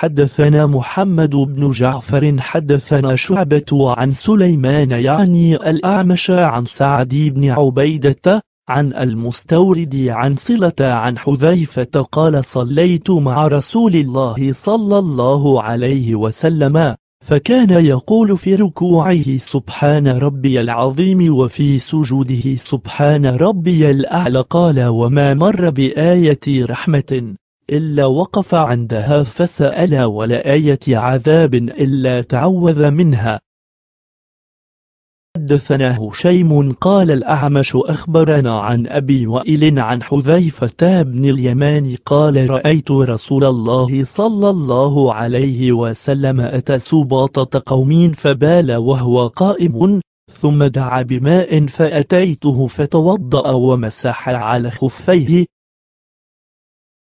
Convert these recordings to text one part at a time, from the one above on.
حدثنا محمد بن جعفر حدثنا شعبة عن سليمان يعني الأعمش عن سعد بن عبيدة عن المستورد عن صلة عن حذيفة قال صليت مع رسول الله صلى الله عليه وسلم فكان يقول في ركوعه سبحان ربي العظيم وفي سجوده سبحان ربي الأعلى قال وما مر بآية رحمة إلا وقف عندها فسأل ولا آية عذاب إلا تعوذ منها حدثنا هشيم قال الأعمش أخبرنا عن أبي وائل عن حذيفة بن اليمان قال رأيت رسول الله صلى الله عليه وسلم أتى سباطة قوم فبال وهو قائم ثم دعا بماء فأتيته فتوضأ ومسح على خفيه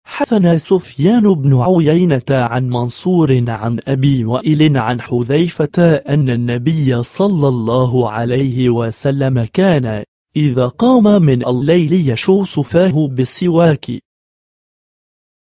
حدثنا سفيان بن عيينة عن منصور عن أبي وائل عن حذيفة أن النبي صلى الله عليه وسلم كان إذا قام من الليل يشو فاه بالسواك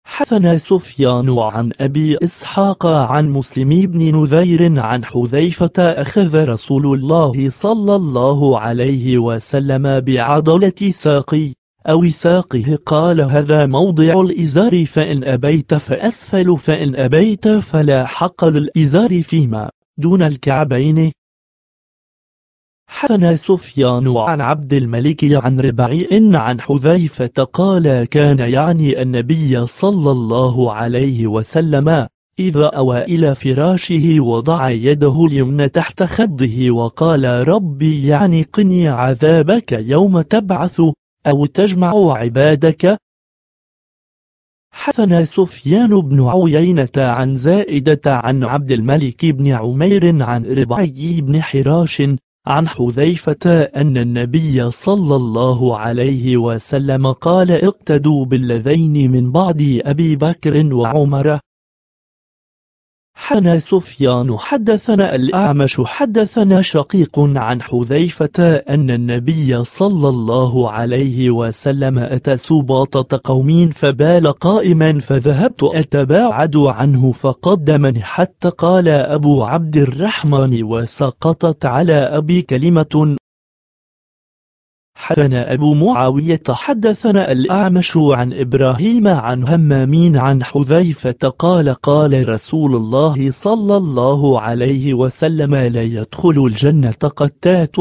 حدثنا سفيان عن أبي إسحاق عن مسلم بن نذير عن حذيفة أخذ رسول الله صلى الله عليه وسلم بعضلة ساقي أو ساقه قال هذا موضع الإزار فإن أبيت فأسفل فإن أبيت فلا حق للإزار فيما دون الكعبين حدثنا سفيان عن عبد الملك عن ربعي إن عن حذيفة قال كان يعني النبي صلى الله عليه وسلم إذا أوى إلى فراشه وضع يده اليمنى تحت خده وقال ربي يعني قني عذابك يوم تبعث أو تجمع عبادك حثنا سفيان بن عيينة عن زائدة عن عبد الملك بن عمير عن ربعي بن حراش عن حذيفة أن النبي صلى الله عليه وسلم قال اقتدوا بالذين من بعد أبي بكر وعمر حنى سفيان حدثنا الأعمش حدثنا شقيق عن حذيفة أن النبي صلى الله عليه وسلم أتى سباطة قوم فبال قائما فذهبت أتباعد عنه فقدمني حتى قال أبو عبد الرحمن وسقطت على أبي كلمة حدثنا أبو معاوية حدثنا الأعمش عن إبراهيم عن همامين عن حذيفة قال قال رسول الله صلى الله عليه وسلم لا يدخل الجنة قتات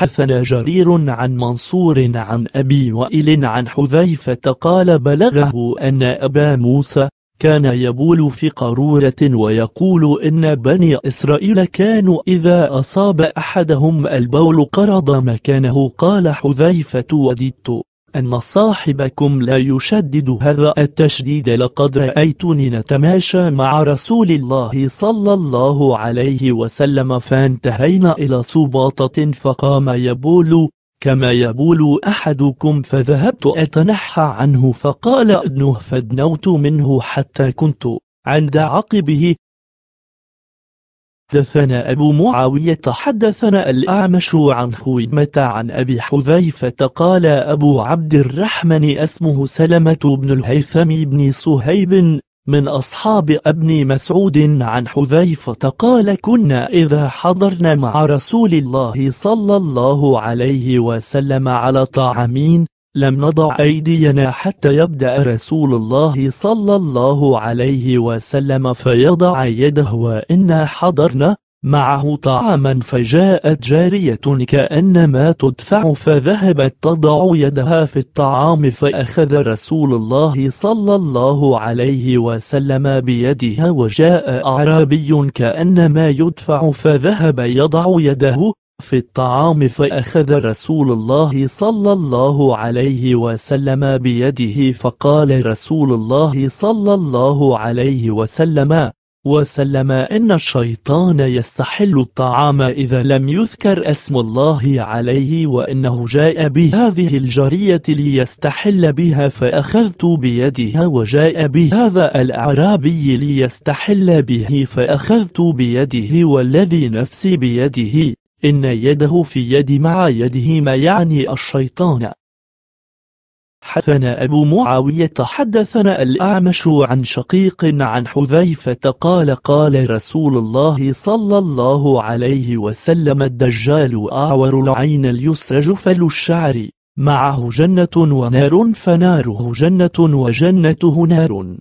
حدثنا جرير عن منصور عن أبي وائل عن حذيفة قال بلغه أن أبا موسى كان يبول في قارورة ويقول إن بني إسرائيل كانوا إذا أصاب أحدهم البول قرض مكانه قال حذيفة وددت أن صاحبكم لا يشدد هذا التشديد لقد رأيتني نتماشى مع رسول الله صلى الله عليه وسلم فانتهينا إلى سباطة فقام يبول كما يبول أحدكم فذهبت أتنحى عنه فقال أدنه فدنوت منه حتى كنت عند عقبه حدثنا أبو معاوية حدثنا الأعمش عن خويمة عن أبي حذيفة قال أبو عبد الرحمن اسمه سلمة بن الهيثم بن صهيب من أصحاب ابن مسعود عن حذيفة قال كنا إذا حضرنا مع رسول الله صلى الله عليه وسلم على طعامين لم نضع أيدينا حتى يبدأ رسول الله صلى الله عليه وسلم فيضع يده وإنا حضرنا معه طعاما فجاءت جارية كأنما تدفع فذهبت تضع يدها في الطعام فأخذ رسول الله صلى الله عليه وسلم بيدها وجاء أعرابي كأنما يدفع فذهب يضع يده في الطعام فأخذ رسول الله صلى الله عليه وسلم بيده فقال رسول الله صلى الله عليه وسلم وسلم أن الشيطان يستحل الطعام إذا لم يذكر اسم الله عليه وأنه جاء بهذه الجرية ليستحل بها فأخذت بيدها وجاء بهذا الأعرابي ليستحل به فأخذت بيده والذي نفسي بيده إن يده في يد مع يده ما يعني الشيطان حدثنا أبو معاوية حدثنا الأعمش عن شقيق عن حذيفة قال قال رسول الله صلى الله عليه وسلم الدجال أعور العين اليسرى جفل الشعر معه جنة ونار فناره جنة وجنته نار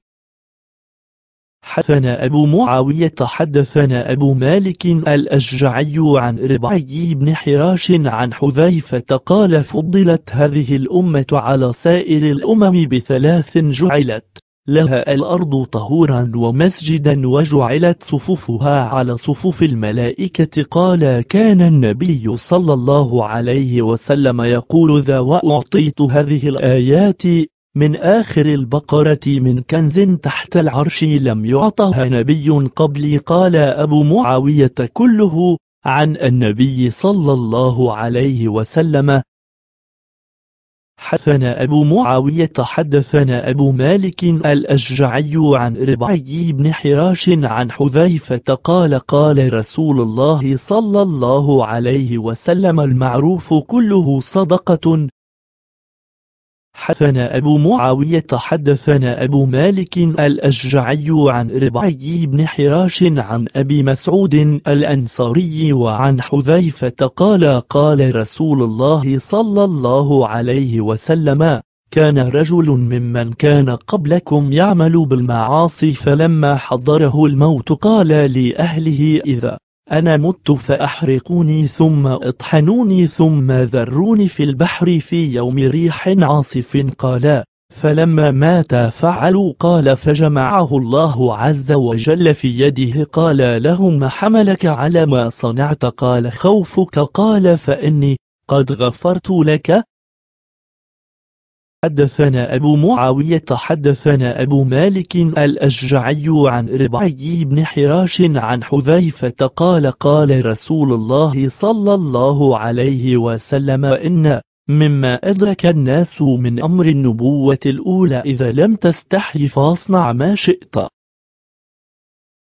حدثنا أبو معاوية حدثنا أبو مالك الأشجعي عن ربعي بن حراش عن حذيفة قال فضلت هذه الأمة على سائر الأمم بثلاث جعلت لها الأرض طهورا ومسجدا وجعلت صفوفها على صفوف الملائكة قال كان النبي صلى الله عليه وسلم يقول ذا وأعطيت هذه الآيات من آخر البقرة من كنز تحت العرش لم يعطها نبي قبلي قال أبو معاوية كله عن النبي صلى الله عليه وسلم حدثنا أبو معاوية حدثنا أبو مالك الأشجعي عن ربعي بن حراش عن حذيفة قال قال رسول الله صلى الله عليه وسلم المعروف كله صدقة حدثنا أبو معاوية حدثنا أبو مالك الأشجعي عن ربعي بن حراش عن أبي مسعود الأنصاري وعن حذيفة قال قال رسول الله صلى الله عليه وسلم كان رجل ممن كان قبلكم يعمل بالمعاصي فلما حضره الموت قال لأهله إذا أنا مت فأحرقوني ثم اطحنوني ثم ذروني في البحر في يوم ريح عاصف قالا فلما مات فعلوا قال فجمعه الله عز وجل في يده قال لهم ما حملك على ما صنعت قال خوفك قال فإني قد غفرت لك حدثنا أبو معاوية حدثنا أبو مالك الأشجعي عن ربعي بن حراش عن حذيفة قال قال رسول الله صلى الله عليه وسلم إن مما أدرك الناس من أمر النبوة الأولى إذا لم تستحي فاصنع ما شئت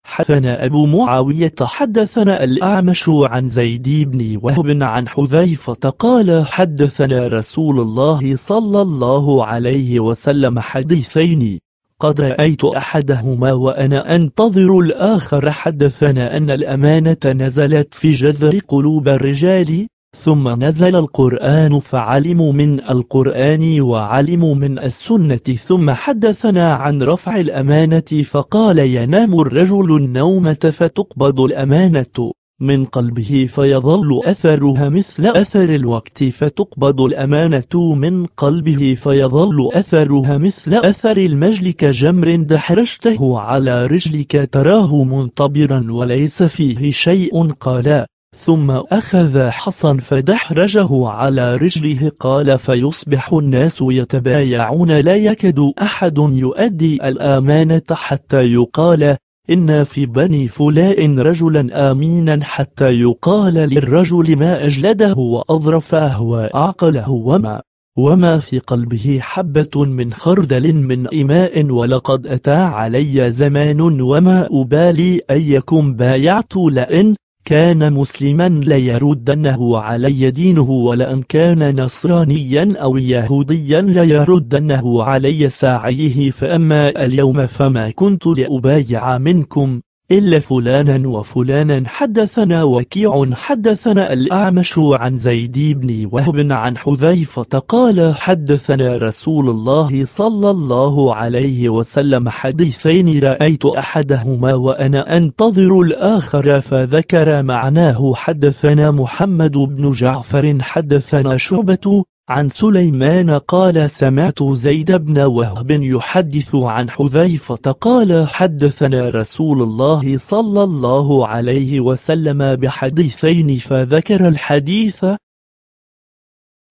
حدثنا أبو معاوية حدثنا الأعمش عن زيد بن وهب عن حذيفة قال حدثنا رسول الله صلى الله عليه وسلم حديثين قد رأيت أحدهما وأنا أنتظر الآخر حدثنا أن الأمانة نزلت في جذر قلوب الرجال ثم نزل القرآن فعلموا من القرآن وعلموا من السنة ثم حدثنا عن رفع الأمانة فقال ينام الرجل النومة فتقبض الأمانة من قلبه فيظل أثرها مثل أثر الوقت فتقبض الأمانة من قلبه فيظل أثرها مثل أثر المجل كجمر دحرجته على رجلك تراه منطبرا وليس فيه شيء قالا ثم أخذ حصا فدحرجه على رجله قال فيصبح الناس يتبايعون لا يكد أحد يؤدي الأمانة حتى يقال إن في بني فلاء رجلا آمينا حتى يقال للرجل ما أجلده وأظرفه وأعقله وما وما في قلبه حبة من خردل من إماء ولقد أتى علي زمان وما أبالي أيكم بايعت لئن كان مسلما ليردنه علي دينه ولأن كان نصرانيا أو يهوديا ليردنه علي ساعيه فأما اليوم فما كنت لأبايع منكم إلا فلانا وفلانا حدثنا وكيع حدثنا الأعمش عن زيد بن وهب عن حذيفة قال حدثنا رسول الله صلى الله عليه وسلم حديثين رأيت أحدهما وأنا أنتظر الآخر فذكر معناه حدثنا محمد بن جعفر حدثنا شعبة عن سليمان قال سمعت زيد بن وهب يحدث عن حذيفة قال حدثنا رسول الله صلى الله عليه وسلم بحديثين فذكر الحديث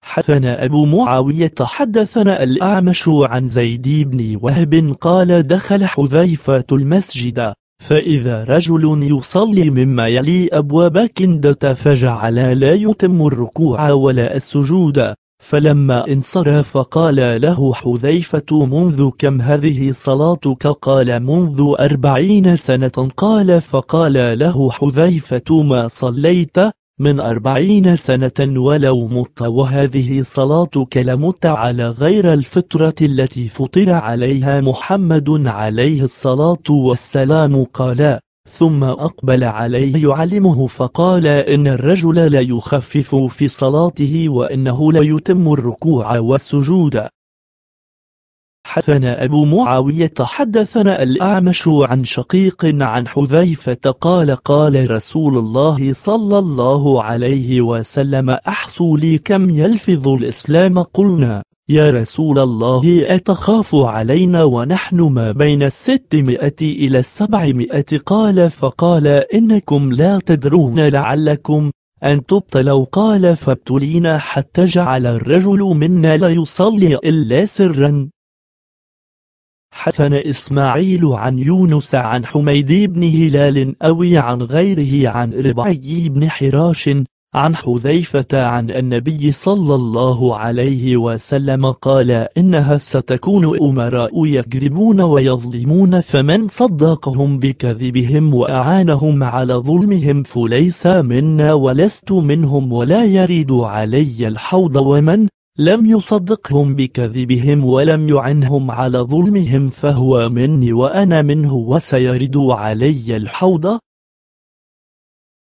حدثنا أبو معاوية حدثنا الأعمش عن زيد بن وهب قال دخل حذيفة المسجد فإذا رجل يصلي مما يلي أبواب كندة فجعل لا يتم الركوع ولا السجود فلما انصرف قال له حذيفة منذ كم هذه صلاتك قال منذ أربعين سنة قال فقال له حذيفة ما صليت من أربعين سنة ولو مت وهذه صلاتك لمت على غير الفطرة التي فطر عليها محمد عليه الصلاة والسلام قال ثم أقبل عليه يعلمه فقال إن الرجل لا يخفف في صلاته وإنه لا يتم الركوع والسجود حدثنا أبو معاوية حدثنا الأعمش عن شقيق عن حذيفة قال قال رسول الله صلى الله عليه وسلم أحصوا لي كم يلفظ الإسلام قلنا يا رسول الله أتخاف علينا ونحن ما بين الستمائة إلى السبعمائة قال فقال إنكم لا تدرون لعلكم أن تبتلوا قال فابتلينا حتى جعل الرجل منا لا يصلي إلا سرا حسن إسماعيل عن يونس عن حميد بن هلال أوي عن غيره عن ربعي بن حراش عن حذيفة عن النبي صلى الله عليه وسلم قال إنها ستكون أمراء يكذبون ويظلمون فمن صدقهم بكذبهم وأعانهم على ظلمهم فليس منا ولست منهم ولا يريد علي الحوض ومن لم يصدقهم بكذبهم ولم يعنهم على ظلمهم فهو مني وأنا منه وسيرد علي الحوض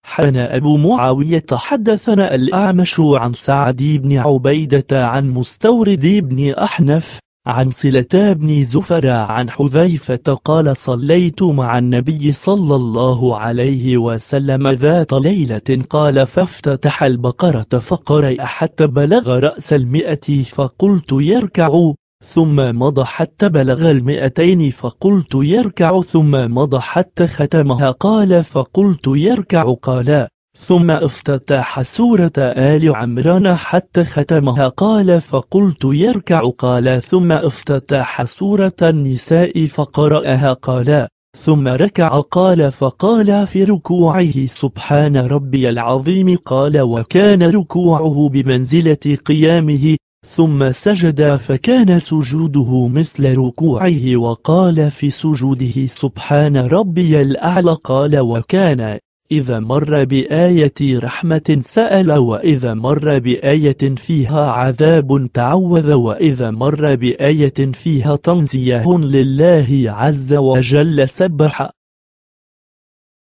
حدثنا أبو معاوية حدثنا الأعمش عن سعد بن عبيدة عن مستورد بن أحنف عن صلة بن زفر عن حذيفة قال صليت مع النبي صلى الله عليه وسلم ذات ليلة قال فافتتح البقرة فقرأ حتى بلغ رأس المئة فقلت يركع ثم مضى حتى بلغ المئتين فقلت يركع ثم مضى حتى ختمها قال فقلت يركع قال ثم افتتح سورة آل عمران حتى ختمها قال فقلت يركع قال ثم افتتح سورة النساء فقرأها قال ثم ركع قال فقال في ركوعه سبحان ربي العظيم قال وكان ركوعه بمنزلة قيامه ثم سجد فكان سجوده مثل ركوعه وقال في سجوده سبحان ربي الأعلى قال وكان إذا مر بآية رحمة سأل وإذا مر بآية فيها عذاب تعوذ وإذا مر بآية فيها تنزيه لله عز وجل سبح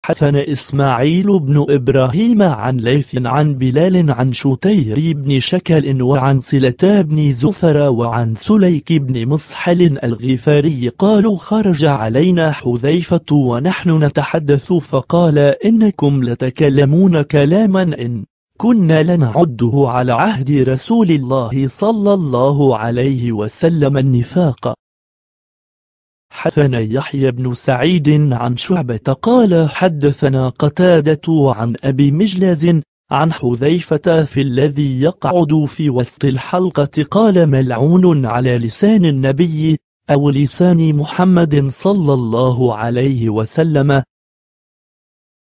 حدثنا إسماعيل بن إبراهيم عن ليث عن بلال عن شتير بن شكل وعن صلة بن زفر وعن سليك بن مصحل الغفاري قالوا خرج علينا حذيفة ونحن نتحدث فقال إنكم لتكلمون كلاما إن كنا لنعده على عهد رسول الله صلى الله عليه وسلم النفاق حدثنا يحيى بن سعيد عن شعبة قال حدثنا قتادة عن أبي مجلاز عن حذيفة في الذي يقعد في وسط الحلقة قال ملعون على لسان النبي أو لسان محمد صلى الله عليه وسلم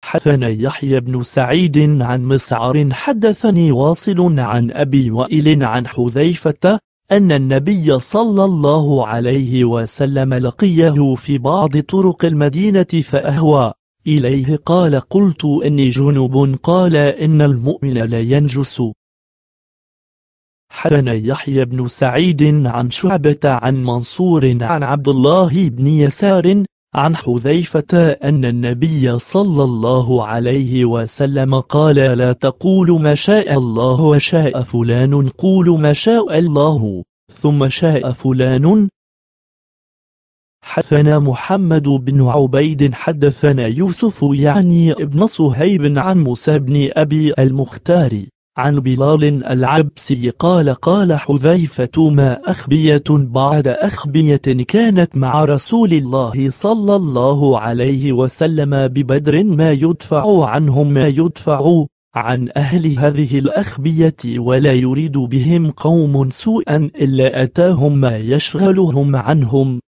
حدثنا يحيى بن سعيد عن مسعر حدثني واصل عن أبي وائل عن حذيفة أن النبي صلى الله عليه وسلم لقيه في بعض طرق المدينة فأهوى إليه قال قلت إني جنوب قال إن المؤمن لا ينجس حدنا يحيى بن سعيد عن شعبة عن منصور عن عبد الله بن يسار عن حذيفة أن النبي صلى الله عليه وسلم قال لا تقول ما شاء الله وشاء فلان قول ما شاء الله ثم شاء فلان حدثنا محمد بن عبيد حدثنا يوسف يعني ابن صهيب عن موسى بن أبي المختار عن بلال العبسي قال قال حذيفة ما أخبية بعد أخبية كانت مع رسول الله صلى الله عليه وسلم ببدر ما يدفع عنهم ما يدفع عن أهل هذه الأخبية ولا يريد بهم قوم سوءا إلا أتاهم ما يشغلهم عنهم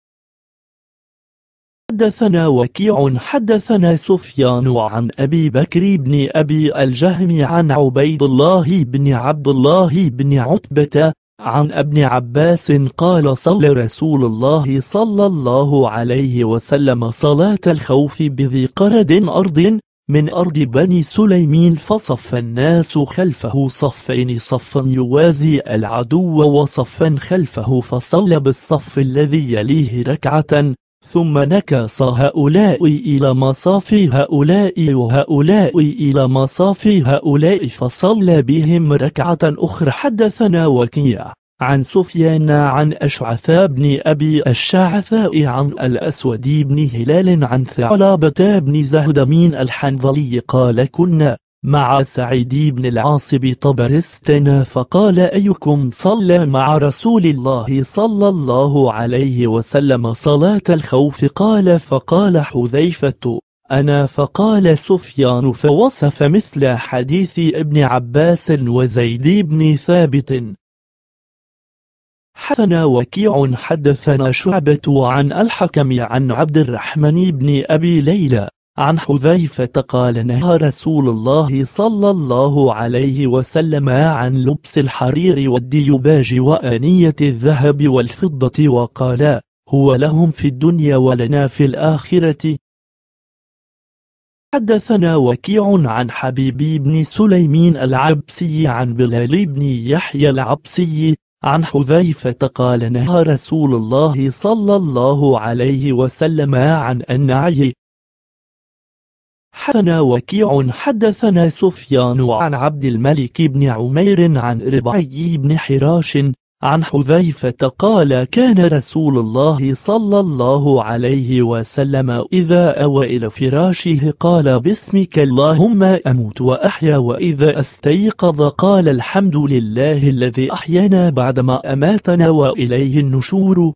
حدثنا وكيع حدثنا سفيان عن أبي بكر بن أبي الجهم عن عبيد الله بن عبد الله بن عتبة عن ابن عباس قال صلى رسول الله صلى الله عليه وسلم صلاة الخوف بذي قرد أرض من أرض بني سليمين فصف الناس خلفه صفين صفا يوازي العدو وصفا خلفه فصلى بالصف الذي يليه ركعة ثم نكص هؤلاء إلى مصاف هؤلاء وهؤلاء إلى مصاف هؤلاء فصلى بهم ركعة أخرى حدثنا وكيع عن سفيان عن أشعث بن أبي الشعثاء عن الأسود بن هلال عن ثعلبة بن زهد الحنظلي قال كنا مع سعيد بن العاص بطبرستان فقال أيكم صلى مع رسول الله صلى الله عليه وسلم صلاة الخوف قال فقال حذيفة أنا فقال سفيان فوصف مثل حديث ابن عباس وزيد بن ثابت حثنا وكيع حدثنا شعبة عن الحكم عن عبد الرحمن بن أبي ليلى عن حذيفة قال نهى رسول الله صلى الله عليه وسلم عن لبس الحرير والديباج وأنية الذهب والفضة وقال هو لهم في الدنيا ولنا في الآخرة حدثنا وكيع عن حبيبي بن سليمين العبسي عن بلال بن يحيى العبسي عن حذيفة قال نهى رسول الله صلى الله عليه وسلم عن النعي حدثنا وكيع حدثنا سفيان عن عبد الملك بن عمير عن ربعي بن حراش عن حذيفة قال كان رسول الله صلى الله عليه وسلم إذا أوى إلى فراشه قال باسمك اللهم أموت وأحيا وإذا استيقظ قال الحمد لله الذي أحيانا بعدما أماتنا وإليه النشور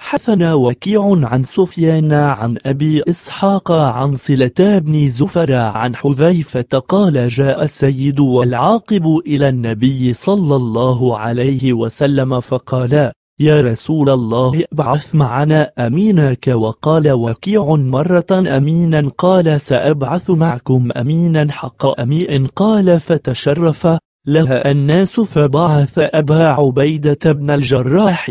حثنا وكيع عن سفيان عن أبي إسحاق عن صلة بن زفر عن حذيفة قال جاء السيد والعاقب إلى النبي صلى الله عليه وسلم فقال يا رسول الله ابعث معنا أمينك وقال وكيع مرة أمينا قال سأبعث معكم أمينا حق أمين قال فتشرف لها الناس فبعث أبا عبيدة بن الجراح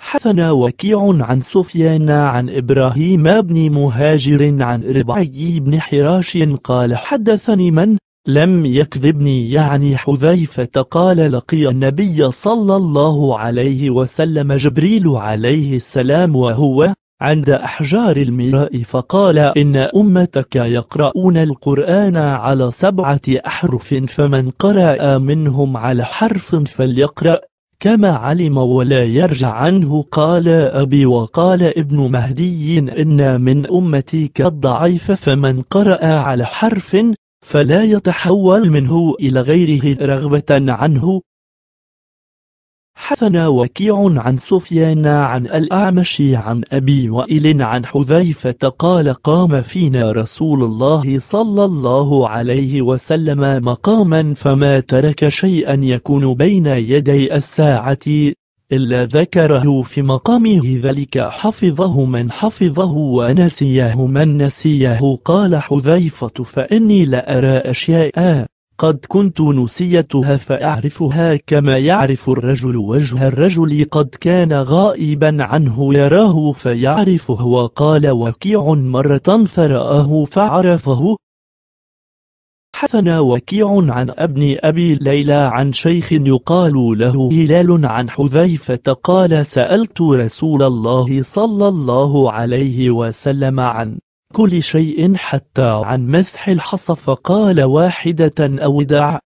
حثنا وكيع عن سفيان عن إبراهيم بن مهاجر عن ربعي بن حراش قال حدثني من لم يكذبني يعني حذيفة قال لقي النبي صلى الله عليه وسلم جبريل عليه السلام وهو عند أحجار المراء فقال إن أمتك يقرؤون القرآن على سبعة أحرف فمن قرأ منهم على حرف فليقرأ كما علم ولا يرجع عنه قال أبي وقال ابن مهدي إن من أمتي كالضعيف فمن قرأ على حرف فلا يتحول منه إلى غيره رغبة عنه حثنا وكيع عن سفيان عن الأعمش عن أبي وائل عن حذيفة قال قام فينا رسول الله صلى الله عليه وسلم مقاما فما ترك شيئا يكون بين يدي الساعة إلا ذكره في مقامه ذلك حفظه من حفظه ونسيه من نسيه قال حذيفة فإني لأرى أشياء قد كنت نسيتها فأعرفها كما يعرف الرجل وجه الرجل قد كان غائبا عنه يراه فيعرفه وقال وكيع مرة فرآه فعرفه حثنا وكيع عن ابن أبي ليلى عن شيخ يقال له هلال عن حذيفة قال سألت رسول الله صلى الله عليه وسلم عن كل شيء حتى عن مسح الحصى قال واحدة أو دع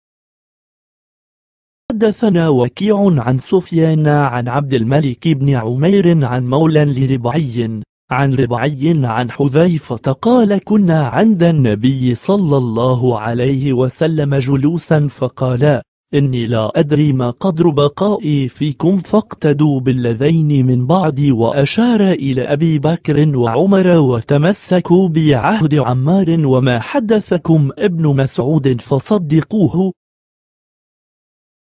حدثنا وكيع عن سفيان عن عبد الملك بن عمير عن مولى لربعي عن ربعي عن حذيفة قال كنا عند النبي صلى الله عليه وسلم جلوسا فقال إني لا أدري ما قدر بقائي فيكم فاقتدوا بالذين من بعدي وأشار إلى أبي بكر وعمر وتمسكوا بعهد عمار وما حدثكم ابن مسعود فصدقوه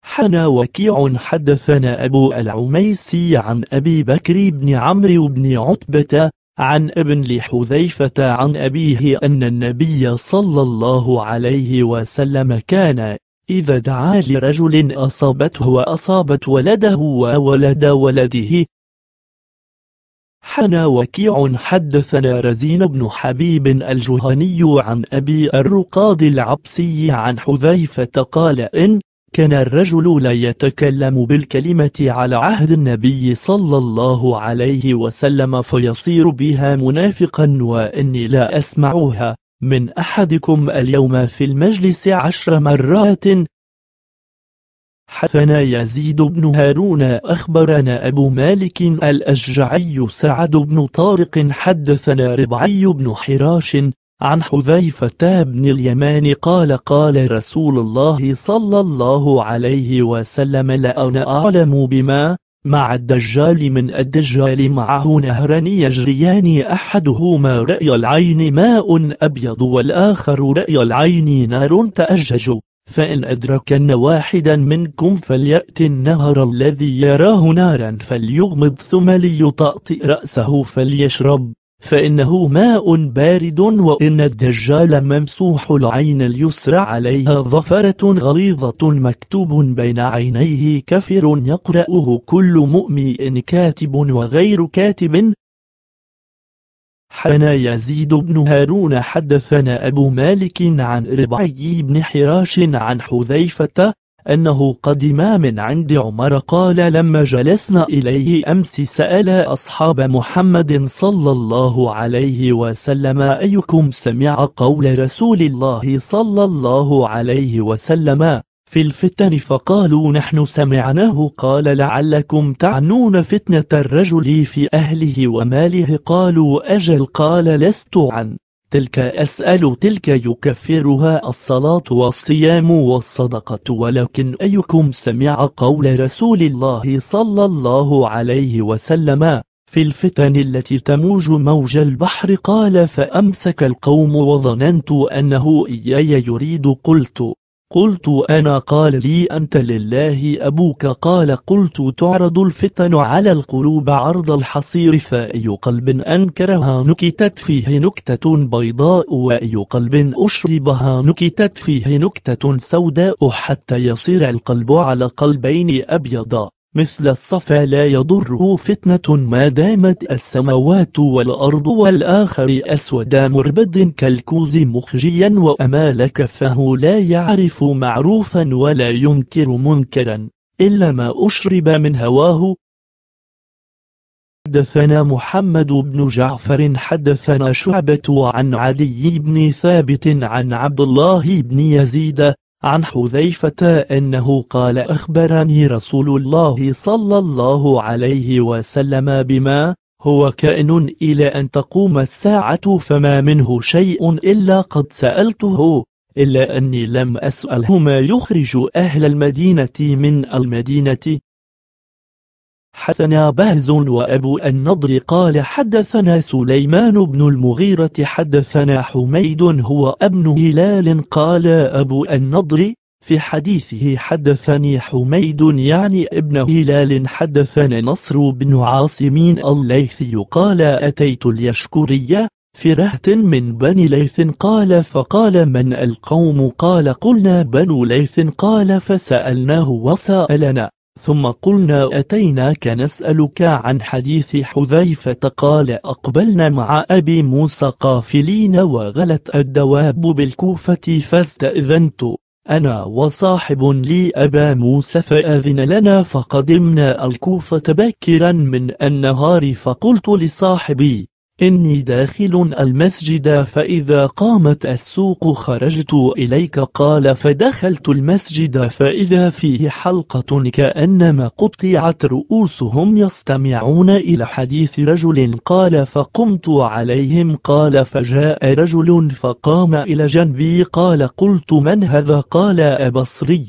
حنا وكيع حدثنا أبو العميسي عن أبي بكر بن عمرو بن عتبة عن ابن لحذيفة عن أبيه أن النبي صلى الله عليه وسلم كان إذا دعا لرجل أصابته وأصابت ولده وولد ولده حنا وكيع حدثنا رزين بن حبيب الجهني عن أبي الرقاد العبسي عن حذيفة قال إن كان الرجل لا يتكلم بالكلمة على عهد النبي صلى الله عليه وسلم فيصير بها منافقا وإني لا أسمعها من أحدكم اليوم في المجلس عشر مرات حدثنا يزيد بن هارون أخبرنا أبو مالك الأشجعي سعد بن طارق حدثنا ربعي بن حراش عن حذيفة بن اليمان قال قال رسول الله صلى الله عليه وسلم لأنا أعلم بما مع الدجال من الدجال معه نهران يجريان أحدهما رأي العين ماء أبيض والآخر رأي العين نار تأجج فإن أدركن واحدا منكم فليأتي النهر الذي يراه نارا فليغمض ثم ليطأطئ رأسه فليشرب فإنه ماء بارد وإن الدجال ممسوح العين اليسرى عليها ظفرة غليظة مكتوب بين عينيه كفر يقرأه كل مؤمن كاتب وغير كاتب حنا يزيد بن هارون حدثنا أبو مالك عن ربعي بن حراش عن حذيفة أنه قدما من عند عمر قال لما جلسنا إليه أمس سأل أصحاب محمد صلى الله عليه وسلم أيكم سمع قول رسول الله صلى الله عليه وسلم في الفتن فقالوا نحن سمعناه قال لعلكم تعنون فتنة الرجل في أهله وماله قالوا أجل قال لست عن تلك أسأل تلك يكفرها الصلاة والصيام والصدقة ولكن أيكم سمع قول رسول الله صلى الله عليه وسلم في الفتن التي تموج موج البحر قال فأمسك القوم وظننت أنه إياي يريد قلت قلت أنا قال لي أنت لله أبوك قال قلت تعرض الفتن على القلوب عرض الحصير فأي قلب أنكرها نكتت فيه نكتة بيضاء وأي قلب أشربها نكتت فيه نكتة سوداء حتى يصير القلب على قلبين أبيضا مثل الصفا لا يضره فتنة ما دامت السماوات والأرض والآخر أسود مربد كالكوز مخجيا وأمال كفه لا يعرف معروفا ولا ينكر منكرا إلا ما أشرب من هواه حدثنا محمد بن جعفر حدثنا شعبة عن عدي بن ثابت عن عبد الله بن يزيد عن حذيفة أنه قال أخبرني رسول الله صلى الله عليه وسلم بما هو كائن إلى أن تقوم الساعة فما منه شيء إلا قد سألته إلا أني لم أسأله ما يخرج أهل المدينة من المدينة حدثنا بهز وأبو النضر قال حدثنا سليمان بن المغيرة حدثنا حميد هو ابن هلال قال أبو النضر في حديثه حدثني حميد يعني ابن هلال حدثنا نصر بن عاصمين الليثي قال أتيت اليشكرية في رهت من بني ليث قال فقال من القوم قال قلنا بنو ليث قال فسألناه وسألنا ثم قلنا أتيناك نسألك عن حديث حذيفة قال أقبلنا مع أبي موسى قافلين وغلت الدواب بالكوفة فاستأذنت أنا وصاحب لي أبا موسى فأذن لنا فقدمنا الكوفة باكرا من النهار فقلت لصاحبي إني داخل المسجد فإذا قامت السوق خرجت إليك قال فدخلت المسجد فإذا فيه حلقة كأنما قطعت رؤوسهم يستمعون إلى حديث رجل قال فقمت عليهم قال فجاء رجل فقام إلى جنبي قال قلت من هذا قال أبصري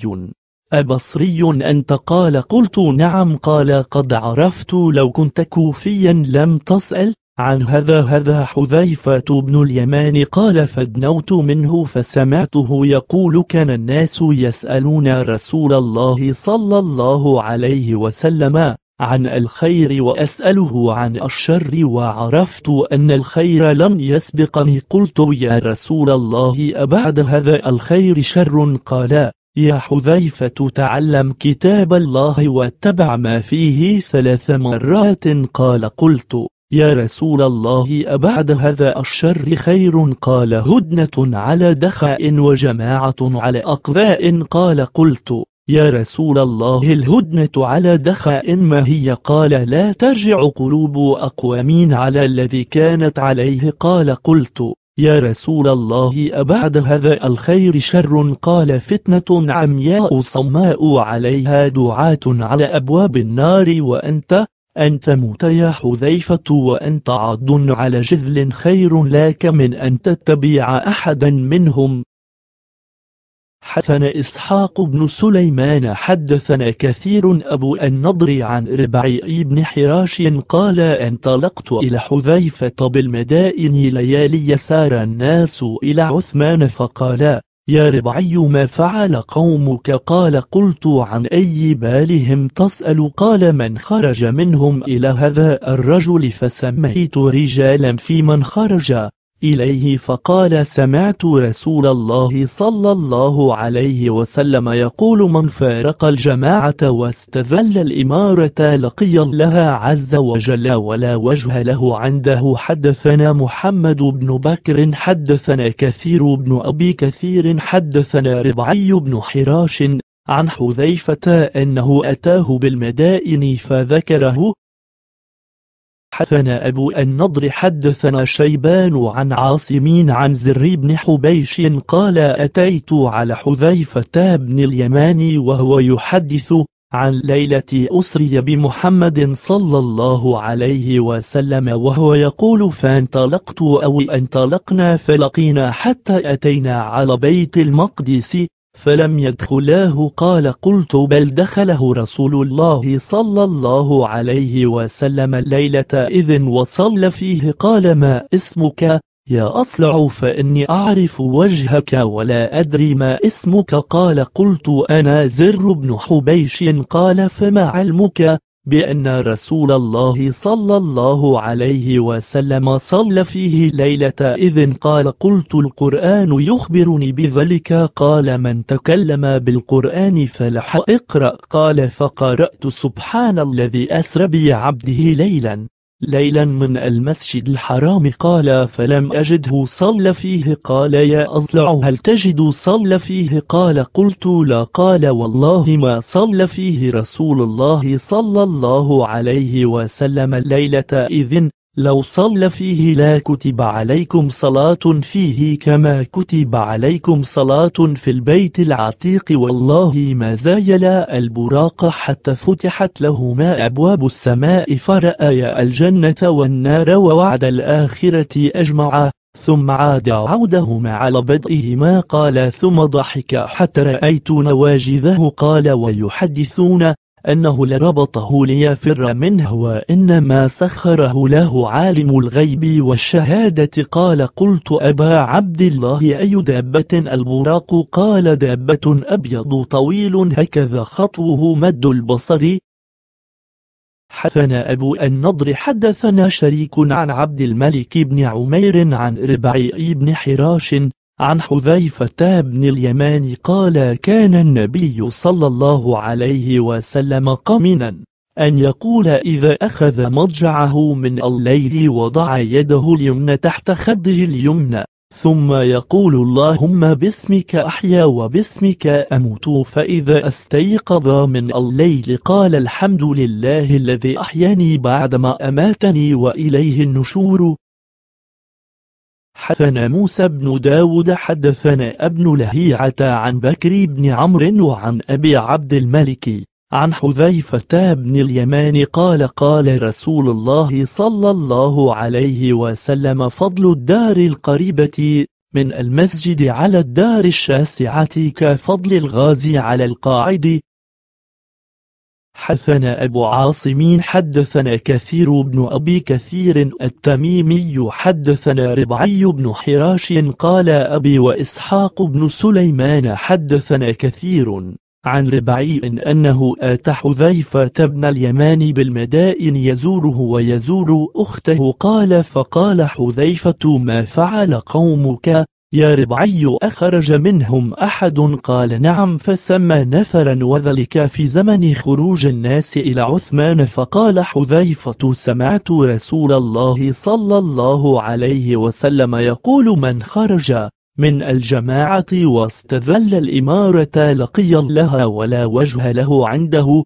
أبصري أنت قال قلت نعم قال قد عرفت لو كنت كوفيا لم تسأل عن هذا هذا حذيفة بن اليمان قال فدنوت منه فسمعته يقول كان الناس يسألون رسول الله صلى الله عليه وسلم عن الخير وأسأله عن الشر وعرفت أن الخير لم يسبقني قلت يا رسول الله أبعد هذا الخير شر قال يا حذيفة تعلم كتاب الله واتبع ما فيه ثلاث مرات قال قلت يا رسول الله أبعد هذا الشر خير قال هدنة على دخاء وجماعة على أقذاء قال قلت يا رسول الله الهدنة على دخاء ما هي قال لا ترجع قلوب أقوامين على الذي كانت عليه قال قلت يا رسول الله أبعد هذا الخير شر قال فتنة عمياء صماء عليها دعاة على أبواب النار وأنت أن تموت يا حذيفة وأنت عض على جذل خير لك من أن تتبع أحدا منهم حدثنا إسحاق بن سليمان حدثنا كثير أبو النضر عن ربعي بن حراش قال انطلقت إلى حذيفة بالمدائن ليالي سار الناس إلى عثمان فقال يا ربعي ما فعل قومك قال قلت عن أي بالهم تسأل قال من خرج منهم إلى هذا الرجل فسميت رجالا في من خرج إليه فقال سمعت رسول الله صلى الله عليه وسلم يقول من فارق الجماعة واستذل الإمارة لقي الله عز وجل ولا وجه له عنده حدثنا محمد بن بكر حدثنا كثير بن أبي كثير حدثنا ربعي بن حراش عن حذيفة أنه أتاه بالمدائن فذكره حدثنا أبو النضر حدثنا شيبان عن عاصمين عن زر بن حبيش قال أتيت على حذيفة بن اليماني وهو يحدث عن ليلة أسري بمحمد صلى الله عليه وسلم وهو يقول فانطلقت أو انطلقنا فلقينا حتى أتينا على بيت المقدس فلم يدخلاه قال قلت بل دخله رسول الله صلى الله عليه وسلم الليلة إذ وصل فيه قال ما اسمك يا أصلع فإني أعرف وجهك ولا أدري ما اسمك قال قلت أنا زر بن حبيش قال فما علمك بأن رسول الله صلى الله عليه وسلم صلى فيه ليلة إذ قال قلت القرآن يخبرني بذلك قال من تكلم بالقرآن فلح اقرأ قال فقرأت سبحان الذي أسر بعبده ليلا ليلا من المسجد الحرام قال فلم أجده صلى فيه قال يا أضلع هل تجد صلى فيه قال قلت لا قال والله ما صلى فيه رسول الله صلى الله عليه وسلم الليلة إذن لو صلى فيه لا كتب عليكم صلاة فيه كما كتب عليكم صلاة في البيت العتيق والله ما زايلا البراق حتى فتحت لهما أبواب السماء فرأيا الجنة والنار ووعد الآخرة أجمعا ثم عاد عودهما على بدئهما قال ثم ضحك حتى رأيت نواجذه قال ويحدثون أنه لربطه ليفر منه وإنما سخره له عالم الغيب والشهادة قال قلت أبا عبد الله أي دابة البراق قال دابة أبيض طويل هكذا خطوه مد البصر حدثنا أبو النضر حدثنا شريك عن عبد الملك بن عمير عن ربعي بن حراش عن حذيفة بن اليمان قال كان النبي صلى الله عليه وسلم قمنا أن يقول إذا أخذ مضجعه من الليل وضع يده اليمنى تحت خده اليمنى ثم يقول اللهم باسمك أحيا وباسمك أموت فإذا استيقظ من الليل قال الحمد لله الذي أحياني بعدما أماتني وإليه النشور حدثنا موسى بن داود حدثنا ابن لهيعة عن بكر بن عمرو وعن أبي عبد الملك عن حذيفة بن اليمان قال قال رسول الله صلى الله عليه وسلم فضل الدار القريبة من المسجد على الدار الشاسعة كفضل الغازي على القاعد حدثنا أبو عاصم حدثنا كثير بن أبي كثير التميمي حدثنا ربعي بن حراش قال أبي وإسحاق بن سليمان حدثنا كثير عن ربعي إن أنه آتى حذيفة بن اليمان بالمدائن يزوره ويزور أخته قال فقال حذيفة ما فعل قومك يا ربعي أخرج منهم أحد قال نعم فسمى نفرا وذلك في زمن خروج الناس إلى عثمان فقال حذيفة سمعت رسول الله صلى الله عليه وسلم يقول من خرج من الجماعة واستذل الإمارة لقيا لها ولا وجه له عنده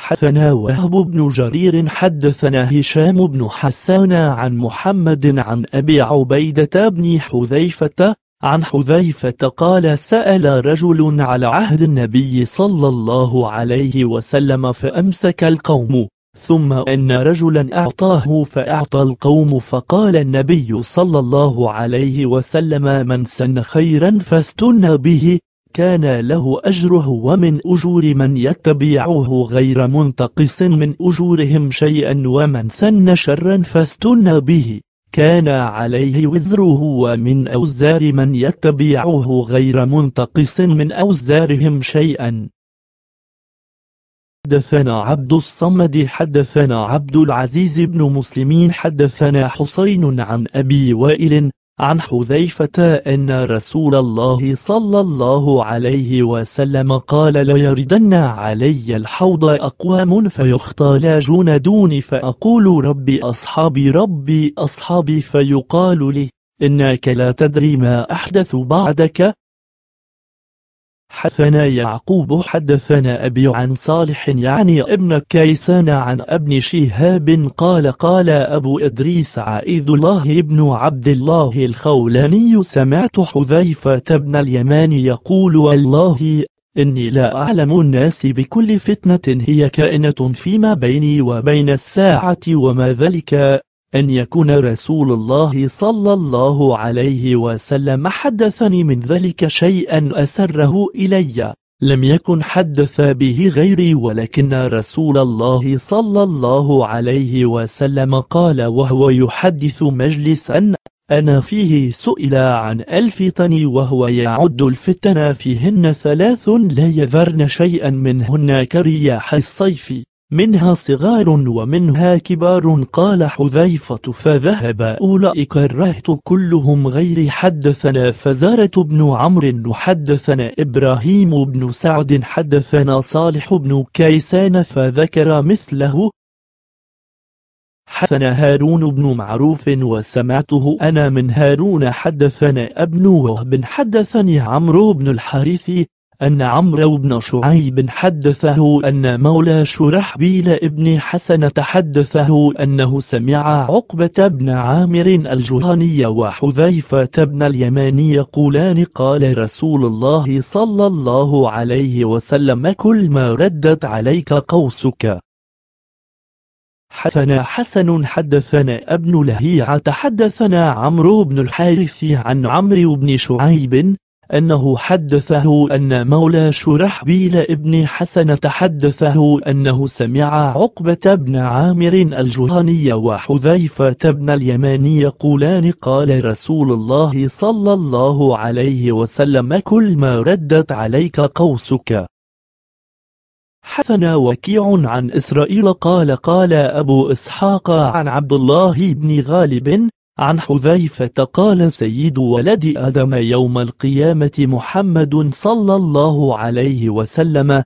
حدثنا وهب بن جرير حدثنا هشام بن حسان عن محمد عن أبي عبيدة بن حذيفة عن حذيفة قال سأل رجل على عهد النبي صلى الله عليه وسلم فأمسك القوم ثم أن رجلا أعطاه فأعطى القوم فقال النبي صلى الله عليه وسلم من سن خيرا فاستن به كان له أجره ومن أجور من يتبعه غير منتقص من أجورهم شيئا ومن سن شرا فاستن به كان عليه وزره ومن أوزار من يتبعه غير منتقص من أوزارهم شيئا حدثنا عبد الصمد حدثنا عبد العزيز بن مسلمين حدثنا حسين عن أبي وائل عن حذيفة أن رسول الله صلى الله عليه وسلم قال ليردن علي الحوض أقوام فيختالجون دوني فأقول ربي أصحابي ربي أصحابي فيقال لي إنك لا تدري ما أحدث بعدك حدثنا يعقوب حدثنا أبي عن صالح يعني ابن كيسان عن ابن شهاب قال قال أبو إدريس عائذ الله ابن عبد الله الخولاني سمعت حذيفة بن اليمان يقول والله إني لا أعلم الناس بكل فتنة هي كائنة فيما بيني وبين الساعة وما ذلك أن يكون رسول الله صلى الله عليه وسلم حدثني من ذلك شيئا أسره إلي لم يكن حدث به غيري ولكن رسول الله صلى الله عليه وسلم قال وهو يحدث مجلسا أنا فيه سئل عن ألف طن وهو يعد الفتن فيهن ثلاث لا يذرن شيئا منهن كرياح الصيف منها صغار ومنها كبار قال حذيفة فذهب أولئك الرهط كلهم غير حدثنا فزارة بن عمرو حدثنا إبراهيم بن سعد حدثنا صالح بن كيسان فذكر مثله حدثنا هارون بن معروف وسمعته أنا من هارون حدثنا ابن وهب حدثني عمرو بن الحارث أن عمرو بن شعيب حدثه أن مولى شرحبيل ابن حسن تحدثه أنه سمع عقبة بن عامر الجهني وحذيفة بن اليماني يقولان قال رسول الله صلى الله عليه وسلم كل ما ردت عليك قوسك حدثنا حسن حدثنا ابن لهيعة حدثنا عمرو بن الحارث عن عمرو بن شعيب أنه حدثه أن مولى شرحبيل ابن حسن تحدثه أنه سمع عقبة بن عامر الجهني وحذيفة بن اليماني يقولان قال رسول الله صلى الله عليه وسلم كل ما ردت عليك قوسك حثنا وكيع عن إسرائيل قال قال أبو إسحاق عن عبد الله بن غالب عن حذيفة قال سيد ولد آدم يوم القيامة محمد صلى الله عليه وسلم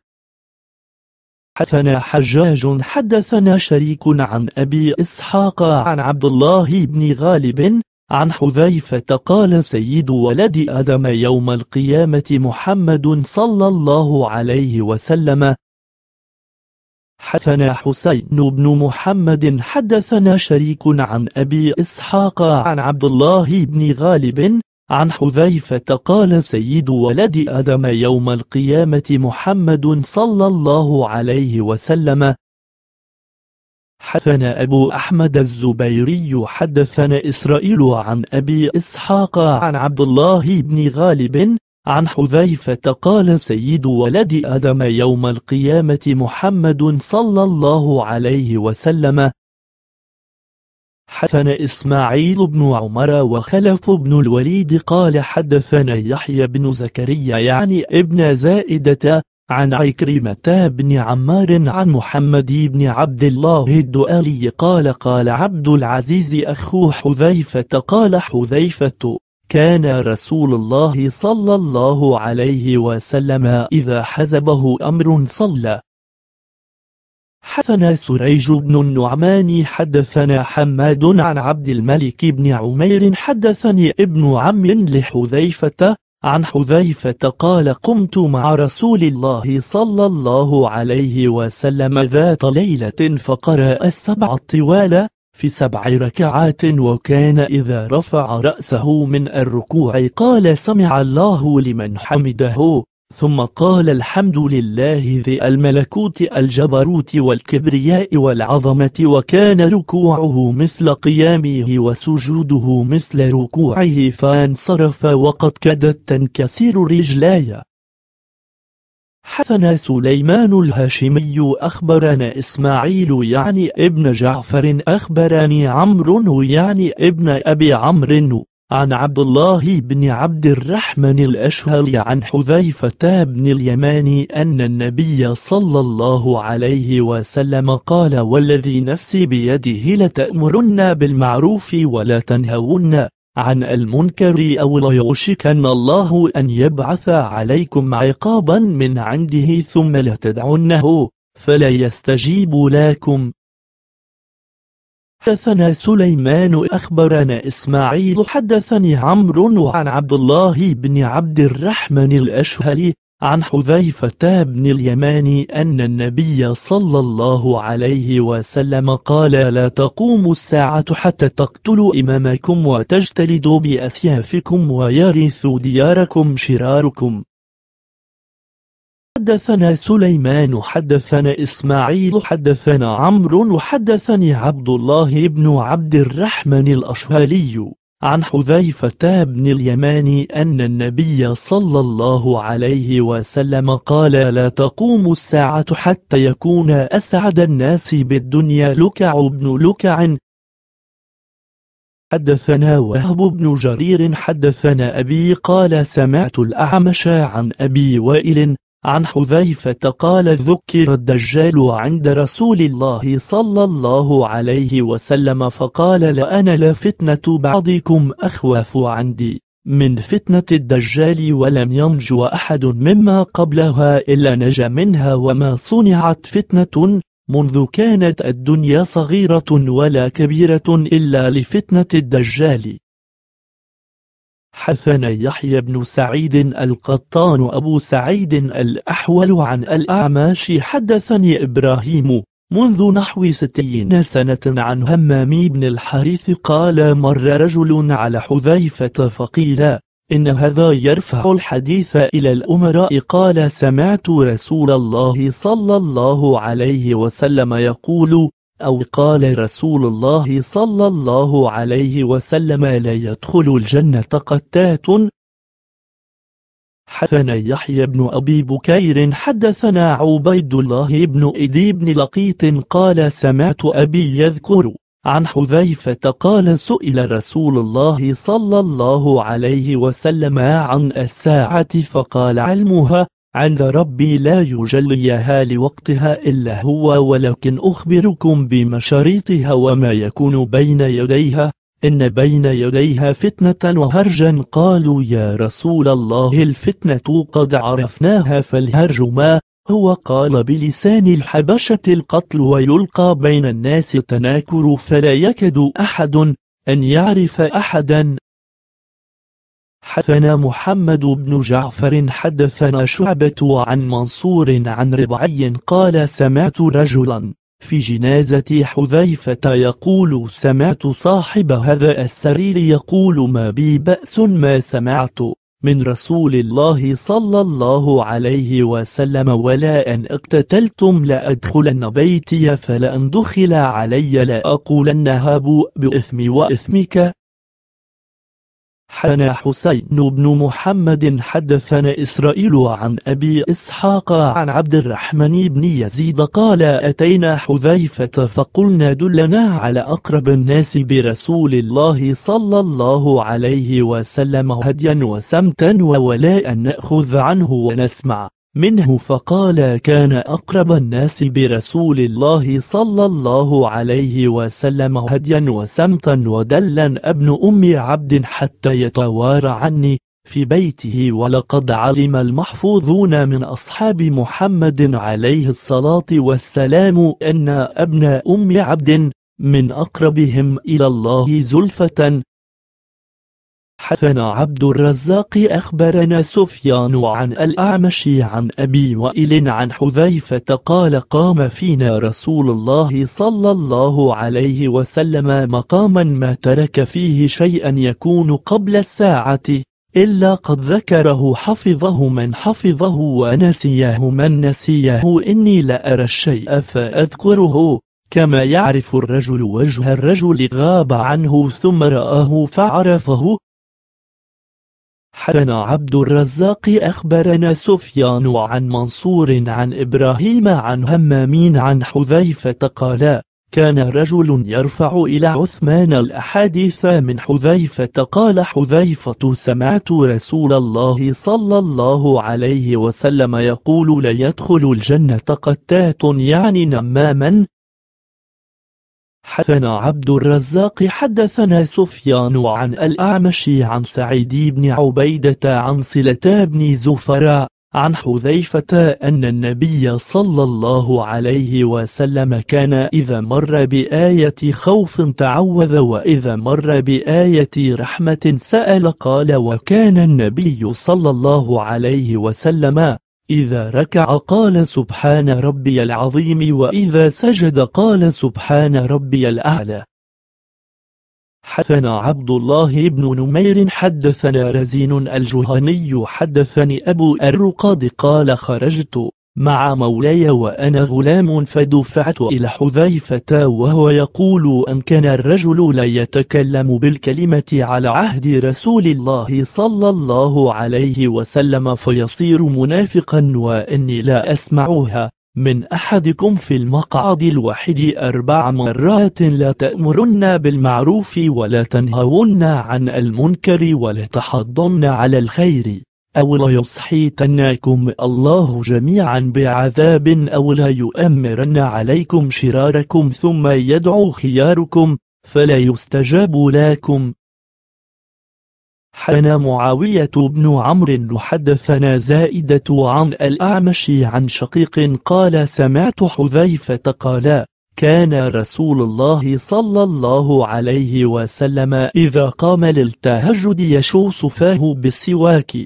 حدثنا حجاج حدثنا شريك عن أبي إسحاق عن عبد الله بن غالب عن حذيفة قال سيد ولد آدم يوم القيامة محمد صلى الله عليه وسلم حدثنا حسين بن محمد حدثنا شريك عن أبي إسحاق عن عبد الله بن غالب عن حذيفة قال سيد ولد آدم يوم القيامة محمد صلى الله عليه وسلم حدثنا أبو أحمد الزبيري حدثنا إسرائيل عن أبي إسحاق عن عبد الله بن غالب عن حذيفة قال سيد ولد آدم يوم القيامة محمد صلى الله عليه وسلم حدثنا إسماعيل بن عمر وخلف بن الوليد قال حدثنا يحيى بن زكريا يعني ابن زائدة عن عكرمة بن عمار عن محمد بن عبد الله الدؤلي قال قال عبد العزيز أخو حذيفة قال حذيفة كان رسول الله صلى الله عليه وسلم إذا حزبه أمر صلى حدثنا سريج بن النعمان حدثنا حماد عن عبد الملك بن عمير حدثني ابن عم لحذيفة عن حذيفة قال قمت مع رسول الله صلى الله عليه وسلم ذات ليلة فقرأ السبع الطوال في سبع ركعات وكان إذا رفع رأسه من الركوع قال سمع الله لمن حمده ثم قال الحمد لله ذي الملكوت الجبروت والكبرياء والعظمة وكان ركوعه مثل قيامه وسجوده مثل ركوعه فانصرف وقد كدت تنكسر رجلاي حثنا سليمان الهاشمي أخبرنا إسماعيل يعني ابن جعفر أخبرني عمرو يعني ابن أبي عمرو عن عبد الله بن عبد الرحمن الأشهل عن حذيفة بن اليمان أن النبي صلى الله عليه وسلم قال والذي نفسي بيده لتأمرن بالمعروف ولا تنهون عن المنكر أو لا يوشكن الله أن يبعث عليكم عقابا من عنده ثم لتدعونه فلا يستجيب لكم حدثنا سليمان أخبرنا إسماعيل حدثني عمرو عن عبد الله بن عبد الرحمن الأشهلي عن حذيفة بن اليمان أن النبي صلى الله عليه وسلم قال لا تقوم الساعة حتى تقتلوا إمامكم وتجتلدوا بأسيافكم ويرثوا دياركم شراركم حدثنا سليمان حدثنا إسماعيل حدثنا عمرو حدثني عبد الله بن عبد الرحمن الأشهالي عن حذيفة بن اليمان أن النبي صلى الله عليه وسلم قال لا تقوم الساعة حتى يكون أسعد الناس بالدنيا لكع بن لكع حدثنا وهب بن جرير حدثنا أبي قال سمعت الأعمش عن أبي وائل عن حذيفة قال ذكر الدجال عند رسول الله صلى الله عليه وسلم فقال لأنا لفتنة بعضكم أخوف عندي من فتنة الدجال ولم ينجو أحد مما قبلها إلا نجا منها وما صنعت فتنة منذ كانت الدنيا صغيرة ولا كبيرة إلا لفتنة الدجال حثنا يحيى بن سعيد القطان أبو سعيد الأحول عن الأعماش حدثني إبراهيم منذ نحو ستين سنة عن همام بن الحارث قال مر رجل على حذيفة فقيل إن هذا يرفع الحديث إلى الأمراء قال سمعت رسول الله صلى الله عليه وسلم يقول أو قال رسول الله صلى الله عليه وسلم لا يدخل الجنة قتات حسن يحيى بن أبي بكير حدثنا عبيد الله بن إدي بن لقيط قال سمعت أبي يذكر عن حذيفة قال سئل رسول الله صلى الله عليه وسلم عن الساعة فقال علمها عند ربي لا يجليها لوقتها إلا هو ولكن أخبركم بمشاريطها وما يكون بين يديها إن بين يديها فتنة وهرجا قالوا يا رسول الله الفتنة قد عرفناها فالهرج ما هو قال بلسان الحبشة القتل ويلقى بين الناس تناكر فلا يكد أحد أن يعرف أحدا حدثنا محمد بن جعفر حدثنا شعبة عن منصور عن ربعي قال سمعت رجلا في جنازة حذيفة يقول سمعت صاحب هذا السرير يقول ما بي بأس ما سمعت من رسول الله صلى الله عليه وسلم ولا أن اقتتلتم لأدخلن بيتي فلأن دخل علي لأقولن هابوا بإثمي وإثمك حنا حسين بن محمد حدثنا إسرائيل عن أبي إسحاق عن عبد الرحمن بن يزيد قال أتينا حذيفة فقلنا دلنا على أقرب الناس برسول الله صلى الله عليه وسلم هديا وسمتا وولاء نأخذ عنه ونسمع منه فقال كان أقرب الناس برسول الله صلى الله عليه وسلم هديا وسمتا ودلا ابن أم عبد حتى يتوارى عني في بيته ولقد علم المحفوظون من أصحاب محمد عليه الصلاة والسلام أن ابن أم عبد من أقربهم إلى الله زلفة حسن عبد الرزاق أخبرنا سفيان عن الأعمش عن أبي وائل عن حذيفة قال قام فينا رسول الله صلى الله عليه وسلم مقاما ما ترك فيه شيئا يكون قبل الساعة إلا قد ذكره حفظه من حفظه ونسيه من نسيه إني لأرى الشيء فأذكره كما يعرف الرجل وجه الرجل غاب عنه ثم رآه فعرفه حدثنا عبد الرزاق أخبرنا سفيان عن منصور عن إبراهيم عن همامين عن حذيفة قال كان رجل يرفع إلى عثمان الأحاديث من حذيفة قال حذيفة سمعت رسول الله صلى الله عليه وسلم يقول ليدخل الجنة قتات يعني نماما حدثنا عبد الرزاق حدثنا سفيان عن الأعمش عن سعيد بن عبيدة عن صلة بن زفراء عن حذيفة أن النبي صلى الله عليه وسلم كان إذا مر بآية خوف تعوذ وإذا مر بآية رحمة سأل قال وكان النبي صلى الله عليه وسلم إذا ركع قال سبحان ربي العظيم وإذا سجد قال سبحان ربي الأعلى حدثنا عبد الله بن نمير حدثنا رزين الجهني حدثني أبو الرقاد قال خرجت مع مولاي وأنا غلام فدفعت إلى حذيفة وهو يقول أن كان الرجل لا يتكلم بالكلمة على عهد رسول الله صلى الله عليه وسلم فيصير منافقا وإني لا أسمعها من أحدكم في المقعد الواحد أربع مرات لا تأمرن بالمعروف ولا تنهون عن المنكر ولا تحضن على الخير أو لا يصحيتنكم الله جميعا بعذاب أو لا يؤمرن عليكم شراركم ثم يدعو خياركم فلا يستجاب لكم حنا معاوية بن عمرو حدثنا زائدة عن الأعمش عن شقيق قال سمعت حذيفة قال كان رسول الله صلى الله عليه وسلم إذا قام للتهجد يشوص فاه بالسواك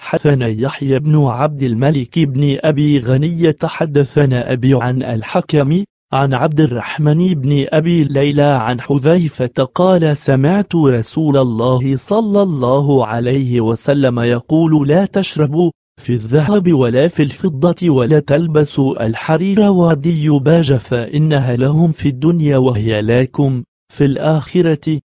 حدثنا يحيى بن عبد الملك بن أبي غني حدثنا أبي عن الحكم عن عبد الرحمن بن أبي ليلى عن حذيفة قال سمعت رسول الله صلى الله عليه وسلم يقول لا تشربوا في الذهب ولا في الفضة ولا تلبسوا الحرير وديباج فإنها لهم في الدنيا وهي لكم في الآخرة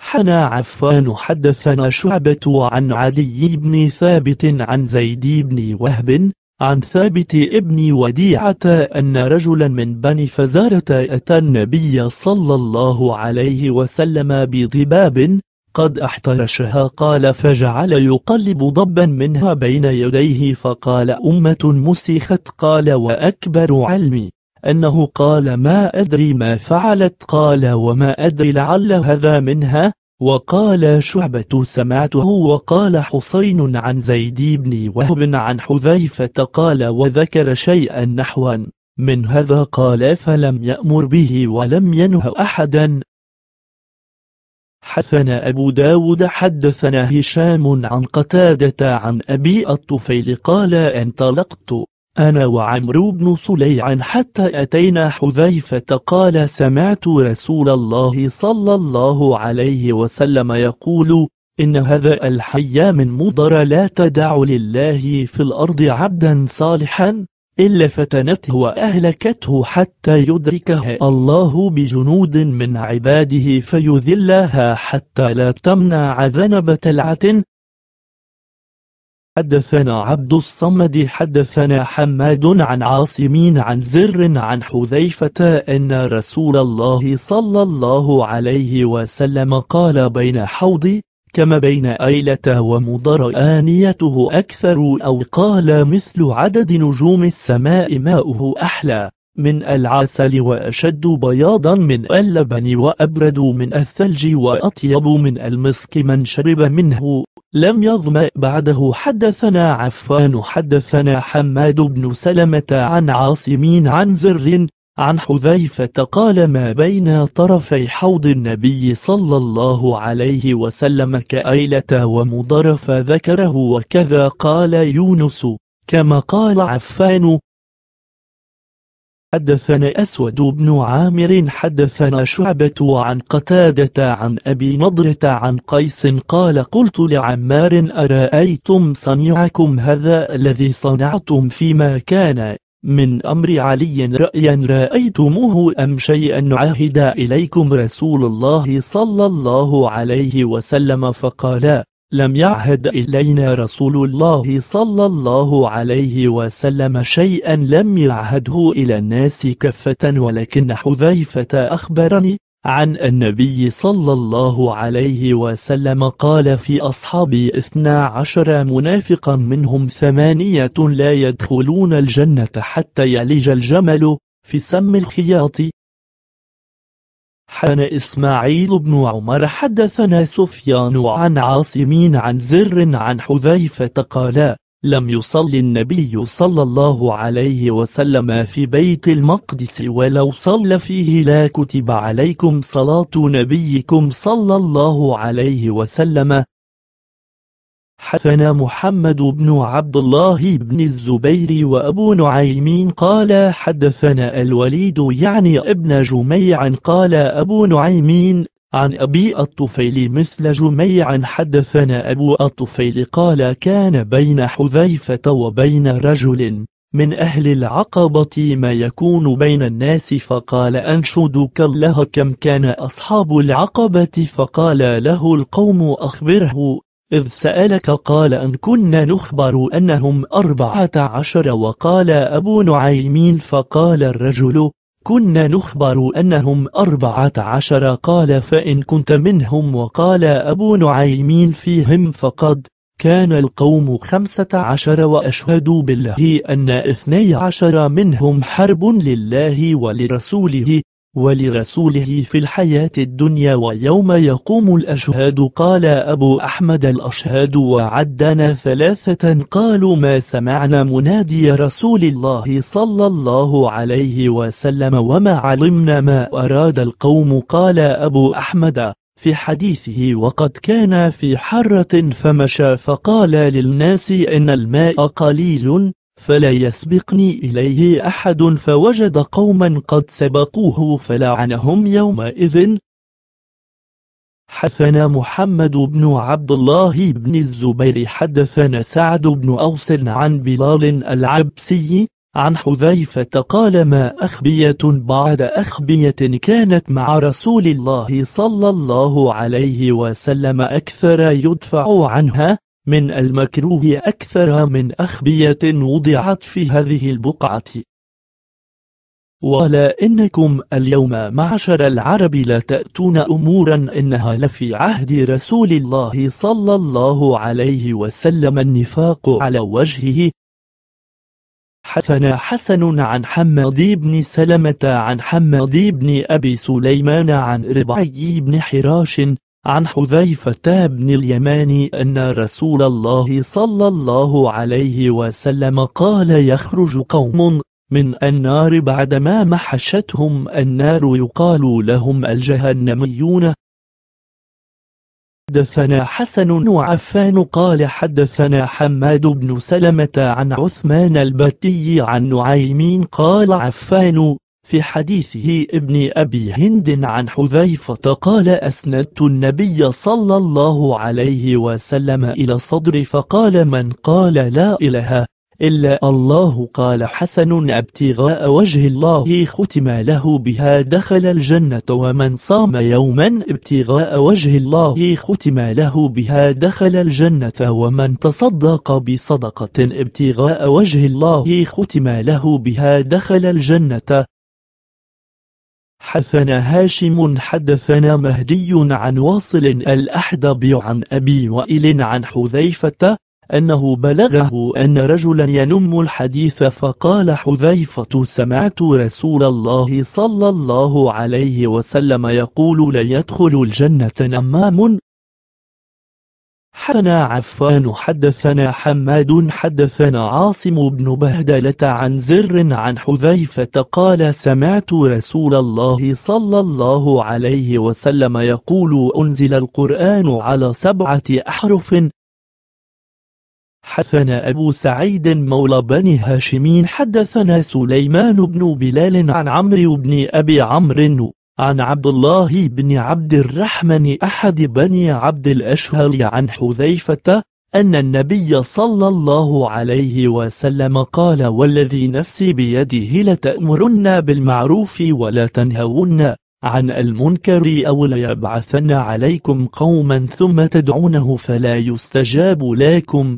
حنا عفان حدثنا شعبة عن علي بن ثابت عن زيد بن وهب عن ثابت ابن وديعة أن رجلا من بني فزارة أتى النبي صلى الله عليه وسلم بضباب قد احترشها قال فجعل يقلب ضبا منها بين يديه فقال أمة مسخت قال وأكبر علمي أنه قال ما أدري ما فعلت قال وما أدري لعل هذا منها وقال شعبة سمعته وقال حسين عن زيد بن وهب عن حذيفة قال وذكر شيئا نحوا من هذا قال فلم يأمر به ولم ينه أحدا حثنا أبو داود حدثنا هشام عن قتادة عن أبي الطفيل قال انطلقت أنا وعمرو بن صليع حتى أتينا حذيفة قال سمعت رسول الله صلى الله عليه وسلم يقول إن هذا الحي من مضر لا تدع لله في الأرض عبدا صالحا إلا فتنته وأهلكته حتى يدركها الله بجنود من عباده فيذلها حتى لا تمنع ذنب تلعة حدثنا عبد الصمد حدثنا حماد عن عاصمين عن زر عن حذيفة أن رسول الله صلى الله عليه وسلم قال بين حوضي كما بين أيلة ومضر آنيته أكثر أو قال مثل عدد نجوم السماء ماؤه أحلى من العسل وأشد بياضا من اللبن وأبرد من الثلج وأطيب من المسك من شرب منه لم يظمأ بعده حدثنا عفان حدثنا حماد بن سلمة عن عاصمين عن زر عن حذيفة قال ما بين طرفي حوض النبي صلى الله عليه وسلم كأيلة ومضرف ذكره وكذا قال يونس كما قال عفان حدثنا أسود بن عامر حدثنا شعبة عن قتادة عن أبي نضرة عن قيس قال قلت لعمار أرأيتم صنيعكم هذا الذي صنعتم فيما كان من أمر علي رأيا رأيتموه أم شيئا عهد إليكم رسول الله صلى الله عليه وسلم فقال لم يعهد إلينا رسول الله صلى الله عليه وسلم شيئا لم يعهده إلى الناس كفة ولكن حذيفة أخبرني عن النبي صلى الله عليه وسلم قال في أصحابي اثنا عشر منافقا منهم ثمانية لا يدخلون الجنة حتى يلج الجمل في سم الخياط حان إسماعيل بن عمر حدثنا سفيان عن عاصمين عن زر عن حذيفة قالا لم يصل النبي صلى الله عليه وسلم في بيت المقدس ولو صلى فيه لا كتب عليكم صلاة نبيكم صلى الله عليه وسلم حدثنا محمد بن عبد الله بن الزبير وأبو نعيم قال حدثنا الوليد يعني ابن جميع قال أبو نعيم عن أبي الطفيل مثل جميع حدثنا أبو الطفيل قال كان بين حذيفة وبين رجل من أهل العقبة ما يكون بين الناس فقال أنشدك الله كم كان أصحاب العقبة فقال له القوم أخبره إذ سألك قال أن كنا نخبر أنهم أربعة عشر وقال أبو نعيم فقال الرجل كنا نخبر أنهم أربعة عشر قال فإن كنت منهم وقال أبو نعيم فيهم فقد كان القوم خمسة عشر وأشهدوا بالله أن اثني عشر منهم حرب لله ولرسوله ولرسوله في الحياة الدنيا ويوم يقوم الأشهاد قال أبو أحمد الأشهاد وعدنا ثلاثة قالوا ما سمعنا منادي رسول الله صلى الله عليه وسلم وما علمنا ما أراد القوم قال أبو أحمد في حديثه وقد كان في حرة فمشى فقال للناس إن الماء قليل فلا يسبقني إليه أحد فوجد قوما قد سبقوه فلعنهم يومئذ حثنا محمد بن عبد الله بن الزبير حدثنا سعد بن أوس عن بلال العبسي عن حذيفة قال ما أخبية بعد أخبية كانت مع رسول الله صلى الله عليه وسلم أكثر يدفع عنها من المكروه أكثر من أخبية وضعت في هذه البقعة ولا إنكم اليوم معشر العرب لا تأتون أمورا إنها لفي عهد رسول الله صلى الله عليه وسلم النفاق على وجهه حثنا حسن عن حمد بن سلمة عن حمد بن أبي سليمان عن ربعي بن حراش عن حذيفة بن اليمان أن رسول الله صلى الله عليه وسلم قال يخرج قوم من النار بعدما محشتهم النار يقال لهم الجهنميون حدثنا حسن وعفان قال حدثنا حماد بن سلمة عن عثمان البتي عن نعيمين قال عفان في حديثه ابن أبي هند عن حذيفة قال أسندت النبي صلى الله عليه وسلم إلى صدر فقال من قال لا إله إلا الله قال حسن ابتغاء وجه الله ختم له بها دخل الجنة ومن صام يوما ابتغاء وجه الله ختم له بها دخل الجنة ومن تصدق بصدقة ابتغاء وجه الله ختم له بها دخل الجنة حدثنا هاشم حدثنا مهدي عن واصل الأحدب عن أبي وائل عن حذيفة أنه بلغه أن رجلا ينم الحديث فقال حذيفة سمعت رسول الله صلى الله عليه وسلم يقول لا يدخل الجنة نمام حدثنا عفان حدثنا حماد حدثنا عاصم بن بهدلة عن زر عن حذيفة قال سمعت رسول الله صلى الله عليه وسلم يقول أنزل القرآن على سبعة أحرف حدثنا أبو سعيد مولى بني هاشمين حدثنا سليمان بن بلال عن عمرو بن أبي عمرو عن عبد الله بن عبد الرحمن أحد بني عبد الأشهل عن حذيفة أن النبي صلى الله عليه وسلم قال والذي نفسي بيده لتأمرن بالمعروف ولا تنهون عن المنكر أو ليبعثن عليكم قوما ثم تدعونه فلا يستجاب لكم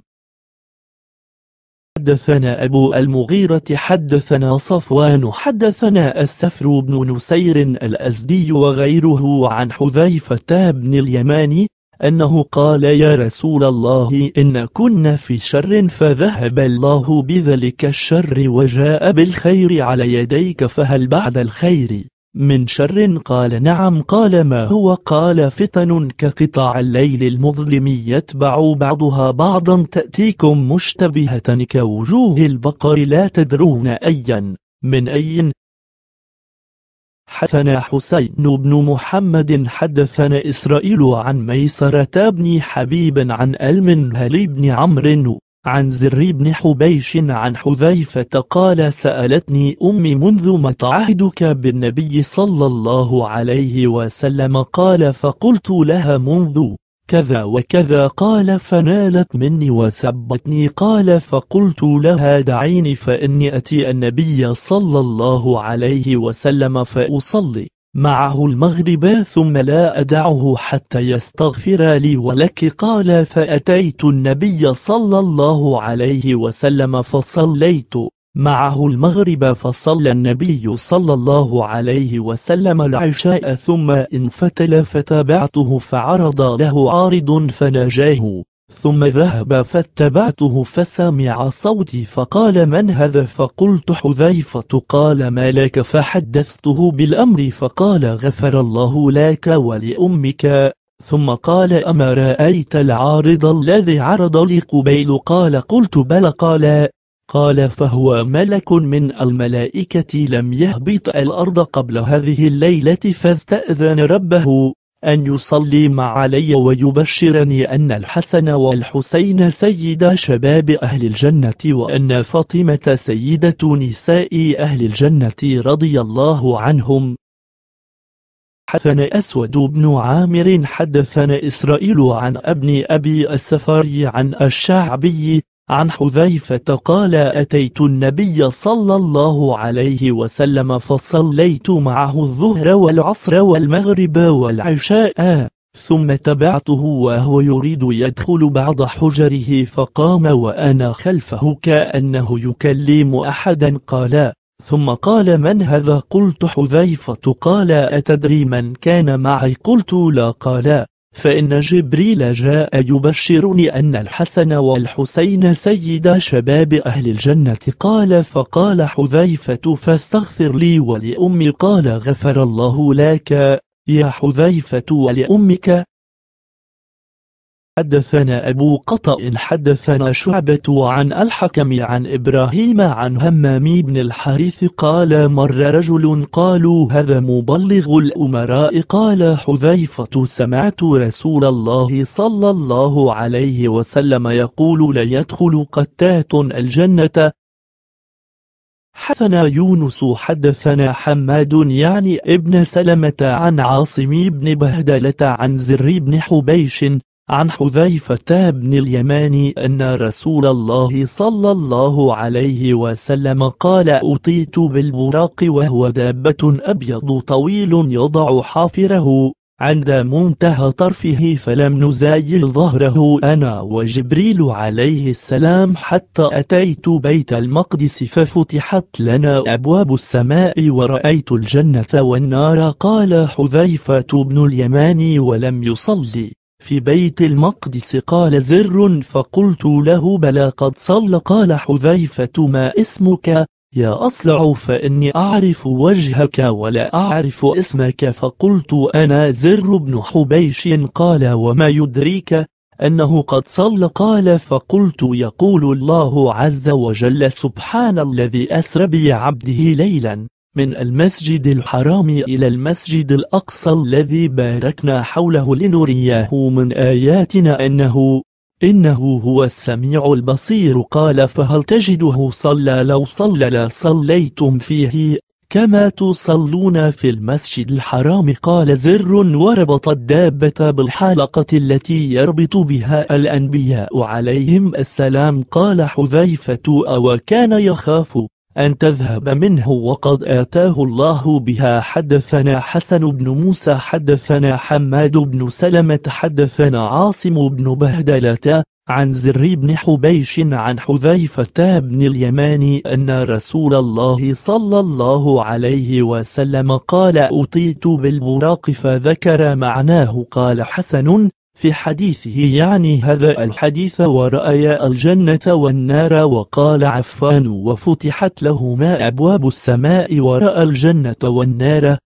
حدثنا أبو المغيرة حدثنا صفوان حدثنا السفر بن نسير الأزدي وغيره عن حذيفة بن اليماني أنه قال يا رسول الله إن كنا في شر فذهب الله بذلك الشر وجاء بالخير على يديك فهل بعد الخير من شر قال نعم قال ما هو قال فتن كقطع الليل المظلم يتبع بعضها بعضا تأتيكم مشتبهة كوجوه البقر لا تدرون أيا من أي حدثنا حسين بن محمد حدثنا إسرائيل عن ميسرة بن حبيب عن المنهل بن عمرو عن زر بن حبيش عن حذيفة قال سألتني أمي منذ متى عهدك بالنبي صلى الله عليه وسلم قال فقلت لها منذ كذا وكذا قال فنالت مني وسبتني قال فقلت لها دعيني فإني أتي النبي صلى الله عليه وسلم فأصلي معه المغرب ثم لا أدعه حتى يستغفر لي ولك قال فأتيت النبي صلى الله عليه وسلم فصليت معه المغرب فصلى النبي صلى الله عليه وسلم العشاء ثم انفتل فتابعته فعرض له عارض فناجاه ثم ذهب فاتبعته فسمع صوتي فقال من هذا فقلت حذيفة قال ما لك فحدثته بالأمر فقال غفر الله لك ولأمك ثم قال أما رأيت العارض الذي عرض لقبيل قال قلت بل قال قال فهو ملك من الملائكة لم يهبط الأرض قبل هذه الليلة فاستأذن ربه أن يصلي مع علي ويبشرني أن الحسن والحسين سيدا شباب أهل الجنة وأن فاطمة سيدة نساء أهل الجنة رضي الله عنهم حدثنا أسود بن عامر حدثنا إسرائيل عن ابن أبي السفاري عن الشعبي عن حذيفة قال أتيت النبي صلى الله عليه وسلم فصليت معه الظهر والعصر والمغرب والعشاء ثم تبعته وهو يريد يدخل بعض حجره فقام وأنا خلفه كأنه يكلم أحدا قال ثم قال من هذا قلت حذيفة قال أتدري من كان معي قلت لا قال فإن جبريل جاء يبشرني أن الحسن والحسين سيدا شباب أهل الجنة قال فقال حذيفة فاستغفر لي ولأمي قال غفر الله لك يا حذيفة ولأمك حدثنا أبو قطأ حدثنا شعبة عن الحكم عن إبراهيم عن همام بن الحارث قال مر رجل قالوا هذا مبلغ الأمراء قال حذيفة سمعت رسول الله صلى الله عليه وسلم يقول لا يدخل قتات الجنة حدثنا يونس حدثنا حماد يعني ابن سلمة عن عاصم بن بهدلة عن زر بن حبيش عن حذيفة بن اليمان أن رسول الله صلى الله عليه وسلم قال أطيت بالبراق وهو دابة أبيض طويل يضع حافره عند منتهى طرفه فلم نزايل ظهره أنا وجبريل عليه السلام حتى أتيت بيت المقدس ففتحت لنا أبواب السماء ورأيت الجنة والنار قال حذيفة بن اليمان ولم يصلي في بيت المقدس قال زر فقلت له بلى قد صلى قال حذيفة ما اسمك يا أصلع فإني أعرف وجهك ولا أعرف اسمك فقلت أنا زر بن حبيش قال وما يدريك أنه قد صلى قال فقلت يقول الله عز وجل سبحان الذي أسر بعبده ليلا من المسجد الحرام إلى المسجد الأقصى الذي باركنا حوله لنريه من آياتنا أنه إنه هو السميع البصير قال فهل تجده صلى لو صلى لصليتم فيه كما تصلون في المسجد الحرام قال زر وربط الدابة بالحلقة التي يربط بها الأنبياء عليهم السلام قال حذيفة أو كان يخاف أن تذهب منه وقد آتاه الله بها حدثنا حسن بن موسى حدثنا حماد بن سلمة حدثنا عاصم بن بهدلة عن زر بن حبيش عن حذيفة بن اليمان أن رسول الله صلى الله عليه وسلم قال أطيت بالبراق فذكر معناه قال حسن في حديثه يعني هذا الحديث ورأي الجنة والنار وقال عفان وفتحت لهما أبواب السماء ورأى الجنة والنار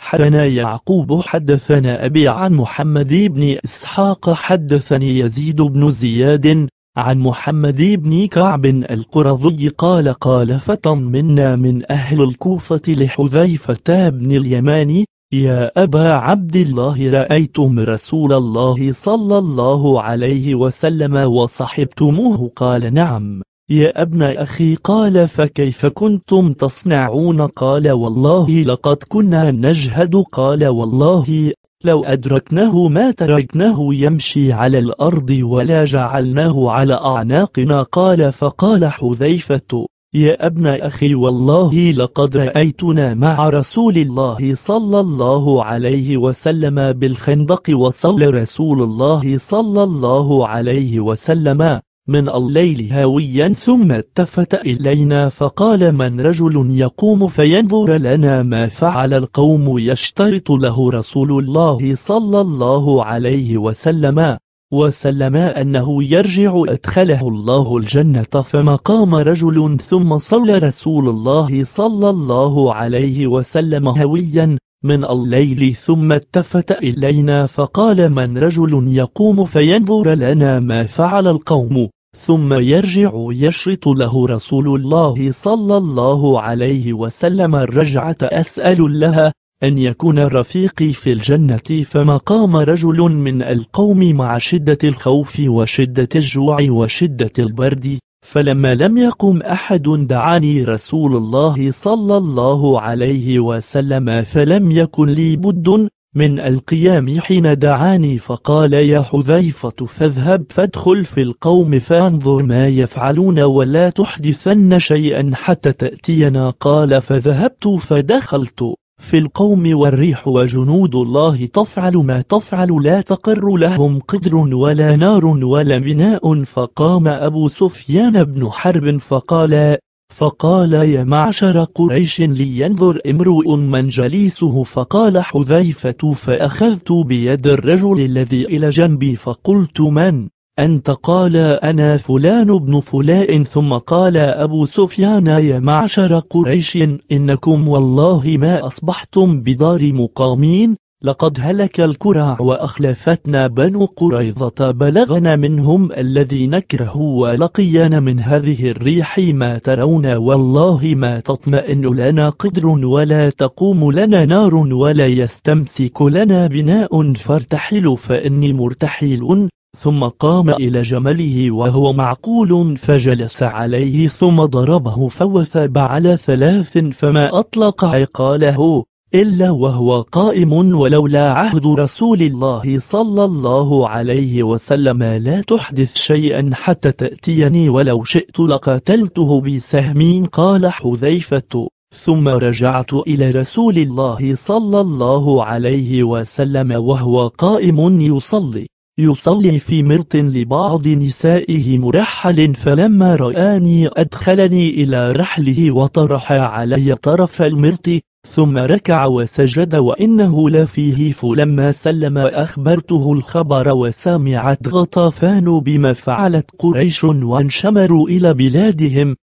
حدثنا يعقوب حدثنا أبي عن محمد بن إسحاق حدثني يزيد بن زياد عن محمد بن كعب القرظي قال قال فتى منا من أهل الكوفة لحذيفة بن اليماني يا أبا عبد الله رأيتم رسول الله صلى الله عليه وسلم وصحبتموه قال نعم يا ابن أخي قال فكيف كنتم تصنعون قال والله لقد كنا نجهد قال والله لو أدركناه ما تركناه يمشي على الأرض ولا جعلناه على أعناقنا قال فقال حذيفة يا ابن أخي والله لقد رأيتنا مع رسول الله صلى الله عليه وسلم بالخندق وصلى رسول الله صلى الله عليه وسلم من الليل هاويا ثم التفت إلينا فقال من رجل يقوم فينظر لنا ما فعل القوم يشترط له رسول الله صلى الله عليه وسلم وسلم أنه يرجع أدخله الله الجنة فما قام رجل ثم صلى رسول الله صلى الله عليه وسلم هويا من الليل ثم التفت إلينا فقال من رجل يقوم فينظر لنا ما فعل القوم ثم يرجع يشرط له رسول الله صلى الله عليه وسلم الرجعة أسأل لها أن يكون رفيقي في الجنة فما قام رجل من القوم مع شدة الخوف وشدة الجوع وشدة البرد فلما لم يقم أحد دعاني رسول الله صلى الله عليه وسلم فلم يكن لي بد من القيام حين دعاني فقال يا حذيفة فاذهب فادخل في القوم فانظر ما يفعلون ولا تحدثن شيئا حتى تأتينا قال فذهبت فدخلت في القوم والريح وجنود الله تفعل ما تفعل لا تقر لهم قدر ولا نار ولا بناء فقام أبو سفيان بن حرب فقال فقال يا معشر قريش لينظر امرؤ من جليسه فقال حذيفة فأخذت بيد الرجل الذي إلى جنبي فقلت من أنت قال أنا فلان بن فلاء ثم قال أبو سفيان يا معشر قريش إنكم والله ما أصبحتم بدار مقامين لقد هلك الكرع وأخلفتنا بنو قريظة بلغنا منهم الذي نكره ولقينا من هذه الريح ما ترون والله ما تطمئن لنا قدر ولا تقوم لنا نار ولا يستمسك لنا بناء فارتحلوا فإني مرتحل ثم قام إلى جمله وهو معقول فجلس عليه ثم ضربه فوثب على ثلاث فما أطلق عقاله إلا وهو قائم ولولا عهد رسول الله صلى الله عليه وسلم لا تحدث شيئا حتى تأتيني ولو شئت لقتلته بسهم قال حذيفة ثم رجعت إلى رسول الله صلى الله عليه وسلم وهو قائم يصلي يصلي في مرط لبعض نسائه مرحل فلما رآني أدخلني إلى رحله وطرح علي طرف المرط ثم ركع وسجد وإنه لفيه فلما سلم أخبرته الخبر وسمعت غطفان بما فعلت قريش وانشمروا إلى بلادهم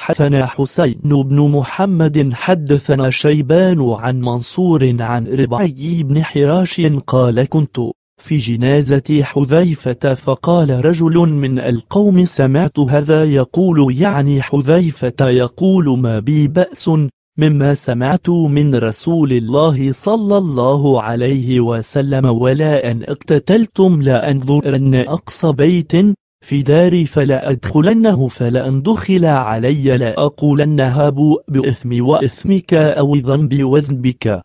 حدثنا حسين بن محمد حدثنا شيبان عن منصور عن ربعي بن حراش قال كنت في جنازة حذيفة فقال رجل من القوم سمعت هذا يقول يعني حذيفة يقول ما بي بأس مما سمعت من رسول الله صلى الله عليه وسلم ولا أن اقتتلتم لا أنظرن أقصى بيت في داري فلا أدخلنه فلا دخل علي لا أقولن هابوا بإثمي وإثمك أو ذنبي وذنبك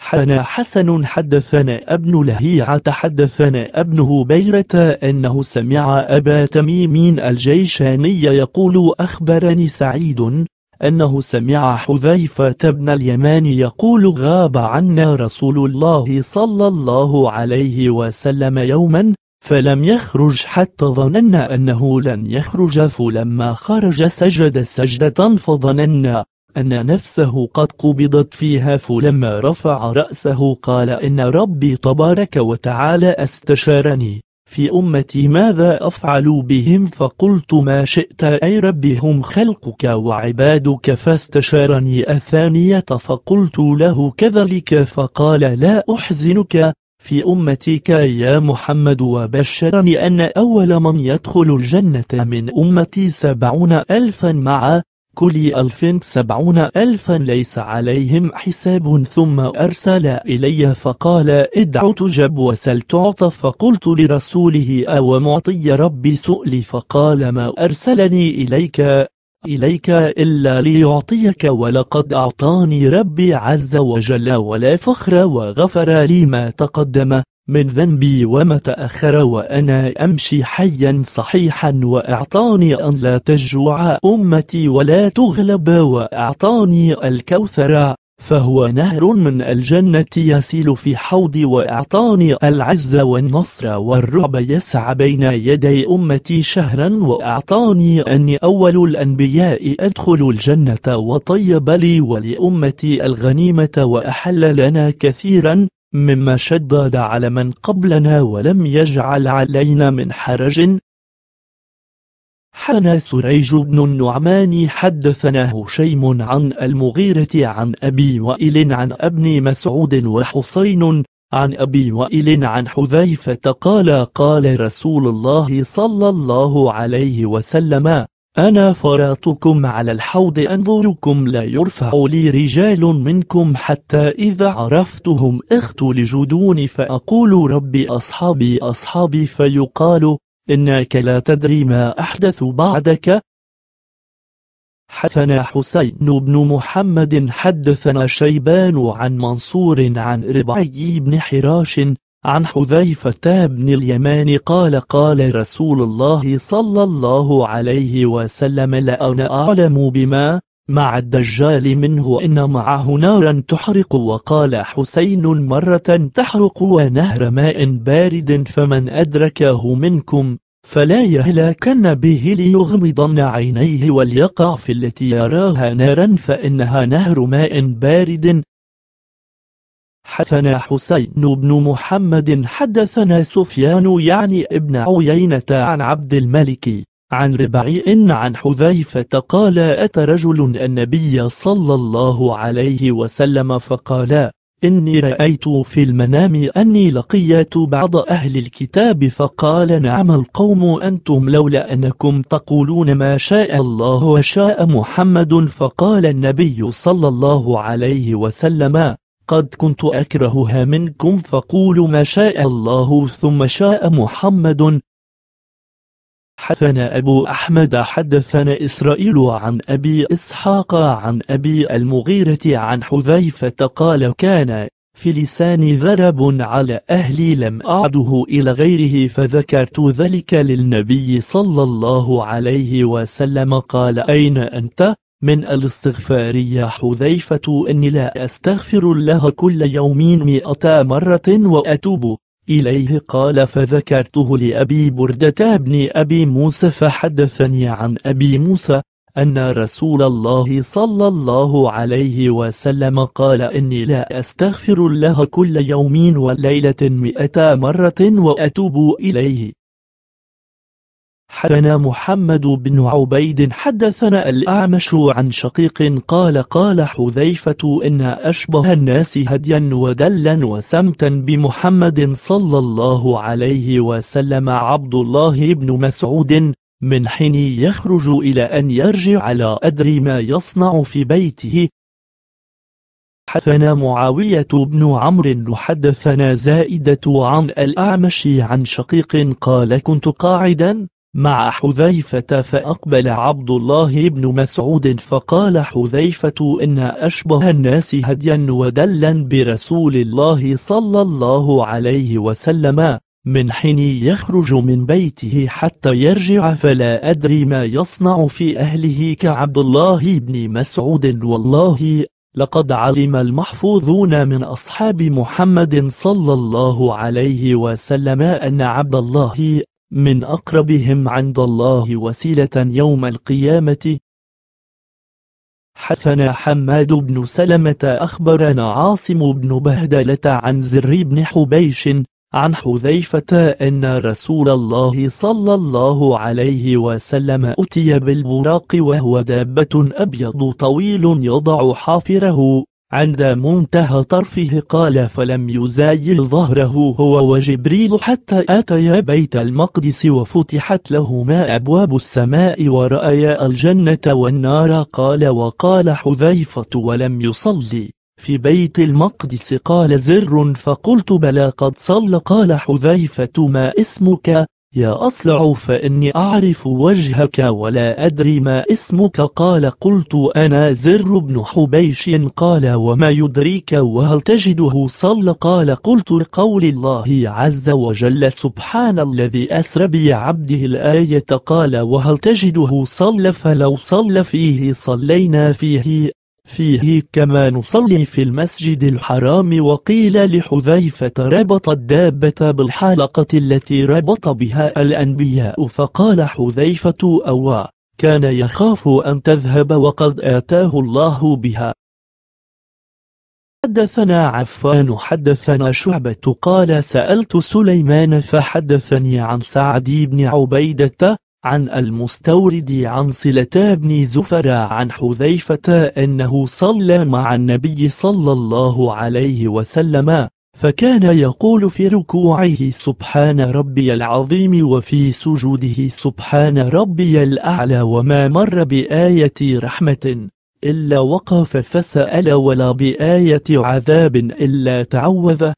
حنا حسن حدثنا ابن لهيعة حدثنا ابن هبيرة أنه سمع أبا تميم الجيشاني يقول أخبرني سعيد أنه سمع حذيفة بن اليمان يقول غاب عنا رسول الله صلى الله عليه وسلم يوما فلم يخرج حتى ظننا أنه لن يخرج فلما خرج سجد سجدة فظننا أن نفسه قد قبضت فيها فلما رفع رأسه قال إن ربي تبارك وتعالى استشارني في أمتي ماذا أفعل بهم فقلت ما شئت أي ربي هم خلقك وعبادك فاستشارني الثانية فقلت له كذلك فقال لا أحزنك في أمتك يا محمد وبشرني أن أول من يدخل الجنة من أمتي سبعون ألفا مع كل ألف سبعون ألفا ليس عليهم حساب ثم أرسل إلي فقال ادع تجب وسل تعطى فقلت لرسوله أو معطي ربي سؤلي فقال ما أرسلني إليك إليك إلا ليعطيك ولقد أعطاني ربي عز وجل ولا فخر وغفر لي ما تقدم من ذنبي وما تأخر وأنا أمشي حيا صحيحا وأعطاني أن لا تجوع أمتي ولا تغلب وأعطاني الكوثر فهو نهر من الجنة يسيل في حوضي وأعطاني العز والنصر والرعب يسعى بين يدي أمتي شهرا وأعطاني أني أول الأنبياء أدخل الجنة وطيب لي ولأمتي الغنيمة وأحل لنا كثيرا مما شدد على من قبلنا ولم يجعل علينا من حرج حنى سريج بن النعمان حدثنا هشيم عن المغيرة عن أبي وائل عن ابن مسعود وحسين عن أبي وائل عن حذيفة قال قال رسول الله صلى الله عليه وسلم أنا فراتكم على الحوض أنظركم لا يرفع لي رجال منكم حتى إذا عرفتهم اختلجدون فأقول ربي أصحابي أصحابي فيقال إنك لا تدري ما أحدث بعدك حدثنا حسين بن محمد حدثنا شيبان عن منصور عن ربعي بن حراش عن حذيفة بن اليمان قال قال رسول الله صلى الله عليه وسلم لأنا أعلم بما مع الدجال منه إن معه نارا تحرق وقال حسين مرة تحرق ونهر ماء بارد فمن أدركه منكم فلا يهلكن به ليغمضن عينيه وليقع في التي يراها نارا فإنها نهر ماء بارد حدثنا حسين بن محمد حدثنا سفيان يعني ابن عيينة عن عبد الملك عن ربعي إن عن حذيفة قال أتى رجل النبي صلى الله عليه وسلم فقال إني رأيت في المنام أني لقيت بعض أهل الكتاب فقال نعم القوم أنتم لولا أنكم تقولون ما شاء الله وشاء محمد فقال النبي صلى الله عليه وسلم قد كنت أكرهها منكم فقولوا ما شاء الله ثم شاء محمد حدثنا أبو أحمد حدثنا إسرائيل عن أبي إسحاق عن أبي المغيرة عن حذيفة قال كان في لساني ذرب على أهلي لم أعده إلى غيره فذكرت ذلك للنبي صلى الله عليه وسلم قال أين أنت؟ من الاستغفار يا حذيفة إني لا أستغفر الله كل يوم مئة مرة وأتوب إليه قال فذكرته لأبي بردة بن أبي موسى فحدثني عن أبي موسى أن رسول الله صلى الله عليه وسلم قال إني لا أستغفر الله كل يوم وليلة مئة مرة وأتوب إليه حدثنا محمد بن عبيد حدثنا الأعمش عن شقيق قال قال حذيفة إن أشبه الناس هديا ودلا وسمتا بمحمد صلى الله عليه وسلم عبد الله بن مسعود من حين يخرج إلى أن يرجع على أدر ما يصنع في بيته حدثنا معاوية بن عمرو حدثنا زائدة عن الأعمش عن شقيق قال كنت قاعدا مع حذيفة فأقبل عبد الله بن مسعود فقال حذيفة إن أشبه الناس هديا ودلا برسول الله صلى الله عليه وسلم من حين يخرج من بيته حتى يرجع فلا أدري ما يصنع في أهله كعبد الله بن مسعود والله لقد علم المحفوظون من أصحاب محمد صلى الله عليه وسلم أن عبد الله من أقربهم عند الله وسيلة يوم القيامة حسن حماد بن سلمة أخبرنا عاصم بن بهدلة عن زر بن حبيش عن حذيفة أن رسول الله صلى الله عليه وسلم أتي بالبراق وهو دابة أبيض طويل يضع حافره عند منتهى طرفه قال فلم يزايل ظهره هو وجبريل حتى أتيا بيت المقدس وفتحت لهما أبواب السماء ورأيا الجنة والنار قال وقال حذيفة ولم يصلي في بيت المقدس قال زر فقلت بلى قد صلى قال حذيفة ما اسمك يا أصلع فإني أعرف وجهك ولا أدري ما اسمك قال قلت أنا زر بن حبيش قال وما يدريك وهل تجده صلى قال قلت لقول الله عز وجل سبحان الذي أسر بعبده الآية قال وهل تجده صلى فلو صلى فيه صلينا فيه فيه كما نصلي في المسجد الحرام وقيل لحذيفة ربط الدابة بالحلقة التي ربط بها الأنبياء فقال حذيفة أوى كان يخاف أن تذهب وقد آتاه الله بها حدثنا عفان حدثنا شعبة قال سألت سليمان فحدثني عن سعد بن عبيدة عن المستورد عن صلة بن زفر عن حذيفة أنه صلى مع النبي صلى الله عليه وسلم فكان يقول في ركوعه سبحان ربي العظيم وفي سجوده سبحان ربي الأعلى وما مر بآية رحمة إلا وقف فسأل ولا بآية عذاب إلا تعوذ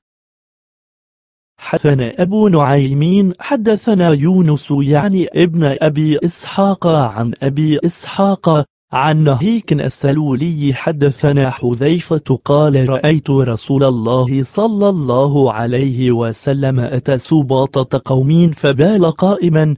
حدثنا أبو نعيم حدثنا يونس يعني ابن أبي إسحاق عن أبي إسحاق عن نهيك السلولي حدثنا حذيفة قال رأيت رسول الله صلى الله عليه وسلم أتى سباطة قوم فبال قائما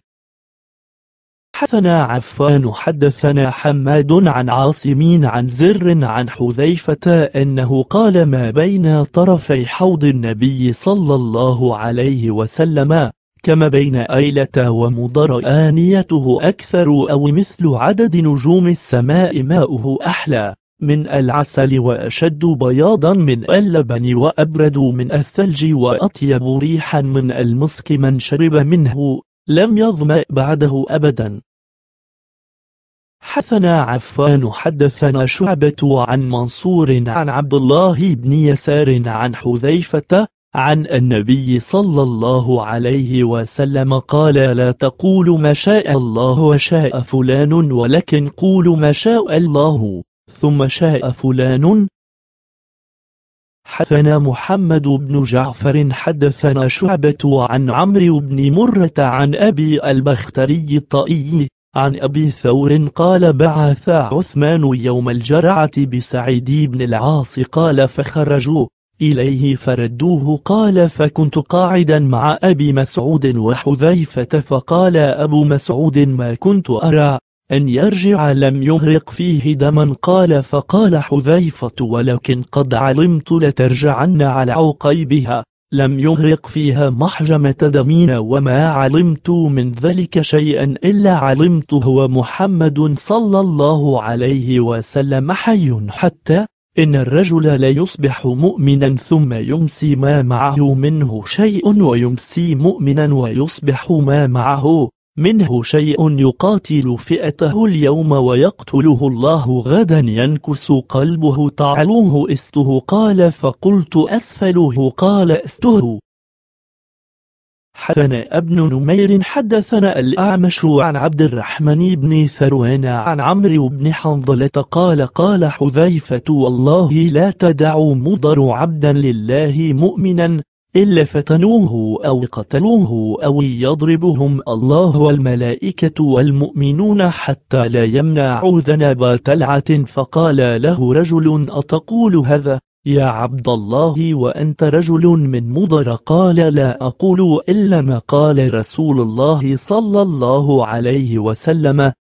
حدثنا عفان حدثنا حماد عن عاصمين عن زر عن حذيفة أنه قال ما بين طرفي حوض النبي صلى الله عليه وسلم كما بين أيلة ومضر آنيته أكثر أو مثل عدد نجوم السماء ماؤه أحلى من العسل وأشد بياضا من اللبن وأبرد من الثلج وأطيب ريحا من المسك من شرب منه لم يظمأ بعده أبدا حثنا عفان حدثنا شعبة عن منصور عن عبد الله بن يسار عن حذيفة عن النبي صلى الله عليه وسلم قال لا تقول ما شاء الله وشاء فلان ولكن قول ما شاء الله ثم شاء فلان حثنا محمد بن جعفر حدثنا شعبة عن عمرو بن مرة عن أبي البختري الطائي عن أبي ثور قال بعث عثمان يوم الجرعة بسعيد بن العاص قال فخرجوا إليه فردوه قال فكنت قاعدا مع أبي مسعود وحذيفة فقال أبو مسعود ما كنت أرى أن يرجع لم يهرق فيه دما قال فقال حذيفة ولكن قد علمت لترجعن على عقيبها لم يغرق فيها محجمة دمين وما علمت من ذلك شيئا إلا علمته ومحمد صلى الله عليه وسلم حي حتى إن الرجل لا يصبح مؤمنا ثم يمسي ما معه منه شيء ويمسي مؤمنا ويصبح ما معه منه شيء يقاتل فئته اليوم ويقتله الله غدا ينكس قلبه تعلوه استه قال فقلت أسفله قال استه حدثنا ابن نمير حدثنا الأعمش عن عبد الرحمن بن ثروان عن عمرو بن حنظلة قال قال حذيفة والله لا تدع مضر عبدا لله مؤمنا إلا فتنوه أو قتلوه أو يضربهم الله والملائكة والمؤمنون حتى لا يمنعوا ذنب تلعة فقال له رجل أتقول هذا يا عبد الله وأنت رجل من مضر قال لا أقول إلا ما قال رسول الله صلى الله عليه وسلم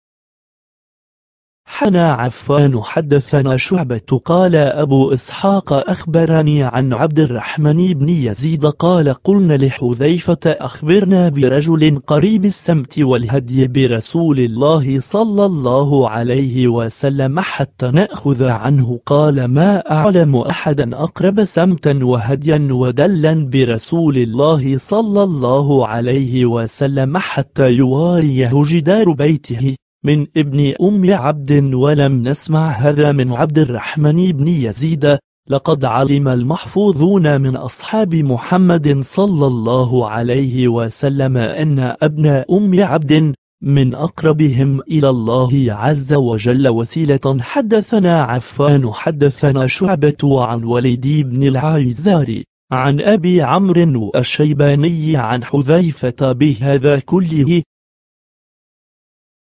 حنا عفان حدثنا شعبة قال أبو إسحاق أخبرني عن عبد الرحمن بن يزيد قال قلنا لحذيفة أخبرنا برجل قريب السمت والهدي برسول الله صلى الله عليه وسلم حتى نأخذ عنه قال ما أعلم أحدا أقرب سمتا وهديا ودلا برسول الله صلى الله عليه وسلم حتى يواريه جدار بيته من ابن أم عبد ولم نسمع هذا من عبد الرحمن بن يزيد لقد علم المحفوظون من أصحاب محمد صلى الله عليه وسلم أن ابن أم عبد من أقربهم إلى الله عز وجل وسيلة حدثنا عفان حدثنا شعبة عن وليد بن العيزاري عن أبي عمرو الشيباني عن حذيفة بهذا كله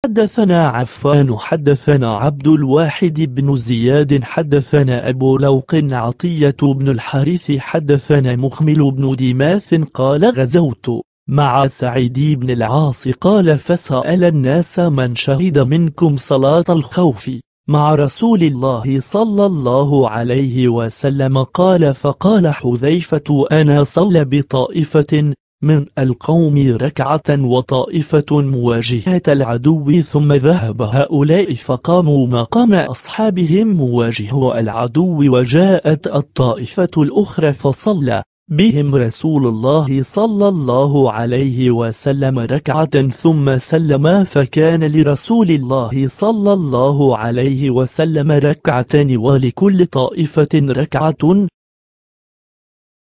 حدثنا عفان حدثنا عبد الواحد بن زياد حدثنا أبو لوق عطية بن الحارث حدثنا مخمل بن ديماث قال غزوت مع سعيد بن العاص قال فسأل الناس من شهد منكم صلاة الخوف مع رسول الله صلى الله عليه وسلم قال فقال حذيفة أنا صلى بطائفة من القوم ركعة وطائفة مواجهة العدو ثم ذهب هؤلاء فقاموا مقام أصحابهم مواجهة العدو وجاءت الطائفة الأخرى فصلى بهم رسول الله صلى الله عليه وسلم ركعة ثم سلم فكان لرسول الله صلى الله عليه وسلم ركعتان ولكل طائفة ركعة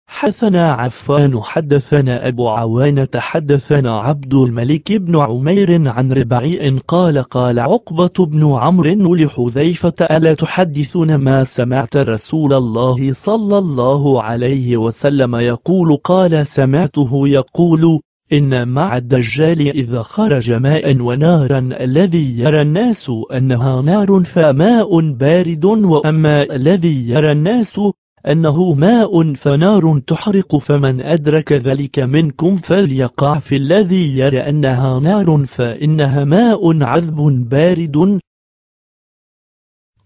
حدثنا عفان حدثنا أبو عوانة حدثنا عبد الملك بن عمير عن ربعي قال قال عقبة بن عمرو لحذيفة ألا تحدثنا ما سمعت رسول الله صلى الله عليه وسلم يقول قال سمعته يقول إن مع الدجال إذا خرج ماء ونارا الذي يرى الناس أنها نار فماء بارد وأما الذي يرى الناس أنه ماء فنار تحرق فمن أدرك ذلك منكم فليقع في الذي يرى أنها نار فإنها ماء عذب بارد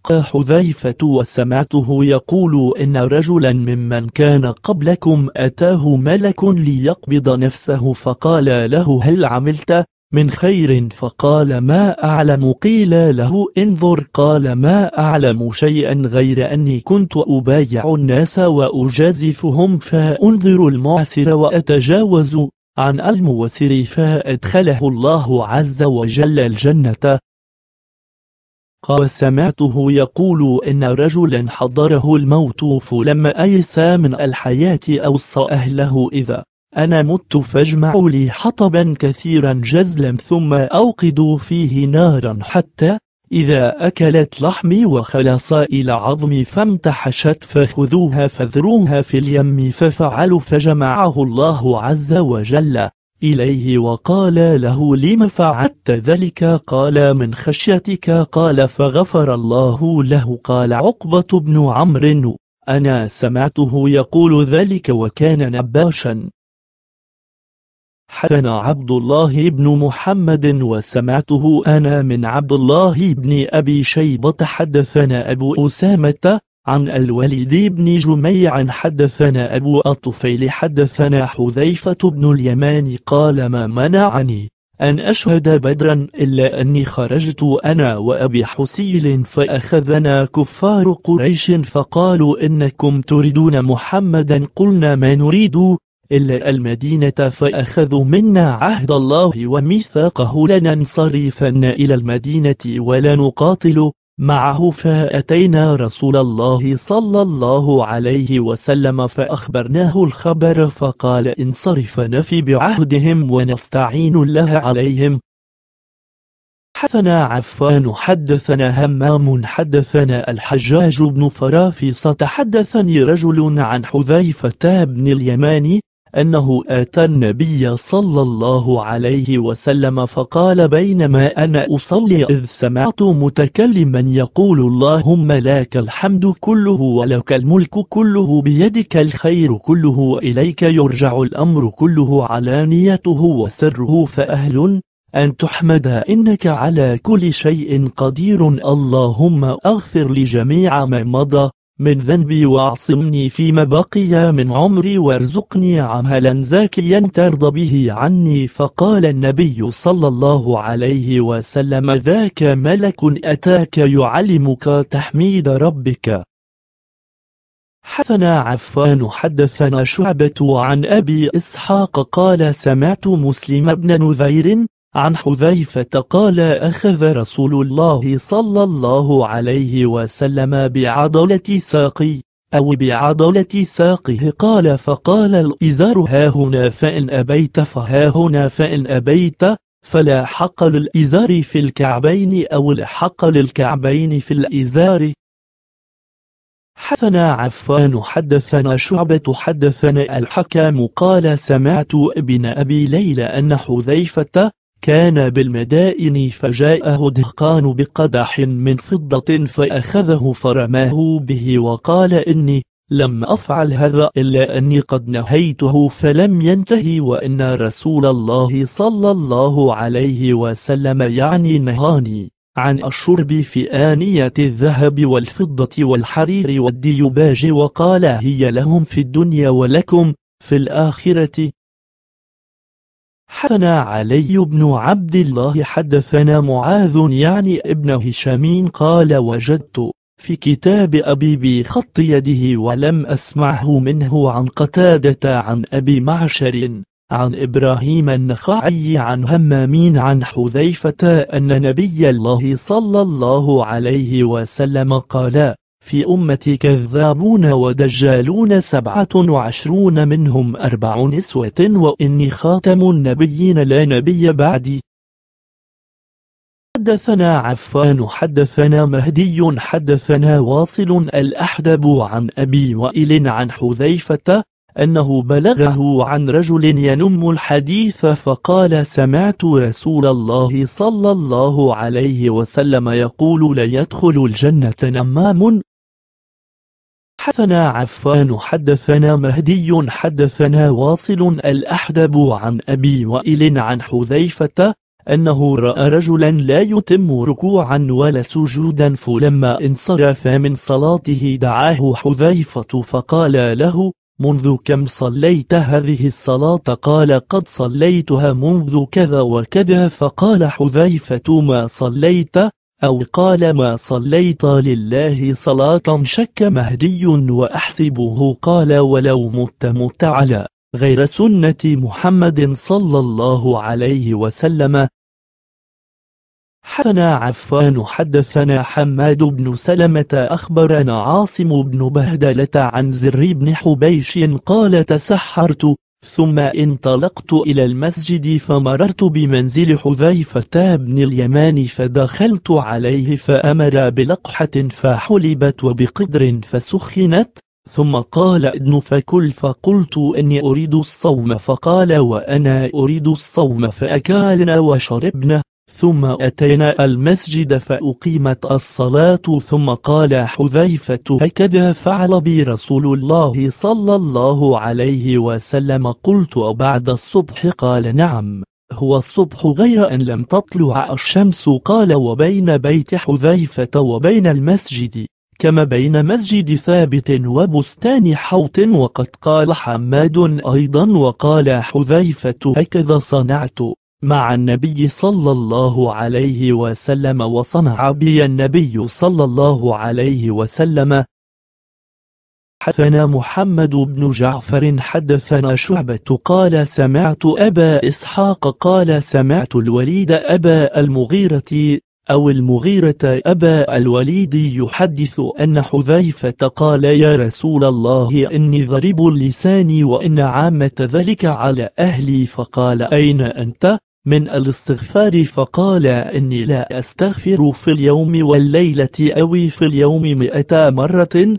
قال حذيفة وسمعته يقول إن رجلا ممن كان قبلكم أتاه ملك ليقبض نفسه فقال له هل عملت مِنْ خَيْرٍ فَقَالَ مَا أَعْلَمُ قِيلَ لَهُ انظُرْ قَالَ مَا أَعْلَمُ شَيْئًا غَيْرَ أَنِّي كُنْتُ أُبَايِعُ النَّاسَ وَأُجَازِفُهُمْ فَأُنْذِرُ الْمُعْسِرَ وَأَتَجَاوَزُ عن الموسر فأدخله الله عز وجل الجنة قال سمعته يقول إن رجلا حضره الموت فلما أيسى من الحياة أوصى أهله إذا أنا مت فاجمعوا لي حطبا كثيرا جزلا ثم أوقدوا فيه نارا حتى إذا أكلت لحمي إلى عظمي فامتحشت فخذوها فذروها في اليم ففعلوا فجمعه الله عز وجل إليه وقال له لم فعلت ذلك قال من خشيتك قال فغفر الله له قال عقبة بن عمرو أنا سمعته يقول ذلك وكان نباشا حدثنا عبد الله بن محمد وسمعته أنا من عبد الله بن أبي شيبة حدثنا أبو أسامة عن الوليد بن جميع حدثنا أبو الطفيل حدثنا حذيفة بن اليمان قال ما منعني أن أشهد بدرا إلا أني خرجت أنا وأبي حسيل فأخذنا كفار قريش فقالوا إنكم تريدون محمدا قلنا ما نريد إلا المدينة فأخذوا منا عهد الله وميثاقه لننصرفن إلى المدينة ولا نقاتل معه فأتينا رسول الله صلى الله عليه وسلم فأخبرناه الخبر فقال انصرف نفي بعهدهم ونستعين الله عليهم حدثنا عفان حدثنا همام حدثنا الحجاج بن فرافصة حدثني رجل عن حذيفة بن اليماني أنه أتى النبي صلى الله عليه وسلم فقال بينما أنا أصلي إذ سمعت متكلما يقول اللهم لك الحمد كله ولك الملك كله بيدك الخير كله وإليك يرجع الأمر كله علانيته وسره فأهل أن تحمد إنك على كل شيء قدير اللهم أغفر لجميع ما مضى من ذنبي واعصمني فيما بقي من عمري وارزقني عملا زاكيا ترضى به عني فقال النبي صلى الله عليه وسلم ذاك ملك أتاك يعلمك تحميد ربك حثنا عفان حدثنا شعبة عن أبي إسحاق قال سمعت مسلم بن نذير عن حذيفة قال أخذ رسول الله صلى الله عليه وسلم بعضلة ساقي أو بعضلة ساقه قال فقال الإزار ها هنا فإن أبيت فها هنا فإن أبيت فلا حق للإزار في الكعبين أو الحق للكعبين في الإزار حدثنا عفان حدثنا شعبة حدثنا الحكام قال سمعت ابن أبي ليلى أن حذيفة كان بالمدائن فجاءه دهقان بقدح من فضة فأخذه فرماه به وقال إني لم أفعل هذا إلا أني قد نهيته فلم ينتهي وإن رسول الله صلى الله عليه وسلم يعني نهاني عن الشرب في آنية الذهب والفضة والحرير والديباج وقال هي لهم في الدنيا ولكم في الآخرة حدثنا علي بن عبد الله حدثنا معاذ يعني ابن هشام قال وجدت في كتاب أبي بخط يده ولم أسمعه منه عن قتادة عن أبي معشر عن إبراهيم النخعي عن همامين عن حذيفة أن نبي الله صلى الله عليه وسلم قال في أمتي كذابون ودجالون سبعة وعشرون منهم أربع نسوة وإني خاتم النبيين لا نبي بعدي حدثنا عفان حدثنا مهدي حدثنا واصل الأحدب عن أبي وائل عن حذيفة أنه بلغه عن رجل ينم الحديث فقال سمعت رسول الله صلى الله عليه وسلم يقول لا يدخل الجنة نمام حدثنا عفان حدثنا مهدي حدثنا واصل الأحدب عن أبي وائل عن حذيفة أنه رأى رجلا لا يتم ركوعا ولا سجودا فلما انصرف من صلاته دعاه حذيفة فقال له منذ كم صليت هذه الصلاة قال قد صليتها منذ كذا وكذا فقال حذيفة ما صليت أو قال ما صليت لله صلاة شك مهدي وأحسبه قال ولو مت مت على غير سنة محمد صلى الله عليه وسلم حدثنا عفان حدثنا حماد بن سلمة أخبرنا عاصم بن بهدلة عن زر بن حبيش قال تسحرت ثم انطلقت إلى المسجد فمررت بمنزل حذيفة بن اليمان فدخلت عليه فأمر بلقحة فحلبت وبقدر فسخنت ثم قال ابن فكل فقلت إني أريد الصوم فقال وأنا أريد الصوم فأكلنا وشربنا ثم أتينا المسجد فأقيمت الصلاة ثم قال حذيفة هكذا فعل بي رسول الله صلى الله عليه وسلم قلت بعد الصبح قال نعم هو الصبح غير أن لم تطلع الشمس قال وبين بيت حذيفة وبين المسجد كما بين مسجد ثابت وبستان حوت وقد قال حماد أيضا وقال حذيفة هكذا صنعت مع النبي صلى الله عليه وسلم وصنع بي النبي صلى الله عليه وسلم حدثنا محمد بن جعفر حدثنا شعبة قال سمعت أبا إسحاق قال سمعت الوليد أبا المغيرة أو المغيرة أبا الوليد يحدث أن حذيفة قال يا رسول الله إني ضرب اللسان وإن عامة ذلك على أهلي فقال أين أنت؟ من الاستغفار فقال إني لا أستغفر في اليوم والليلة أو في اليوم مئة مرة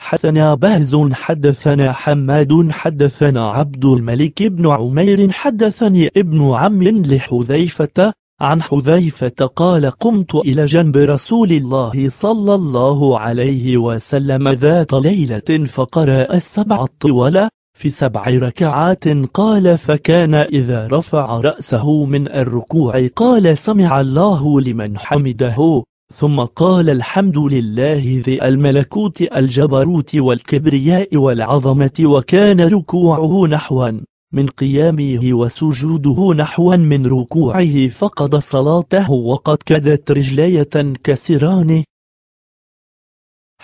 حدثنا بهز حدثنا حماد حدثنا عبد الملك بن عمير حدثني ابن عم لحذيفة عن حذيفة قال قمت إلى جنب رسول الله صلى الله عليه وسلم ذات ليلة فقرأ السبع الطوال في سبع ركعات قال فكان إذا رفع رأسه من الركوع قال سمع الله لمن حمده ثم قال الحمد لله ذي الملكوت الجبروت والكبرياء والعظمة وكان ركوعه نحوا من قيامه وسجوده نحوا من ركوعه فقد صلاته وقد كدت رجلية كسرانه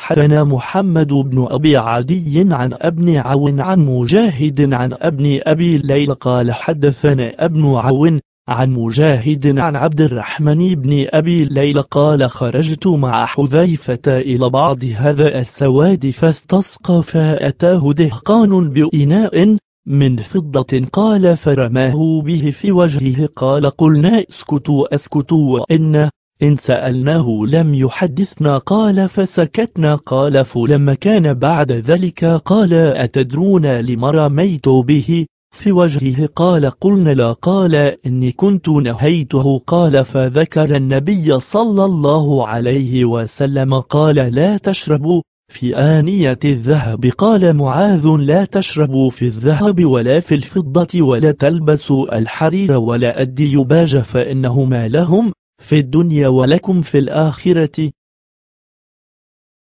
حدنا محمد بن أبي عدي عن ابن عون عن مجاهد عن ابن أبي ليل قال حدثنا ابن عون عن مجاهد عن عبد الرحمن بن أبي ليل قال خرجت مع حذيفة إلى بعض هذا السواد فاستسقى فأتاه دهقان بإناء من فضة قال فرماه به في وجهه قال قلنا اسكتوا اسكتوا وإن إن سألناه لم يحدثنا قال فسكتنا قال فلما كان بعد ذلك قال أتدرون لما رميت به في وجهه قال قلنا لا قال إني كنت نهيته قال فذكر النبي صلى الله عليه وسلم قال لا تشربوا في آنية الذهب قال معاذ لا تشربوا في الذهب ولا في الفضة ولا تلبسوا الحرير ولا الديباج فإنهما لهم في الدنيا ولكم في الآخرة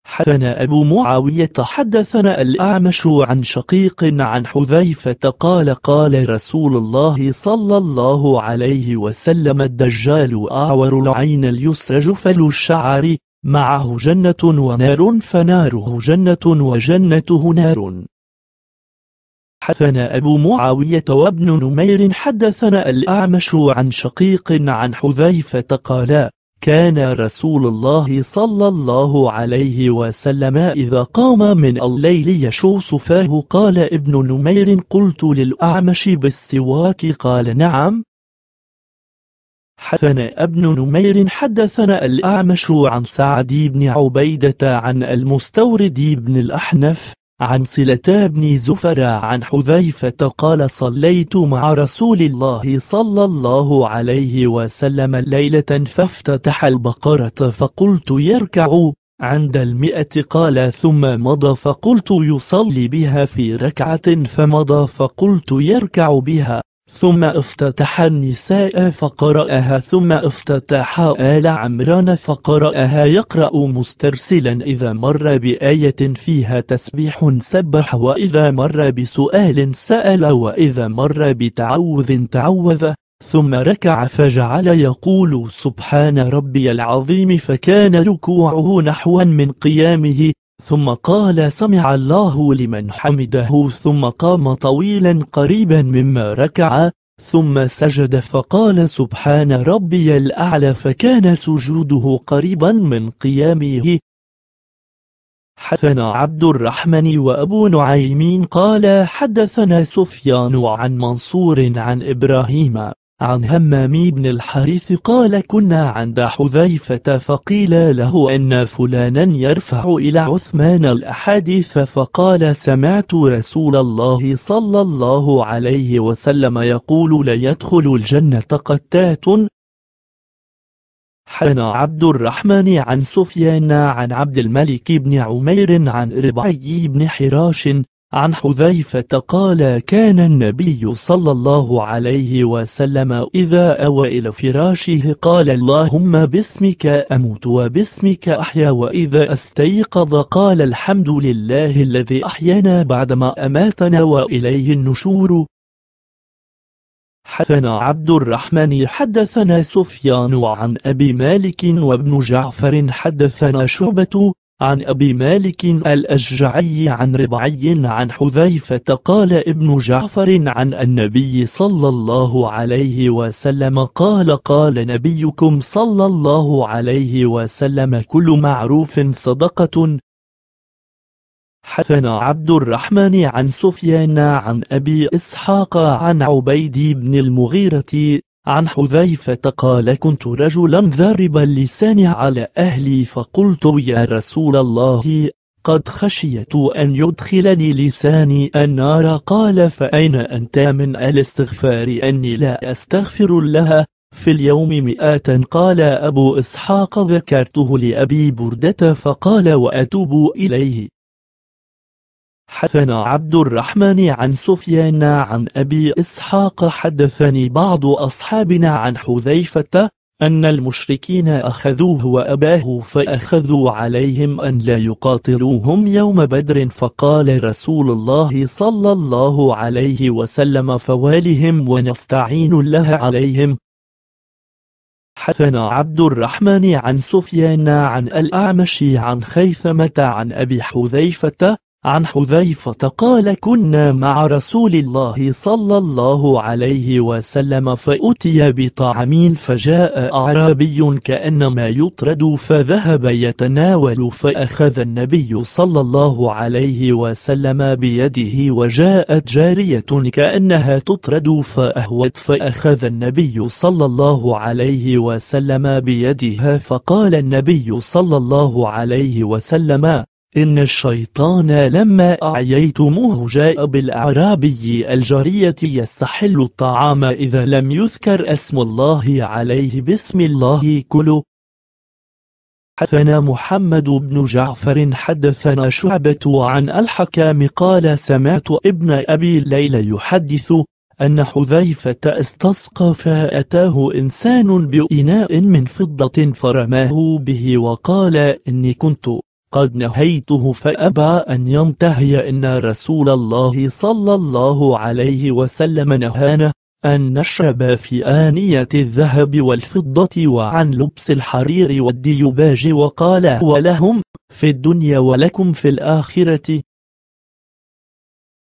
حدثنا أبو معاوية حدثنا الأعمش عن شقيق عن حذيفة قال قال رسول الله صلى الله عليه وسلم الدجال أعور العين اليسر جفل الشعر معه جنة ونار فناره جنة وجنته نار حدثنا أبو معاوية وابن نمير حدثنا الأعمش عن شقيق عن حذيفة قالا كان رسول الله صلى الله عليه وسلم إذا قام من الليل يشوص فاه قال ابن نمير قلت للأعمش بالسواك قال نعم حدثنا ابن نمير حدثنا الأعمش عن سعد بن عبيدة عن المستورد بن الأحنف عن صلة بن زفر عن حذيفة قال صليت مع رسول الله صلى الله عليه وسلم ليلة فافتتح البقرة فقلت يركع عند المئة قال ثم مضى فقلت يصلي بها في ركعة فمضى فقلت يركع بها ثم افتتح النساء فقرأها ثم افتتح آل عمران فقرأها يقرأ مسترسلا إذا مر بآية فيها تسبيح سبح وإذا مر بسؤال سأل وإذا مر بتعوذ تعوذ ثم ركع فجعل يقول سبحان ربي العظيم فكان ركوعه نحوا من قيامه ثم قال سمع الله لمن حمده ثم قام طويلا قريبا مما ركع ثم سجد فقال سبحان ربي الأعلى فكان سجوده قريبا من قيامه حدثنا عبد الرحمن وأبو نعيمين قال حدثنا سفيان عن منصور عن إبراهيم عن همام بن الحارث قال كنا عند حذيفة فقيل له أن فلانا يرفع إلى عثمان الأحاديث فقال سمعت رسول الله صلى الله عليه وسلم يقول لا يدخل الجنة قتات حن عبد الرحمن عن سفيان عن عبد الملك بن عمير عن ربعي بن حراش عن حذيفة قال كان النبي صلى الله عليه وسلم إذا أوى إلى فراشه قال اللهم باسمك أموت وباسمك أحيا وإذا استيقظ قال الحمد لله الذي أحيانا بعدما أماتنا وإليه النشور حدثنا عبد الرحمن حدثنا سفيان عن أبي مالك وابن جعفر حدثنا شعبة عن أبي مالك الأشجعي عن ربعي عن حذيفة قال ابن جعفر عن النبي صلى الله عليه وسلم قال قال نبيكم صلى الله عليه وسلم كل معروف صدقة حثنا عبد الرحمن عن سفيان عن أبي إسحاق عن عبيد بن المغيرة عن حذيفة قال كنت رجلا ذارب اللسان على أهلي فقلت يا رسول الله قد خشيت أن يدخلني لساني النار قال فأين أنت من الاستغفار أني لا أستغفر لها في اليوم مئة قال أبو إسحاق ذكرته لأبي بردة فقال وأتوب إليه حدثنا عبد الرحمن عن سفيان عن أبي إسحاق حدثني بعض أصحابنا عن حذيفة أن المشركين أخذوه وأباه فأخذوا عليهم أن لا يقاتلوهم يوم بدر فقال رسول الله صلى الله عليه وسلم فوالهم ونستعين الله عليهم حدثنا عبد الرحمن عن سفيان عن الأعمش عن خيثمة عن أبي حذيفة عن حذيفة قال كنا مع رسول الله صلى الله عليه وسلم فأتي بطعام فجاء أعرابي كأنما يطرد فذهب يتناول فأخذ النبي صلى الله عليه وسلم بيده وجاءت جارية كأنها تطرد فأهوت فأخذ النبي صلى الله عليه وسلم بيدها فقال النبي صلى الله عليه وسلم إن الشيطان لما أعييتموه جاء بالأعرابي الجارية يستحل الطعام إذا لم يذكر اسم الله عليه بسم الله كله حدثنا محمد بن جعفر حدثنا شعبة عن الحكام قال سمعت ابن أبي ليلى يحدث أن حذيفة استسقى فأتاه إنسان بإناء من فضة فرماه به وقال إني كنت قد نهيته فأبى أن ينتهي إن رسول الله صلى الله عليه وسلم نهانا أن نشرب في آنية الذهب والفضة وعن لبس الحرير والديباج وقال ولهم في الدنيا ولكم في الآخرة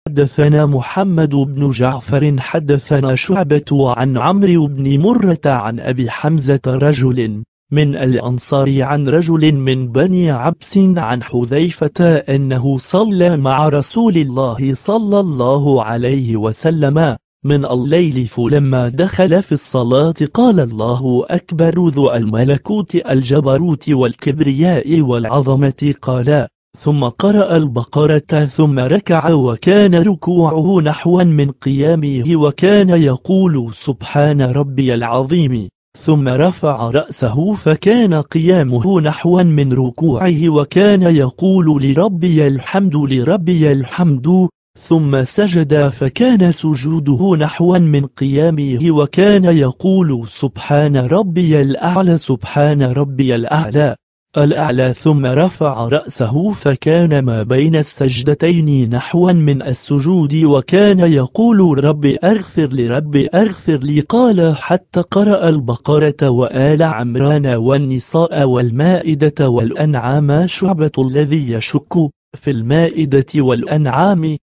حدثنا محمد بن جعفر حدثنا شعبة عن عمرو بن مرة عن أبي حمزة رجل من الأنصار عن رجل من بني عبس عن حذيفة أنه صلى مع رسول الله صلى الله عليه وسلم من الليل فلما دخل في الصلاة قال الله أكبر ذو الملكوت الجبروت والكبرياء والعظمة قال ثم قرأ البقرة ثم ركع وكان ركوعه نحوا من قيامه وكان يقول سبحان ربي العظيم ثم رفع رأسه فكان قيامه نحوا من ركوعه وكان يقول لربي الحمد لربي الحمد ثم سجد فكان سجوده نحوا من قيامه وكان يقول سبحان ربي الأعلى سبحان ربي الأعلى الأعلى ثم رفع رأسه فكان ما بين السجدتين نحوا من السجود وكان يقول رب أغفر لي أغفر لي قال حتى قرأ البقرة وآل عمران والنساء والمائدة والأنعام شعبة الذي يشك في المائدة والأنعام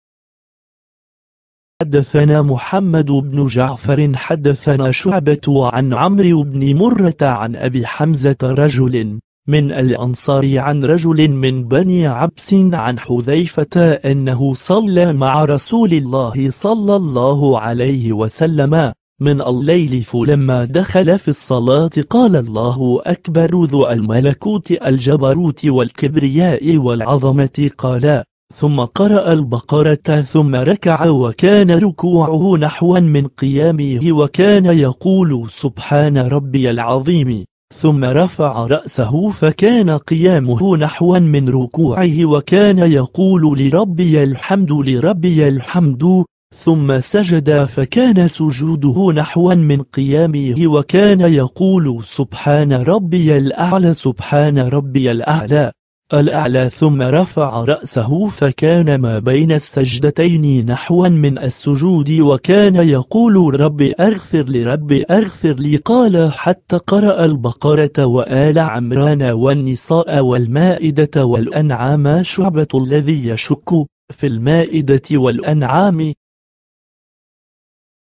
حدثنا محمد بن جعفر حدثنا شعبة عن عمرو بن مرة عن أبي حمزة رجل من الأنصار عن رجل من بني عبس عن حذيفة أنه صلى مع رسول الله صلى الله عليه وسلم من الليل فلما دخل في الصلاة قال الله أكبر ذو الملكوت الجبروت والكبرياء والعظمة قال ثم قرأ البقرة ثم ركع وكان ركوعه نحوا من قيامه وكان يقول سبحان ربي العظيم ثم رفع رأسه فكان قيامه نحوا من ركوعه وكان يقول لربي الحمد لربي الحمد ثم سجد فكان سجوده نحوا من قيامه وكان يقول سبحان ربي الأعلى سبحان ربي الأعلى الأعلى ثم رفع رأسه فكان ما بين السجدتين نحوا من السجود وكان يقول رب أغفر لي أغفر لي قال حتى قرأ البقرة وآل عمران والنساء والمائدة والأنعام شعبة الذي يشك في المائدة والأنعام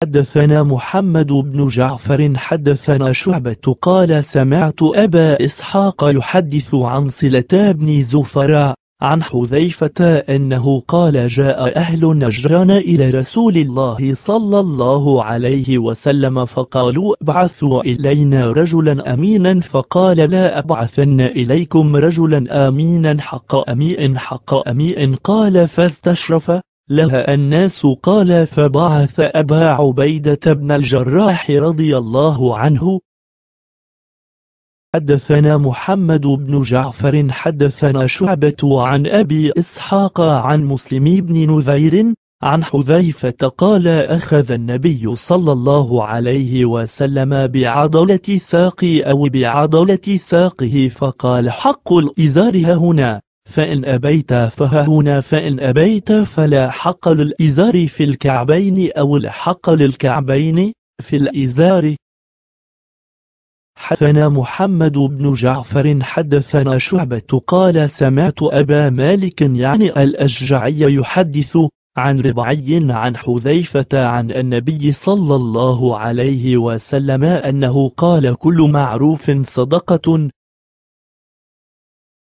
حدثنا محمد بن جعفر حدثنا شعبة قال سمعت أبا إسحاق يحدث عن صلة بن زفراء عن حذيفة أنه قال جاء أهل نجران إلى رسول الله صلى الله عليه وسلم فقالوا ابعثوا إلينا رجلا أمينا فقال لا أبعثن إليكم رجلا أمينا حق أميء حق أميء قال فاستشرف لها الناس قال فبعث أبا عبيدة بن الجراح رضي الله عنه حدثنا محمد بن جعفر حدثنا شعبة عن أبي إسحاق عن مسلم بن نذير عن حذيفة قال أخذ النبي صلى الله عليه وسلم بعضلة ساقي أو بعضلة ساقه فقال حق الإزار هنا فإن أبيت فههنا فإن أبيت فلا حق للإزار في الكعبين أو الحق للكعبين في الإزار حدثنا محمد بن جعفر حدثنا شعبة قال سمعت أبا مالك يعني الأشجعي يحدث عن ربعي عن حذيفة عن النبي صلى الله عليه وسلم أنه قال كل معروف صدقة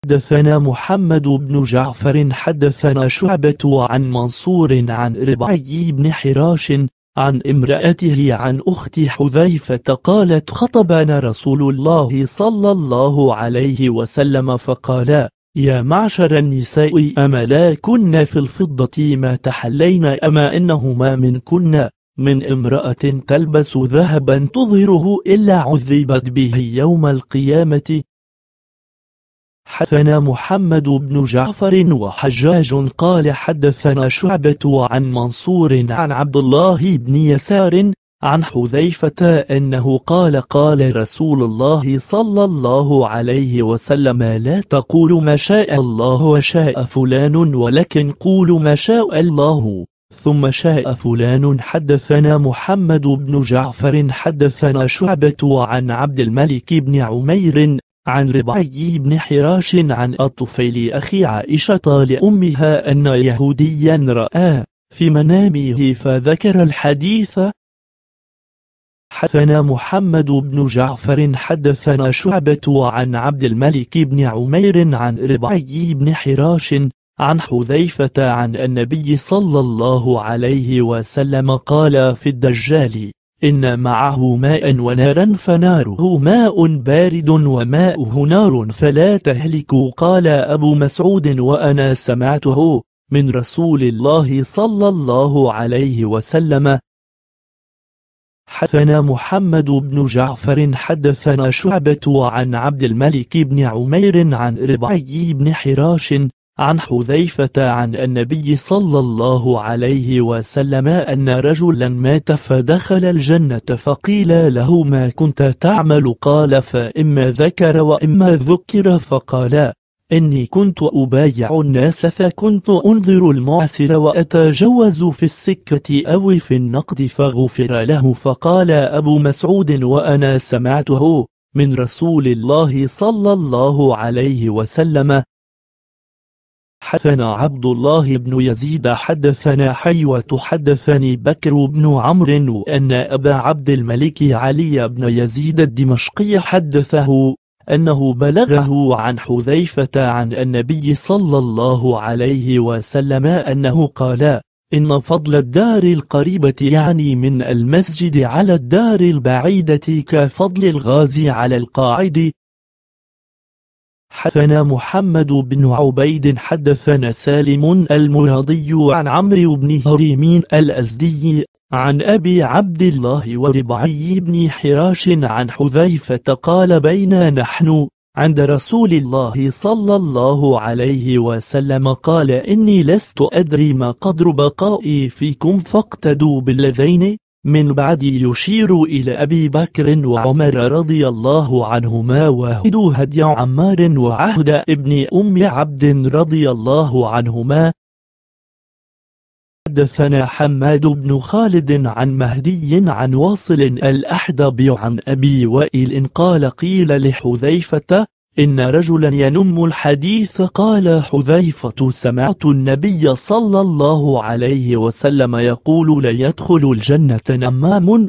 حدثنا محمد بن جعفر حدثنا شعبة عن منصور عن ربعي بن حراش عن امرأته عن أخت حذيفة قالت خطبنا رسول الله صلى الله عليه وسلم فقال يا معشر النساء أما لا كنا في الفضة ما تحلينا أما إنهما من كنا من امرأة تلبس ذهبا تظهره إلا عذبت به يوم القيامة حدثنا محمد بن جعفر وحجاج قال حدثنا شعبة عن منصور عن عبد الله بن يسار عن حذيفة أنه قال قال رسول الله صلى الله عليه وسلم لا تقول ما شاء الله وشاء فلان ولكن قول ما شاء الله ثم شاء فلان حدثنا محمد بن جعفر حدثنا شعبة عن عبد الملك بن عمير عن ربعي بن حراش عن الطفيل أخي عائشة لأمها أن يهوديا رآه في منامه فذكر الحديث حدثنا محمد بن جعفر حدثنا شعبة عن عبد الملك بن عمير عن ربعي بن حراش عن حذيفة عن النبي صلى الله عليه وسلم قال في الدجال إن معه ماء ونارا فناره ماء بارد وماءه نار فلا تهلكوا قال أبو مسعود وأنا سمعته من رسول الله صلى الله عليه وسلم حدثنا محمد بن جعفر حدثنا شعبة عن عبد الملك بن عمير عن ربعي بن حراش عن حذيفة عن النبي صلى الله عليه وسلم أن رجلا مات فدخل الجنة فقيل له ما كنت تعمل قال فإما ذكر وإما ذكر فقال إني كنت أبايع الناس فكنت أنظر المعسر وأتجوز في السكة أو في النقد فغفر له فقال أبو مسعود وأنا سمعته من رسول الله صلى الله عليه وسلم حدثنا عبد الله بن يزيد حدثنا حيوة حدثني بكر بن عمرو أن أبا عبد الملك علي بن يزيد الدمشقي حدثه أنه بلغه عن حذيفة عن النبي صلى الله عليه وسلم أنه قال إن فضل الدار القريبة يعني من المسجد على الدار البعيدة كفضل الغازي على القاعد حدثنا محمد بن عبيد حدثنا سالم المراضي عن عمرو بن هريم الأزدي عن أبي عبد الله وربعي بن حراش عن حذيفة قال بينا نحن عند رسول الله صلى الله عليه وسلم قال إني لست أدري ما قدر بقائي فيكم فاقتدوا بالذين من بعد يشير إلى أبي بكر وعمر رضي الله عنهما وهدو هدي عمار وعهد ابن أم عبد رضي الله عنهما حدثنا حماد بن خالد عن مهدي عن واصل الأحدب عن أبي وائل قال قيل لحذيفة إن رجلا ينم الحديث قال حذيفة سمعت النبي صلى الله عليه وسلم يقول لا يدخل الجنة نمام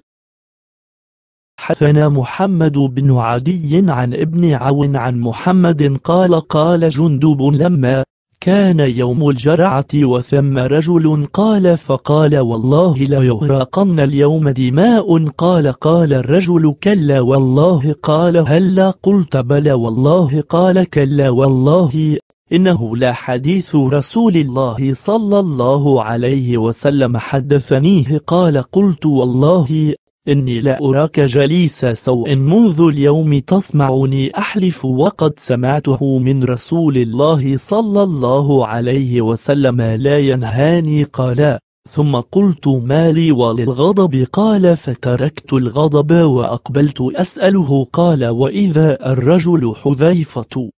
حثنا محمد بن عدي عن ابن عون عن محمد قال قال جندب لما كان يوم الجرعة وثم رجل قال فقال والله يهرقن اليوم دماء قال قال الرجل كلا والله قال هلا قلت بلى والله قال كلا والله إنه لا حديث رسول الله صلى الله عليه وسلم حدثنيه قال قلت والله إني لا أراك جليس سوء منذ اليوم تسمعني أحلف وقد سمعته من رسول الله صلى الله عليه وسلم لا ينهاني قال ثم قلت ما لي وللغضب قال فتركت الغضب وأقبلت أسأله قال وإذا الرجل حذيفة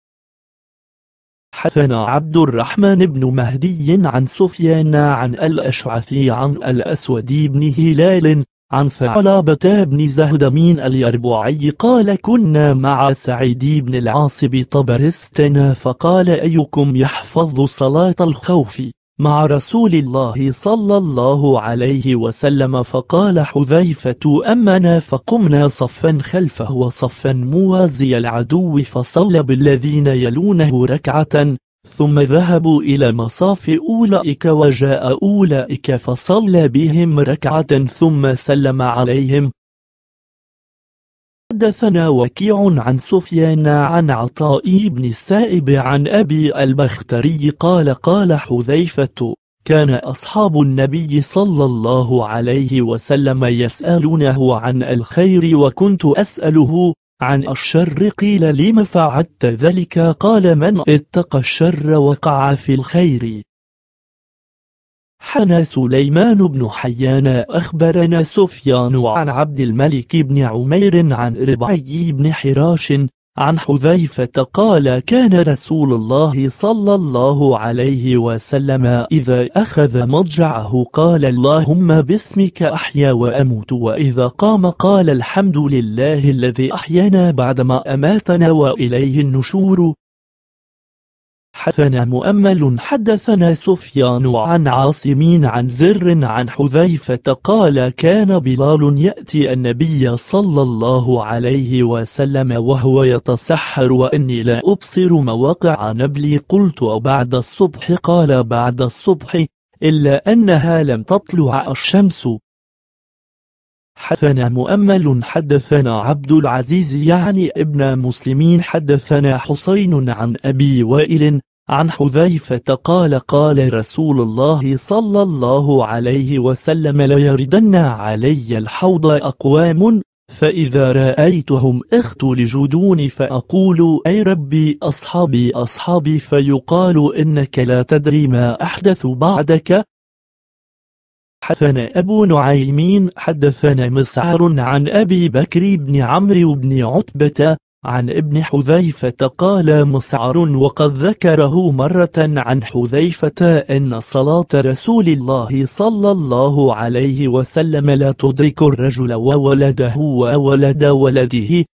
حثنا عبد الرحمن بن مهدي عن سفيان عن الأشعثي عن الأسود بن هلال عن ثعلبة بن زهدمين اليربوعي قال كنا مع سعيد بن العاص بطبرستنا فقال أيكم يحفظ صلاة الخوف مع رسول الله صلى الله عليه وسلم فقال حذيفة أمنا فقمنا صفا خلفه وصفا موازي العدو فصلى بالذين يلونه ركعة ثم ذهبوا إلى مصاف أولئك وجاء أولئك فصلى بهم ركعة ثم سلم عليهم حدثنا وكيع عن سفيان عن عطاء بن السائب عن أبي البختري قال قال حذيفة كان أصحاب النبي صلى الله عليه وسلم يسألونه عن الخير وكنت أسأله عن الشر قيل لم فعلت ذلك قال من اتقى الشر وقع في الخير حنى سليمان بن حيان أخبرنا سفيان عن عبد الملك بن عمير عن ربعي بن حراش عن حذيفة قال كان رسول الله صلى الله عليه وسلم إذا أخذ مضجعه قال اللهم باسمك أحيا وأموت وإذا قام قال الحمد لله الذي أحيانا بعدما أماتنا وإليه النشور حدثنا مؤمل حدثنا سفيان عن عاصمين عن زر عن حذيفة قال كان بلال يأتي النبي صلى الله عليه وسلم وهو يتسحر وإني لا أبصر مواقع نبلي قلت وبعد الصبح قال بعد الصبح إلا أنها لم تطلع الشمس حدثنا مؤمل حدثنا عبد العزيز يعني ابن مسلمين حدثنا حسين عن أبي وائل عن حذيفة قال قال رسول الله صلى الله عليه وسلم ليردن علي الحوض أقوام فإذا رأيتهم اختلج دوني فأقول أي ربي أصحابي أصحابي فيقال إنك لا تدري ما أحدث بعدك حدثنا أبو نعيم حدثنا مسعر عن أبي بكر بن عمرو بن عتبة عن ابن حذيفة قال مسعر وقد ذكره مرة عن حذيفة أن صلاة رسول الله صلى الله عليه وسلم لا تدرك الرجل وولده وولد ولده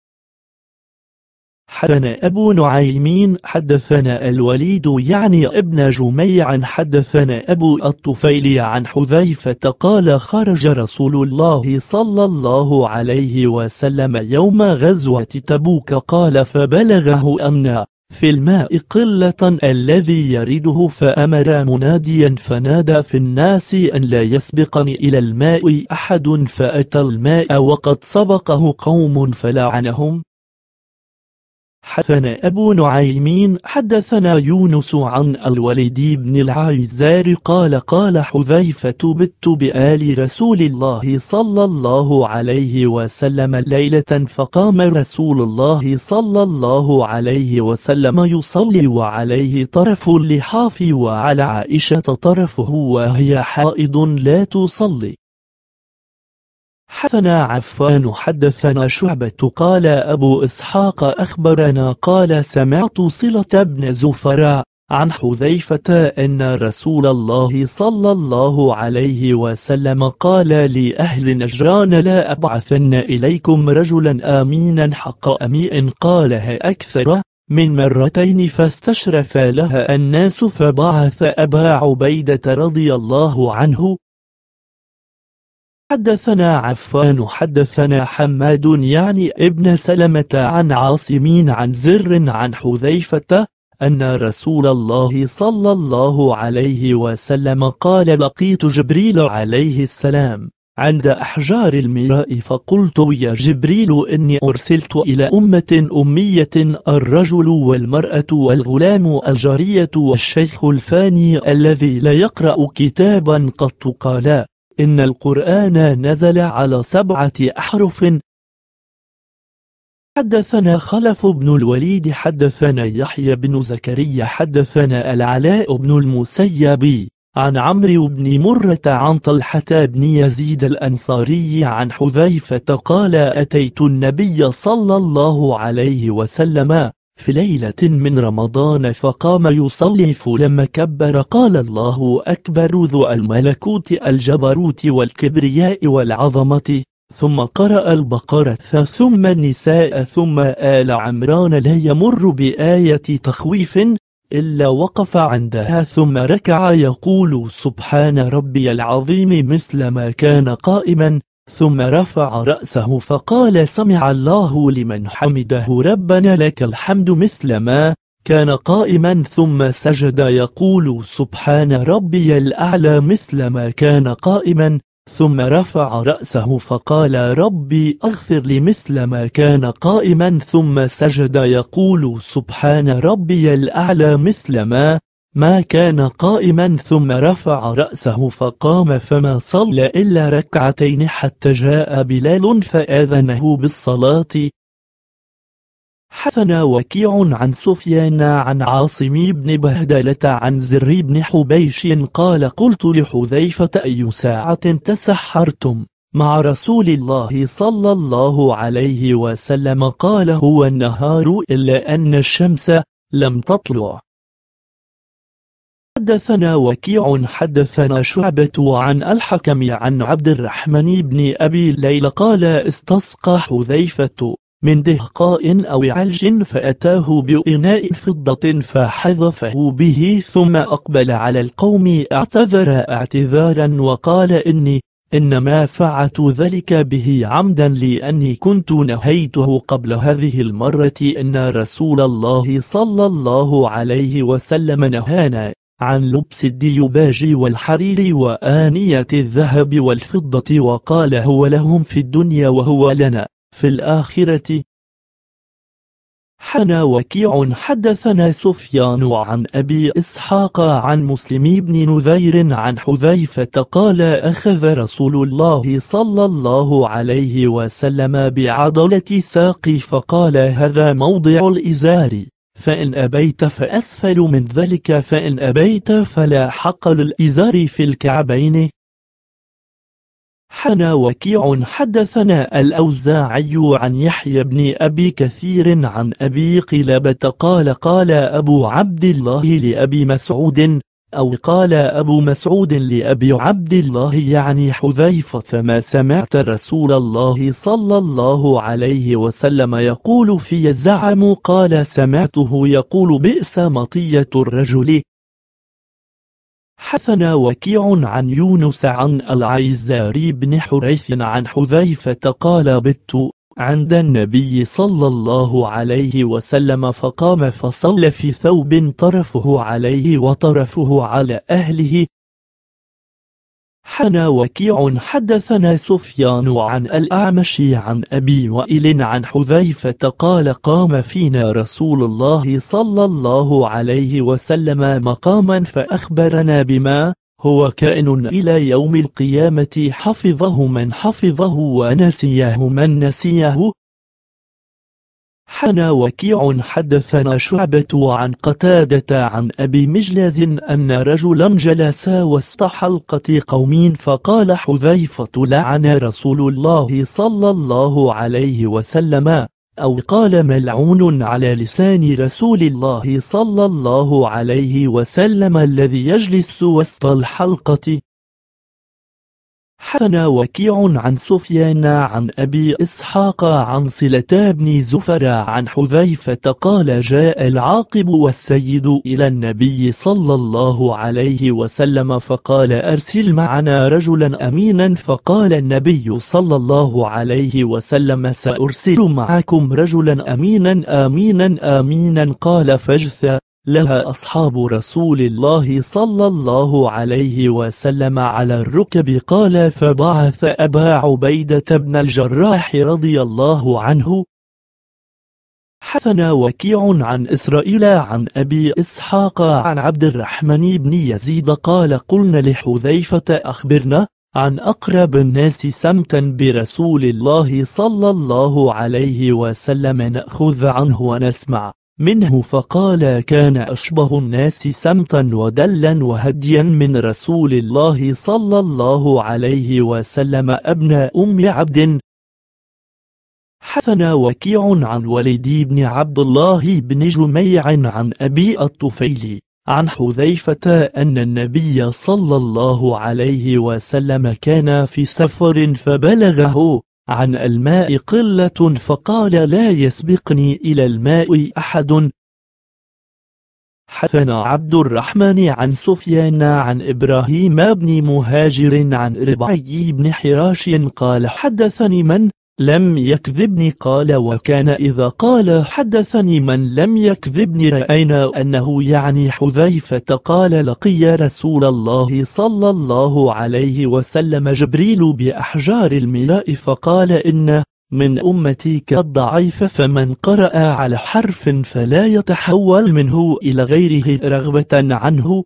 حدثنا أبو نعيم حدثنا الوليد يعني ابن جميع حدثنا أبو الطفيل عن حذيفة قال خرج رسول الله صلى الله عليه وسلم يوم غزوة تبوك قال فبلغه أن في الماء قلة الذي يرده فأمر مناديا فنادى في الناس أن لا يسبقني إلى الماء أحد فأتى الماء وقد سبقه قوم فلعنهم حدثنا أبو نعيمين حدثنا يونس عن الوليد بن العيزار قال قال حذيفة بت بآل رسول الله صلى الله عليه وسلم ليلة فقام رسول الله صلى الله عليه وسلم يصلي وعليه طرف اللحاف وعلى عائشة طرفه وهي حائض لا تصلي حدثنا عفان حدثنا شعبة قال أبو إسحاق أخبرنا قال سمعت صلة بن زفراء عن حذيفة أن رسول الله صلى الله عليه وسلم قال لأهل نجران لا أبعثن إليكم رجلا آمينا حق أمين قالها أكثر من مرتين فاستشرف لها الناس فبعث أبا عبيدة رضي الله عنه حدثنا عفان حدثنا حماد يعني ابن سلمة عن عاصمين عن زر عن حذيفة أن رسول الله صلى الله عليه وسلم قال لقيت جبريل عليه السلام عند أحجار المراء فقلت يا جبريل إني أرسلت إلى أمة أمية الرجل والمرأة والغلام الجارية والشيخ الفاني الذي لا يقرأ كتابا قط قالا إن القرآن نزل على سبعة أحرف حدثنا خلف بن الوليد حدثنا يحيى بن زكريا حدثنا العلاء بن المسيب عن عمرو بن مرة عن طلحة بن يزيد الأنصاري عن حذيفة قال أتيت النبي صلى الله عليه وسلم في ليلة من رمضان فقام يصلي فلما كبر قال الله أكبر ذو الملكوت الجبروت والكبرياء والعظمة ثم قرأ البقرة ثم النساء ثم آل عمران لا يمر بآية تخويف إلا وقف عندها ثم ركع يقول سبحان ربي العظيم مثل ما كان قائما ثم رفع رأسه فقال سمع الله لمن حمده ربنا لك الحمد مثل ما كان قائما ثم سجد يقول سبحان ربي الأعلى مثل ما كان قائما ثم رفع رأسه فقال ربي أغفر لي مثل ما كان قائما ثم سجد يقول سبحان ربي الأعلى مثل ما ما كان قائما ثم رفع رأسه فقام فما صلى إلا ركعتين حتى جاء بلال فآذنه بالصلاة حثنا وكيع عن سفيان عن عاصم بن بهدلة عن زر بن حبيش قال قلت لحذيفة أي ساعة تسحرتم مع رسول الله صلى الله عليه وسلم قال هو النهار إلا أن الشمس لم تطلع حدثنا وكيع حدثنا شعبة عن الحكم عن عبد الرحمن بن أبي ليلى قال استسقى حذيفة من دهقاء أو علج فأتاه بإناء فضة فحذفه به ثم أقبل على القوم اعتذر اعتذارا وقال إني إنما فعلت ذلك به عمدا لأني كنت نهيته قبل هذه المرة إن رسول الله صلى الله عليه وسلم نهانا عن لبس الديوباج والحرير وآنية الذهب والفضة وقال هو لهم في الدنيا وهو لنا في الآخرة حنا وكيع حدثنا سفيان عن أبي إسحاق عن مسلم بن نذير عن حذيفة قال أخذ رسول الله صلى الله عليه وسلم بعضلة ساقي فقال هذا موضع الإزار فإن أبيت فأسفل من ذلك فإن أبيت فلا حق للإزار في الكعبين حنا وكيع حدثنا الأوزاعي عن يحيى بن أبي كثير عن أبي قلابة قال قال أبو عبد الله لأبي مسعود أو قال أبو مسعود لأبي عبد الله يعني حذيفة ما سمعت رسول الله صلى الله عليه وسلم يقول في الزعم قال سمعته يقول بئس مطية الرجل حثنا وكيع عن يونس عن العيزاري بن حريث عن حذيفة قال بت عند النبي صلى الله عليه وسلم فقام فصلى في ثوب طرفه عليه وطرفه على أهله حنا وكيع حدثنا سفيان عن الأعمش عن أبي وائل عن حذيفة قال قام فينا رسول الله صلى الله عليه وسلم مقاما فأخبرنا بما هو كائن إلى يوم القيامة حفظه من حفظه ونسيه من نسيه حنا وكيع حدثنا شعبة عن قتادة عن أبي مجلاز أن رجلا جلس وسط حلقة قوم فقال حذيفة لعن رسول الله صلى الله عليه وسلم أو قال ملعون على لسان رسول الله صلى الله عليه وسلم الذي يجلس وسط الحلقة حدثنا وكيع عن سفيان عن أبي إسحاق عن صلة بن زفر عن حذيفة قال جاء العاقب والسيد إلى النبي صلى الله عليه وسلم فقال أرسل معنا رجلا أمينا فقال النبي صلى الله عليه وسلم سأرسل معكم رجلا أمينا آمينا آمينا قال فاجث لها أصحاب رسول الله صلى الله عليه وسلم على الركب قال فبعث أبا عبيدة بن الجراح رضي الله عنه حثنا وكيع عن إسرائيل عن أبي إسحاق عن عبد الرحمن بن يزيد قال قلنا لحذيفة أخبرنا عن أقرب الناس سمتا برسول الله صلى الله عليه وسلم نأخذ عنه ونسمع منه فقال كان أشبه الناس سمتا ودلا وهديا من رسول الله صلى الله عليه وسلم أبناء أم عبد حثنا وكيع عن والدي بن عبد الله بن جميع عن أبي الطفيل عن حذيفة أن النبي صلى الله عليه وسلم كان في سفر فبلغه عن الماء قلة فقال لا يسبقني إلى الماء أحد حدثنا عبد الرحمن عن سفيان عن إبراهيم بن مهاجر عن ربعي بن حراش قال حدثني من لم يكذبني قال وكان إذا قال حدثني من لم يكذبني رأينا أنه يعني حذيفة قال لقي رسول الله صلى الله عليه وسلم جبريل بأحجار المراء فقال إن من أمتي كالضعيف فمن قرأ على حرف فلا يتحول منه إلى غيره رغبة عنه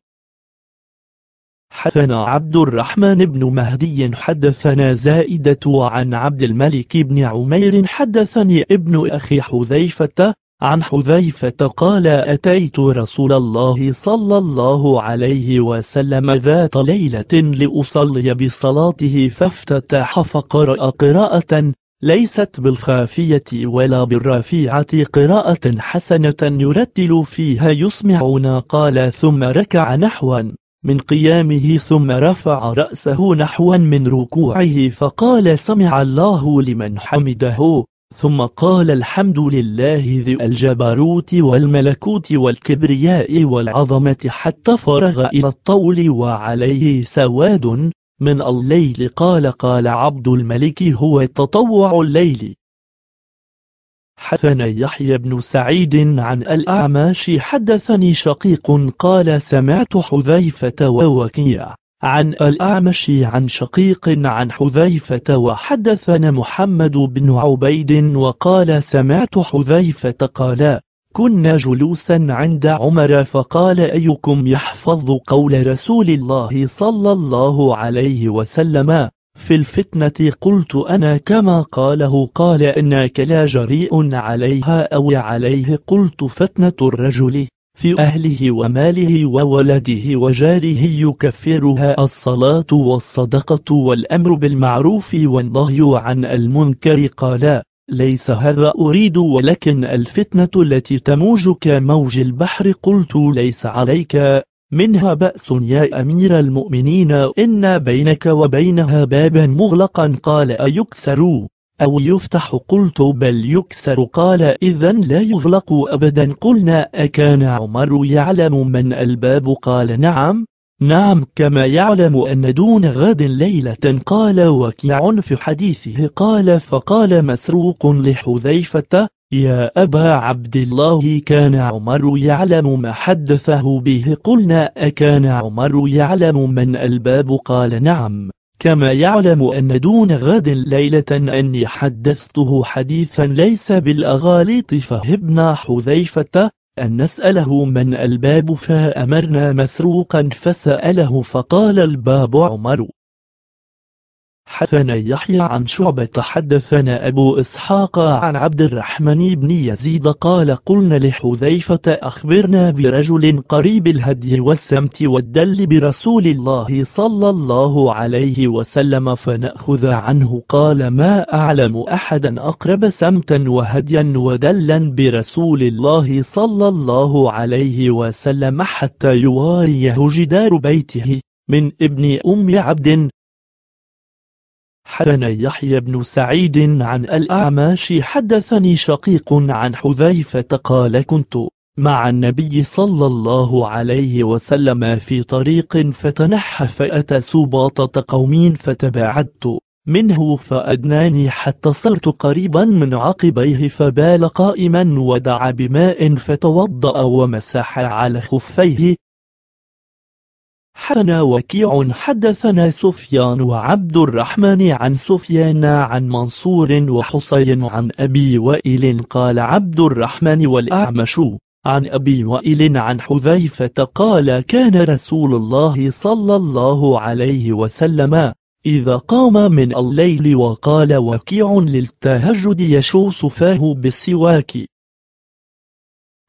حدثنا عبد الرحمن بن مهدي حدثنا زائدة عن عبد الملك بن عمير حدثني ابن أخي حذيفة عن حذيفة قال أتيت رسول الله صلى الله عليه وسلم ذات ليلة لأصلي بصلاته فافتتح فقرأ قراءة ليست بالخافية ولا بالرفيعة قراءة حسنة يرتل فيها يسمعنا قال ثم ركع نحوا من قيامه ثم رفع رأسه نحوا من ركوعه فقال سمع الله لمن حمده ثم قال الحمد لله ذي الجبروت والملكوت والكبرياء والعظمة حتى فرغ إلى الطول وعليه سواد من الليل قال قال عبد الملك هو تطوع الليل حدثنا يحيى بن سعيد عن الأعمش حدثني شقيق قال سمعت حذيفة ووكيع عن الأعمش عن شقيق عن حذيفة وحدثنا محمد بن عبيد وقال سمعت حذيفة قال كنا جلوسا عند عمر فقال أيكم يحفظ قول رسول الله صلى الله عليه وسلم في الفتنة قلت أنا كما قاله قال إنك لا جريء عليها أو عليه قلت فتنة الرجل في أهله وماله وولده وجاره يكفرها الصلاة والصدقة والأمر بالمعروف والنهي عن المنكر قال ليس هذا أريد ولكن الفتنة التي تموج كموج البحر قلت ليس عليك منها بأس يا أمير المؤمنين إن بينك وبينها بابا مغلقا قال أيكسر أو يفتح قلت بل يكسر قال إذا لا يغلق أبدا قلنا أكان عمر يعلم من الباب قال نعم نعم كما يعلم أن دون غد ليلة قال وكيع في حديثه قال فقال مسروق لحذيفة يا أبا عبد الله كان عمر يعلم ما حدثه به قلنا أكان عمر يعلم من الباب قال نعم كما يعلم أن دون غد ليلة أني حدثته حديثا ليس بالأغاليط فهبنا حذيفة أن نسأله من الباب فأمرنا مسروقا فسأله فقال الباب عمر حدثنا يحيى عن شعبة حدثنا أبو إسحاق عن عبد الرحمن بن يزيد قال قلنا لحذيفة أخبرنا برجل قريب الهدي والسمت والدل برسول الله صلى الله عليه وسلم فنأخذ عنه قال ما أعلم أحدا أقرب سمتا وهديا ودلا برسول الله صلى الله عليه وسلم حتى يواريه جدار بيته من ابن أم عبد حدثنا يحيى بن سعيد عن الأعماش حدثني شقيق عن حذيفة قال كنت مع النبي صلى الله عليه وسلم في طريق فتنحى فأتى سباطة قوم فتباعدت منه فأدناني حتى صرت قريبا من عقبيه فبال قائما ودعا بماء فتوضأ ومسح على خفيه حدثنا وكيع حدثنا سفيان وعبد الرحمن عن سفيان عن منصور وحصين عن أبي وائل قال عبد الرحمن والأعمش عن أبي وائل عن حذيفة قال كان رسول الله صلى الله عليه وسلم إذا قام من الليل وقال وكيع للتهجد يشوص فاه بالسواك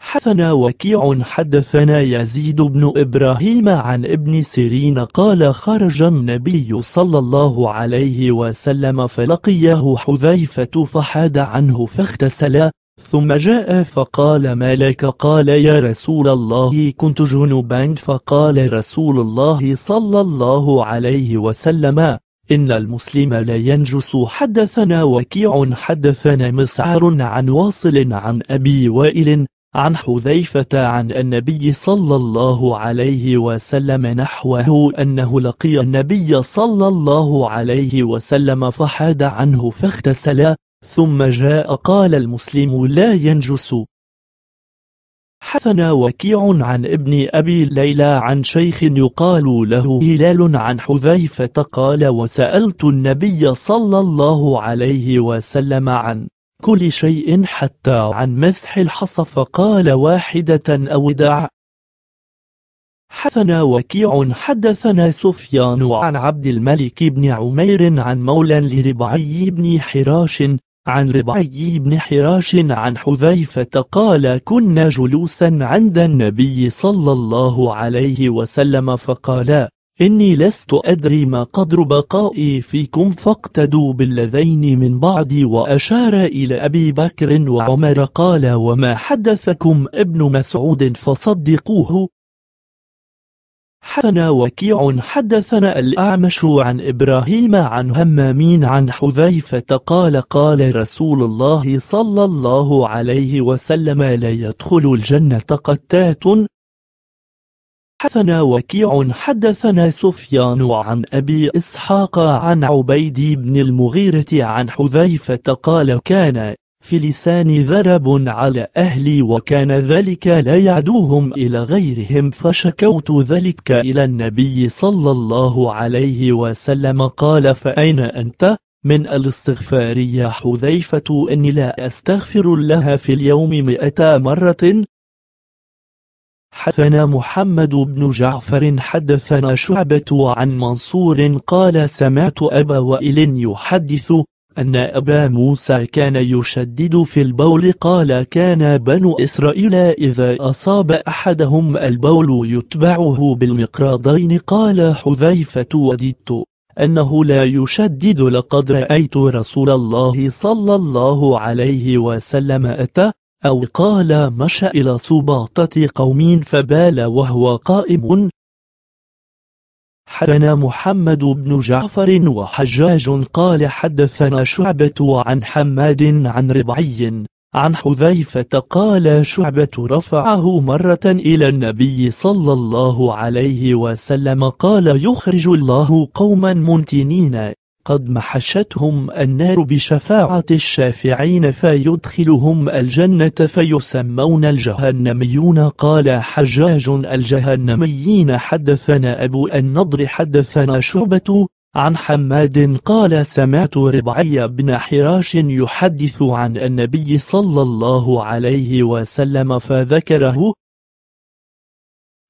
حدثنا وكيع حدثنا يزيد بن إبراهيم عن ابن سيرين قال خرج النبي صلى الله عليه وسلم فلقيه حذيفة فحاد عنه فاغتسل ثم جاء فقال ما لك قال يا رسول الله كنت جنبا فقال رسول الله صلى الله عليه وسلم إن المسلم لا ينجس حدثنا وكيع حدثنا مسعر عن واصل عن أبي وائل عن حذيفة عن النبي صلى الله عليه وسلم نحوه أنه لقي النبي صلى الله عليه وسلم فحاد عنه فاغتسل ثم جاء قال المسلم لا ينجس حثنا وكيع عن ابن أبي ليلى عن شيخ يقال له هلال عن حذيفة قال وسألت النبي صلى الله عليه وسلم عن كل شيء حتى عن مسح الحصى قال واحدة أو دع حدثنا وكيع حدثنا سفيان عن عبد الملك بن عمير عن مولى لربعي بن حراش عن ربعي بن حراش عن حذيفة قال كنا جلوسا عند النبي صلى الله عليه وسلم فقال إني لست أدري ما قدر بقائي فيكم فاقتدوا بالذين من بعدي وأشار إلى أبي بكر وعمر قال وما حدثكم ابن مسعود فصدقوه حسن وكيع حدثنا الأعمش عن إبراهيم عن همامين عن حذيفة قال قال رسول الله صلى الله عليه وسلم لا يدخل الجنة قتات حدثنا وكيع حدثنا سفيان عن أبي إسحاق عن عبيد بن المغيرة عن حذيفة قال كان في لسان ذرب على أهلي وكان ذلك لا يعدوهم إلى غيرهم فشكوت ذلك إلى النبي صلى الله عليه وسلم قال فأين أنت؟ من الاستغفار يا حذيفة إني لا أستغفر لها في اليوم مئة مرة حدثنا محمد بن جعفر حدثنا شعبة عن منصور قال سمعت أبا وائل يحدث أن أبا موسى كان يشدد في البول قال كان بنو إسرائيل إذا أصاب أحدهم البول يتبعه بالمقراضين قال حذيفة وددت أنه لا يشدد لقد رأيت رسول الله صلى الله عليه وسلم أتى أو قال مشى إلى سباطة قوم فبال وهو قائم حدثنا محمد بن جعفر وحجاج قال حدثنا شعبة عن حماد عن ربعي عن حذيفة قال شعبة رفعه مرة إلى النبي صلى الله عليه وسلم قال يخرج الله قوما منتنين قد محشتهم النار بشفاعة الشافعين فيدخلهم الجنة فيسمون الجهنميون قال حجاج الجهنميين حدثنا أبو النضر حدثنا شعبة عن حماد قال سمعت ربعي بن حراش يحدث عن النبي صلى الله عليه وسلم فذكره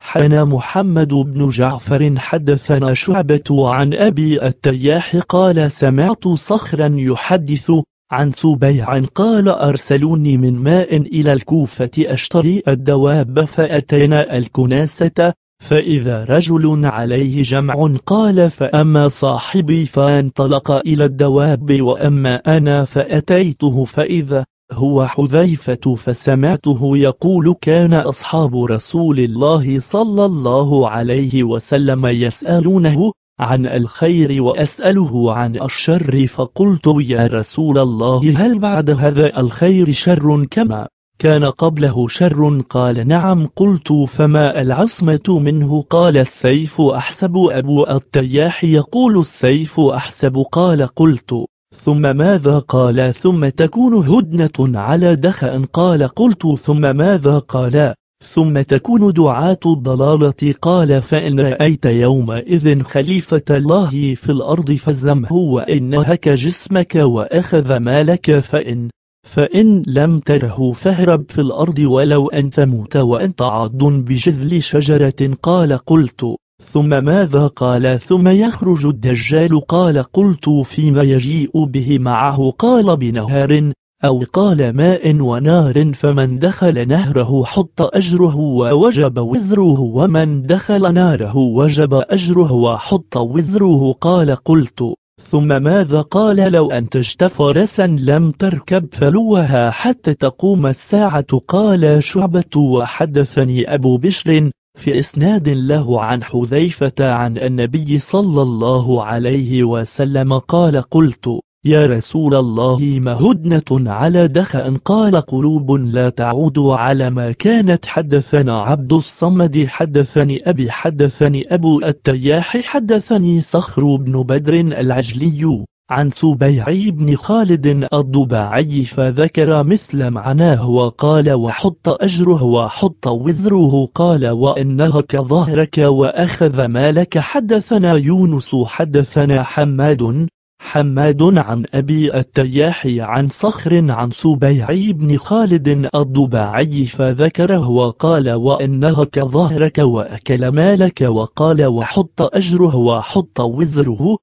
حنا محمد بن جعفر حدثنا شعبة عن أبي التياح قال سمعت صخرا يحدث عن سبيع قال أرسلوني من ماء إلى الكوفة أشتري الدواب فأتينا الكناسة فإذا رجل عليه جمع قال فأما صاحبي فانطلق إلى الدواب وأما أنا فأتيته فإذا هو حذيفة فسمعته يقول كان أصحاب رسول الله صلى الله عليه وسلم يسألونه عن الخير وأسأله عن الشر فقلت يا رسول الله هل بعد هذا الخير شر كما كان قبله شر قال نعم قلت فما العصمة منه قال السيف أحسب أبو التياح يقول السيف أحسب قال قلت ثم ماذا قال ثم تكون هدنة على دخأ قال قلت ثم ماذا قال ثم تكون دعاة الضلالة قال فإن رأيت يومئذ خليفة الله في الأرض فزمه وإنهك جسمك وأخذ مالك فإن فإن لم تره فاهرب في الأرض ولو أن تموت وأنت عض بجذل شجرة قال قلت ثم ماذا قال ثم يخرج الدجال قال قلت فيما يجيء به معه قال بنهار أو قال ماء ونار فمن دخل نهره حط أجره ووجب وزره ومن دخل ناره وجب أجره وحط وزره قال قلت ثم ماذا قال لو أنتجت فرسا لم تركب فلوها حتى تقوم الساعة قال شعبة وحدثني أبو بشر في إسناد له عن حذيفة عن النبي صلى الله عليه وسلم قال قلت يا رسول الله ما هدنة على دخأ قال قلوب لا تعود على ما كانت حدثنا عبد الصمد حدثني أبي حدثني أبو التياح حدثني صخر بن بدر العجلي عن سبيعي بن خالد الضباعي فذكر مثل معناه وقال وحط أجره وحط وزره قال وإنهك ظهرك وأخذ مالك حدثنا يونس حدثنا حماد حماد عن أبي التياح عن صخر عن سبيعي بن خالد الضباعي فذكره وقال وإنهك ظهرك وأكل مالك وقال وحط أجره وحط وزره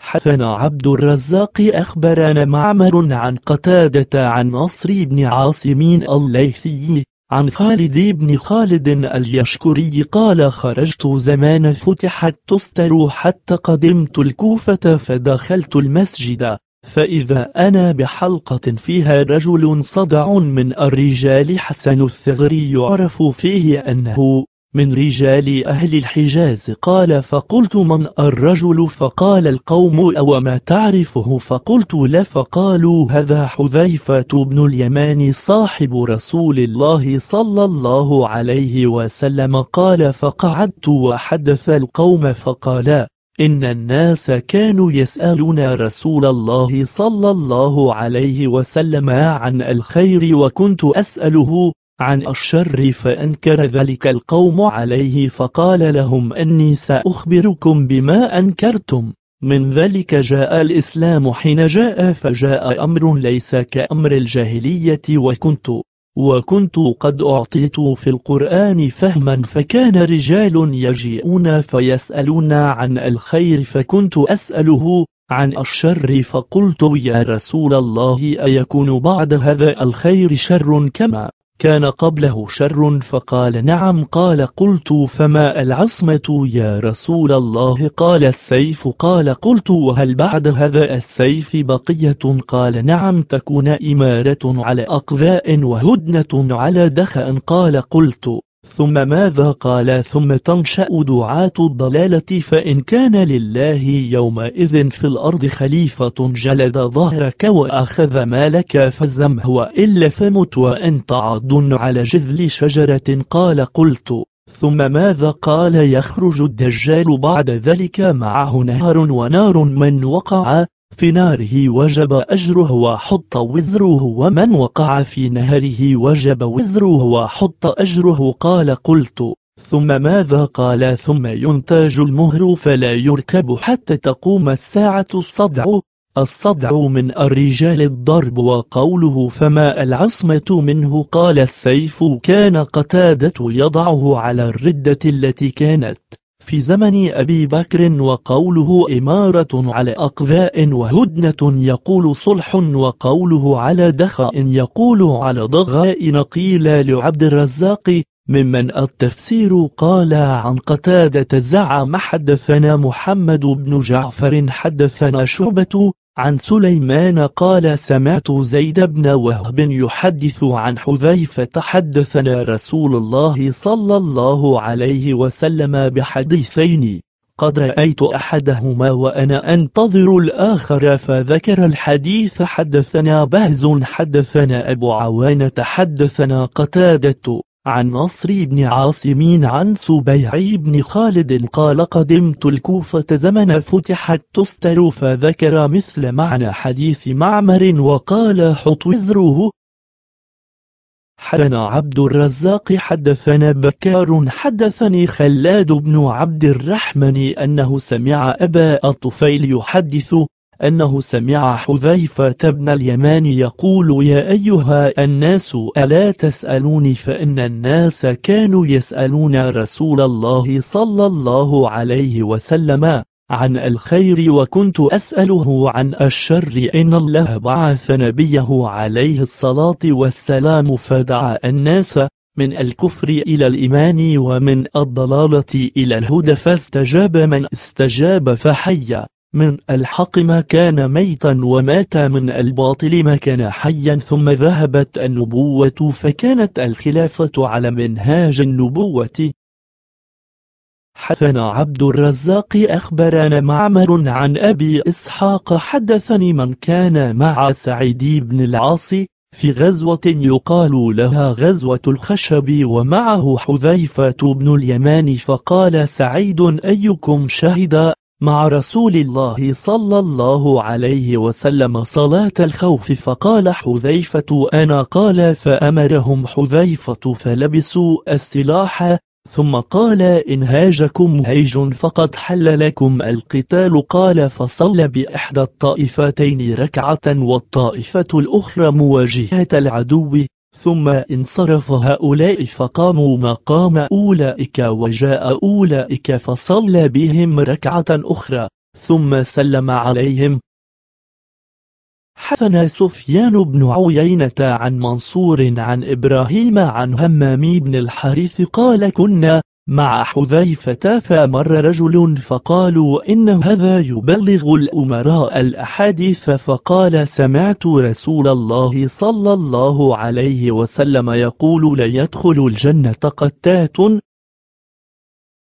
حسن عبد الرزاق أخبرنا معمر عن قتادة عن نصر بن عاصمين الليثي عن خالد بن خالد اليشكري قال خرجت زمان فتحت تستر حتى قدمت الكوفة فدخلت المسجد فإذا أنا بحلقة فيها رجل صدع من الرجال حسن الثغري يعرف فيه أنه من رجال أهل الحجاز قال فقلت من الرجل فقال القوم أو ما تعرفه فقلت لا فقالوا هذا حذيفة بن اليمان صاحب رسول الله صلى الله عليه وسلم قال فقعدت وحدث القوم فقالا إن الناس كانوا يسألون رسول الله صلى الله عليه وسلم عن الخير وكنت أسأله عن الشر فأنكر ذلك القوم عليه فقال لهم أني سأخبركم بما أنكرتم من ذلك جاء الإسلام حين جاء فجاء أمر ليس كأمر الجاهلية وكنت وكنت قد أعطيت في القرآن فهما فكان رجال يجيئون فيسألون عن الخير فكنت أسأله عن الشر فقلت يا رسول الله أيكون بعد هذا الخير شر كما كان قبله شر فقال نعم قال قلت فما العصمة يا رسول الله قال السيف قال قلت وهل بعد هذا السيف بقية قال نعم تكون إمارة على أقذاء وهدنة على دخأ قال قلت ثم ماذا قال ثم تنشأ دعاة الضلالة فإن كان لله يومئذ في الأرض خليفة جلد ظهرك وأخذ مالك فزمه وإلا فمت وأنت عض على جذل شجرة قال قلت ثم ماذا قال يخرج الدجال بعد ذلك معه نهر ونار من وقع في ناره وجب أجره وحط وزره ومن وقع في نهره وجب وزره وحط أجره قال قلت ثم ماذا قال ثم ينتاج المهر فلا يركب حتى تقوم الساعة الصدع الصدع من الرجال الضرب وقوله فما العصمة منه قال السيف كان قتادة يضعه على الردة التي كانت في زمن أبي بكر وقوله إمارة على أقذاء وهدنة يقول صلح وقوله على دخاء يقول على ضغاء قيل لعبد الرزاق ممن التفسير قال عن قتادة زعم حدثنا محمد بن جعفر حدثنا شعبة عن سليمان قال سمعت زيد بن وهب يحدث عن حذيفة حدثنا رسول الله صلى الله عليه وسلم بحديثين قد رأيت أحدهما وأنا أنتظر الآخر فذكر الحديث حدثنا بهز حدثنا أبو عوانة حدثنا قتادة عن نصر بن عاصم عن سبيع بن خالد قال قدمت الكوفة زمن فتحت تستر فذكر مثل معنى حديث معمر وقال حط وزره حدثنا عبد الرزاق حدثنا بكار حدثني خلاد بن عبد الرحمن أنه سمع أبا الطفيل يحدث أنه سمع حذيفة بن اليمان يقول يا أيها الناس ألا تسألوني فإن الناس كانوا يسألون رسول الله صلى الله عليه وسلم عن الخير وكنت أسأله عن الشر إن الله بعث نبيه عليه الصلاة والسلام فدعا الناس من الكفر إلى الإيمان ومن الضلالة إلى الهدى فاستجاب من استجاب فحيا من الحق ما كان ميتا ومات من الباطل ما كان حيا ثم ذهبت النبوة فكانت الخلافة على منهاج النبوة حدثنا عبد الرزاق أخبرنا معمر عن أبي إسحاق حدثني من كان مع سعيد بن العاص في غزوة يقال لها غزوة الخشب ومعه حذيفة بن اليمان فقال سعيد أيكم شهد مع رسول الله صلى الله عليه وسلم صلاة الخوف فقال حذيفة أنا قال فأمرهم حذيفة فلبسوا السلاح ثم قال إن هاجكم هيج فقد حل لكم القتال قال فصلى بإحدى الطائفتين ركعة والطائفة الأخرى مواجهة العدو ثم انصرف هؤلاء فقاموا مقام أولئك وجاء أولئك فصلى بهم ركعة أخرى ثم سلم عليهم حثنا سفيان بن عيينة عن منصور عن إبراهيم عن همام بن الحارث قال كنا مع حذيفة فمر رجل فقالوا إن هذا يبلغ الأمراء الأحاديث فقال سمعت رسول الله صلى الله عليه وسلم يقول لا يدخل الجنة قتات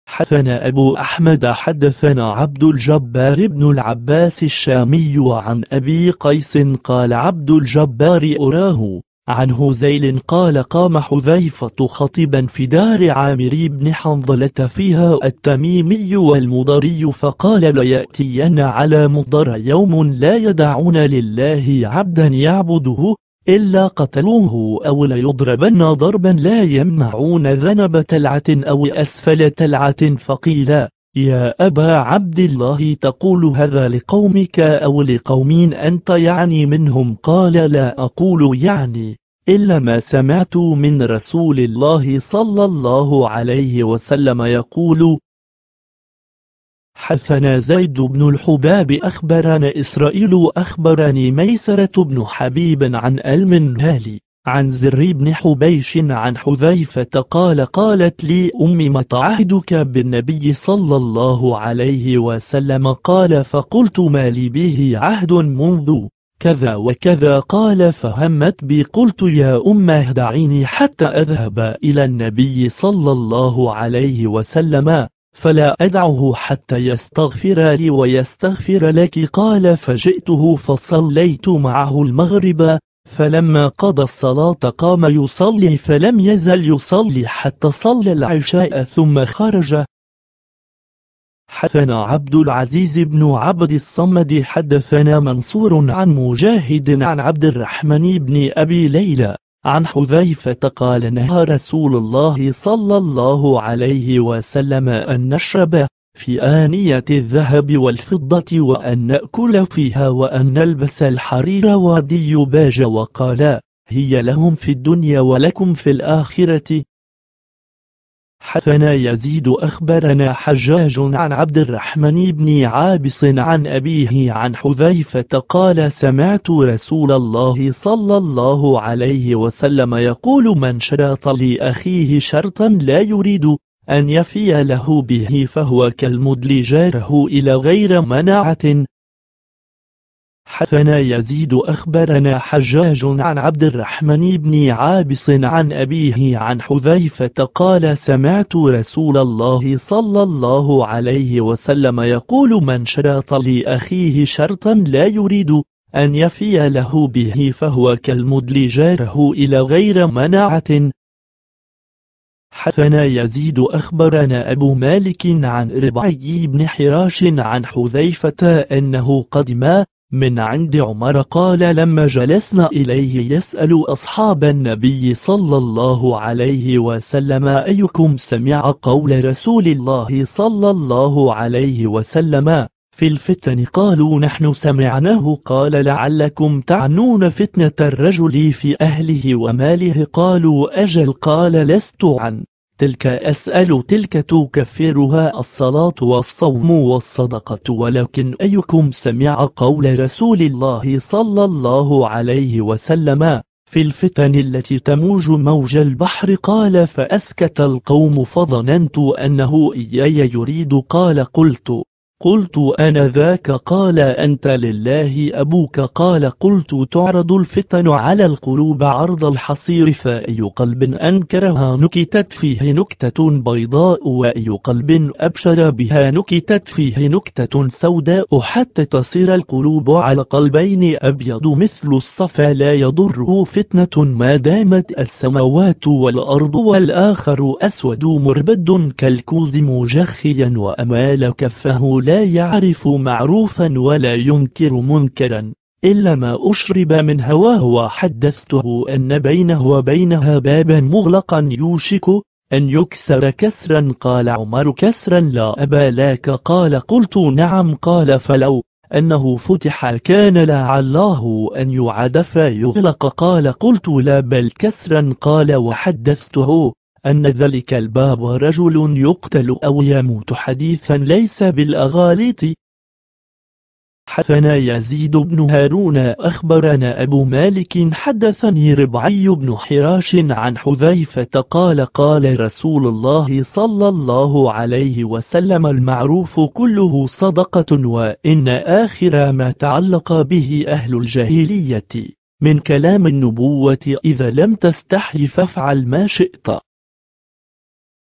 حدثنا أبو أحمد حدثنا عبد الجبار بن العباس الشامي عن أبي قيس قال عبد الجبار أراه عن هزيل قال قام حذيفة خطيبا في دار عامر بن حنظلة فيها التميمي والمضري فقال ليأتين على مضر يوم لا يدعون لله عبدا يعبده إلا قتلوه أو ليضربن ضربا لا يمنعون ذنب تلعة أو أسفل تلعة فقيلا يا أبا عبد الله تقول هذا لقومك أو لقوم أنت يعني منهم قال لا أقول يعني إلا ما سمعت من رسول الله صلى الله عليه وسلم يقول حثنا زيد بن الحباب أخبرنا إسرائيل أخبرني ميسرة بن حبيب عن ألم هالي عن زر بن حبيش عن حذيفة قال قالت لي أمي ما تعهدك بالنبي صلى الله عليه وسلم قال فقلت ما لي به عهد منذ كذا وكذا قال فهمت بي قلت يا أمه دعيني حتى أذهب إلى النبي صلى الله عليه وسلم فلا أدعه حتى يستغفر لي ويستغفر لك قال فجئته فصليت معه المغرب فلما قضى الصلاة قام يصلي فلم يزل يصلي حتى صلى العشاء ثم خرج حدثنا عبد العزيز بن عبد الصمد حدثنا منصور عن مجاهد عن عبد الرحمن بن أبي ليلى عن حذيفة قال نهى رسول الله صلى الله عليه وسلم أن نشرب في آنية الذهب والفضة وأن نأكل فيها وأن نلبس الحرير باج وقالا هي لهم في الدنيا ولكم في الآخرة حثنا يزيد أخبرنا حجاج عن عبد الرحمن بن عابس عن أبيه عن حذيفة قال سمعت رسول الله صلى الله عليه وسلم يقول من شرط لأخيه شرطا لا يريد أن يفي له به فهو كالمدل جاره إلى غير مناعة حثنا يزيد أخبرنا حجاج عن عبد الرحمن بن عابس عن أبيه عن حذيفة قال سمعت رسول الله صلى الله عليه وسلم يقول من شرط لأخيه شرطا لا يريد أن يفي له به فهو كالمدل جاره إلى غير مناعة حثنا يزيد أخبرنا أبو مالك عن ربعي بن حراش عن حذيفة أنه قدم من عند عمر قال لما جلسنا إليه يسأل أصحاب النبي صلى الله عليه وسلم أيكم سمع قول رسول الله صلى الله عليه وسلم في الفتن قالوا نحن سمعناه قال لعلكم تعنون فتنة الرجل في أهله وماله قالوا أجل قال لست عن تلك أسأل تلك تكفرها الصلاة والصوم والصدقة ولكن أيكم سمع قول رسول الله صلى الله عليه وسلم في الفتن التي تموج موج البحر قال فأسكت القوم فظننت أنه إياي يريد قال قلت قلت أنا ذاك قال أنت لله أبوك قال قلت تعرض الفتن على القلوب عرض الحصير فأي قلب أنكرها نكتت فيه نكتة بيضاء وأي قلب أبشر بها نكتت فيه نكتة سوداء حتى تصير القلوب على قلبين أبيض مثل الصفا لا يضره فتنة ما دامت السماوات والأرض والآخر أسود مربد كالكوز مجخيا وأمال كفه لا يعرف معروفا ولا ينكر منكرا إلا ما أشرب من هواه وحدثته أن بينه وبينها بابا مغلقا يوشك أن يكسر كسرا قال عمر كسرا لا أبا لك قال قلت نعم قال فلو أنه فتح كان لعله أن يعد فيغلق قال قلت لا بل كسرا قال وحدثته أن ذلك الباب رجل يقتل أو يموت حديثا ليس بالأغاليط حثنا يزيد بن هارون أخبرنا أبو مالك حدثني ربعي بن حراش عن حذيفة قال قال رسول الله صلى الله عليه وسلم المعروف كله صدقة وإن آخر ما تعلق به أهل الجاهلية من كلام النبوة إذا لم تستحي فافعل ما شئت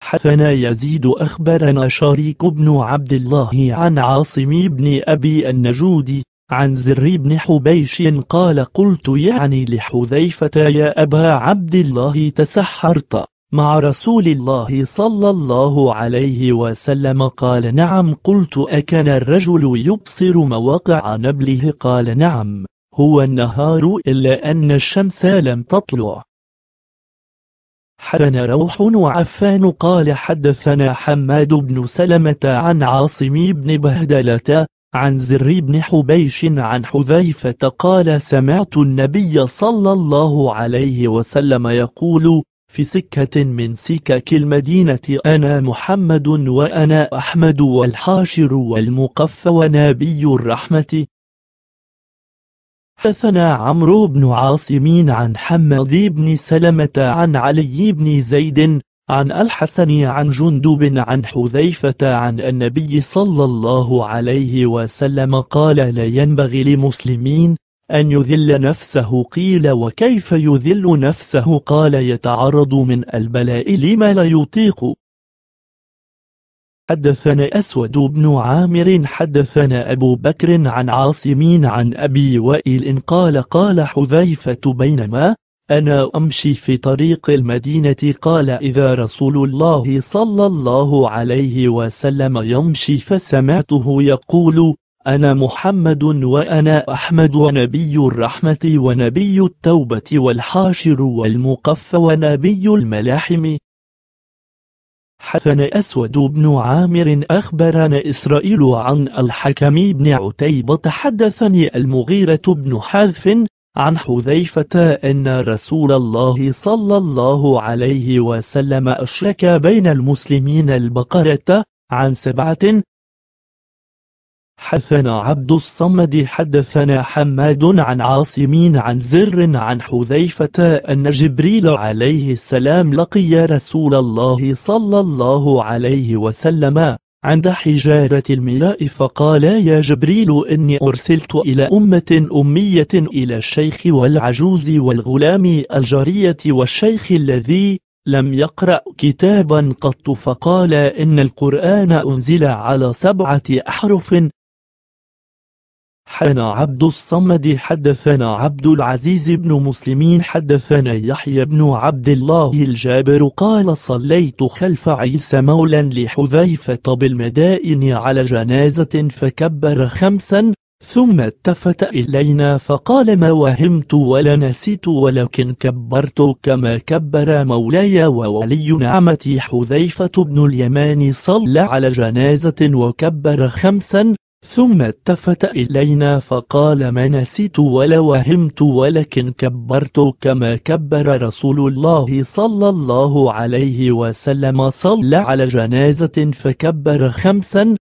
حثنا يزيد أخبرنا شريك بن عبد الله عن عاصم بن أبي النجود عن زر بن حبيش قال قلت يعني لحذيفة يا أبا عبد الله تسحرت مع رسول الله صلى الله عليه وسلم قال نعم قلت أكان الرجل يبصر مواقع نبله قال نعم هو النهار إلا أن الشمس لم تطلع حدثنا روح وعفان قال حدثنا حماد بن سلمة عن عاصم بن بهدلة عن زر بن حبيش عن حذيفة قال سمعت النبي صلى الله عليه وسلم يقول في سكة من سكك المدينة أنا محمد وأنا أحمد والحاشر والمقف ونبي الرحمة حدثنا عمرو بن عاصم عن حمد بن سلمة عن علي بن زيد عن الحسن عن جندب عن حذيفة عن النبي صلى الله عليه وسلم قال لا ينبغي لمسلمين أن يذل نفسه قيل وكيف يذل نفسه قال يتعرض من البلاء لما لا يطيق حدثنا أسود بن عامر حدثنا أبو بكر عن عاصمين عن أبي وائل قال قال حذيفة بينما أنا أمشي في طريق المدينة قال إذا رسول الله صلى الله عليه وسلم يمشي فسمعته يقول أنا محمد وأنا أحمد ونبي الرحمة ونبي التوبة والحاشر والمقف ونبي الملاحم حسن أسود بن عامر أخبرنا إسرائيل عن الحكم بن عتيبة حدثني المغيرة بن حذف عن حذيفة أن رسول الله صلى الله عليه وسلم أشرك بين المسلمين البقرة عن سبعة حدثنا عبد الصمد حدثنا حماد عن عاصمين عن زر عن حذيفة أن جبريل عليه السلام لقي رسول الله صلى الله عليه وسلم عند حجارة الميراء فقال يا جبريل إني أرسلت إلى أمة أمية إلى الشيخ والعجوز والغلام الجارية والشيخ الذي لم يقرأ كتابا قط فقال إن القرآن أنزل على سبعة أحرف حدثنا عبد الصمد حدثنا عبد العزيز بن مسلمين حدثنا يحيى بن عبد الله الجابر قال صليت خلف عيسى مولا لحذيفة بالمدائن على جنازة فكبر خمسا ثم التفت إلينا فقال ما وهمت ولا نسيت ولكن كبرت كما كبر مولاي وولي نعمتي حذيفة بن اليمان صلى على جنازة وكبر خمسا ثم التفت إلينا فقال ما نسيت ولا وهمت ولكن كبرت كما كبر رسول الله صلى الله عليه وسلم صلى على جنازة فكبر خمسا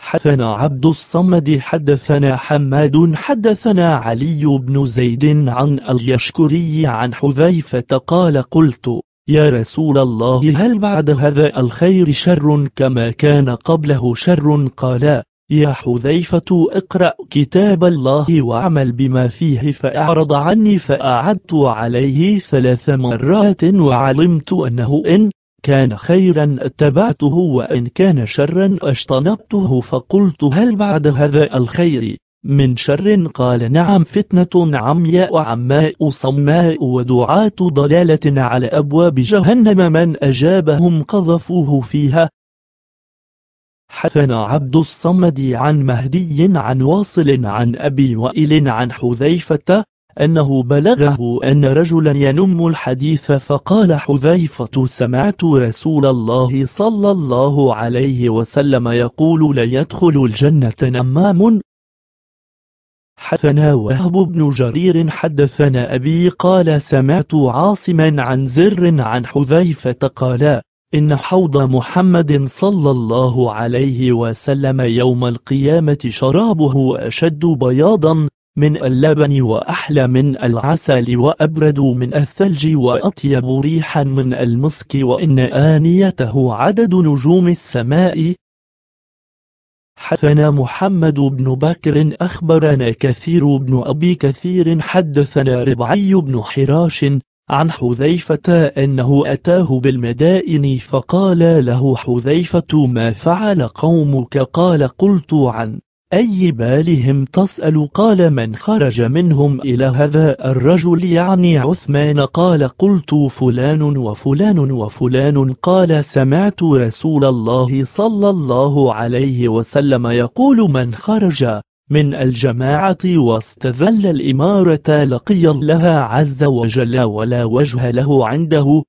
حدثنا عبد الصمد حدثنا حماد حدثنا علي بن زيد عن اليشكري عن حذيفة قال قلت يا رسول الله هل بعد هذا الخير شر كما كان قبله شر قال يا حذيفة اقرأ كتاب الله واعمل بما فيه فأعرض عني فأعدت عليه ثلاث مرات وعلمت أنه إن كان خيرا اتبعته وإن كان شرا اجتنبته فقلت هل بعد هذا الخير من شر قال نعم فتنة عمياء وعماء صماء ودعاة ضلالة على أبواب جهنم من أجابهم قذفوه فيها حثنا عبد الصمد عن مهدي عن واصل عن أبي وائل عن حذيفة أنه بلغه أن رجلا ينم الحديث فقال حذيفة سمعت رسول الله صلى الله عليه وسلم يقول لا يدخل الجنة نمام حدثنا وهب بن جرير حدثنا أبي قال سمعت عاصما عن زر عن حذيفة قال إن حوض محمد صلى الله عليه وسلم يوم القيامة شرابه أشد بياضا من اللبن وأحلى من العسل وأبرد من الثلج وأطيب ريحا من المسك وإن آنيته عدد نجوم السماء حدثنا محمد بن بكر أخبرنا كثير بن أبي كثير حدثنا ربعي بن حراش عن حذيفة أنه أتاه بالمدائن فقال له حذيفة ما فعل قومك قال قلت عن أي بالهم تسأل قال من خرج منهم إلى هذا الرجل يعني عثمان قال قلت فلان وفلان وفلان قال سمعت رسول الله صلى الله عليه وسلم يقول من خرج من الجماعة واستذل الإمارة لقي الله عز وجل ولا وجه له عنده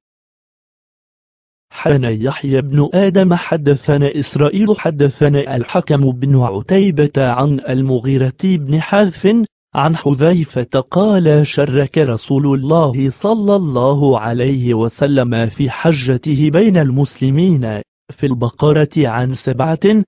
حدثنا يحيى بن آدم حدثنا إسرائيل حدثنا الحكم بن عتيبة عن المغيرة بن حذف عن حذيفة قال شرك رسول الله صلى الله عليه وسلم في حجته بين المسلمين في البقرة عن سبعة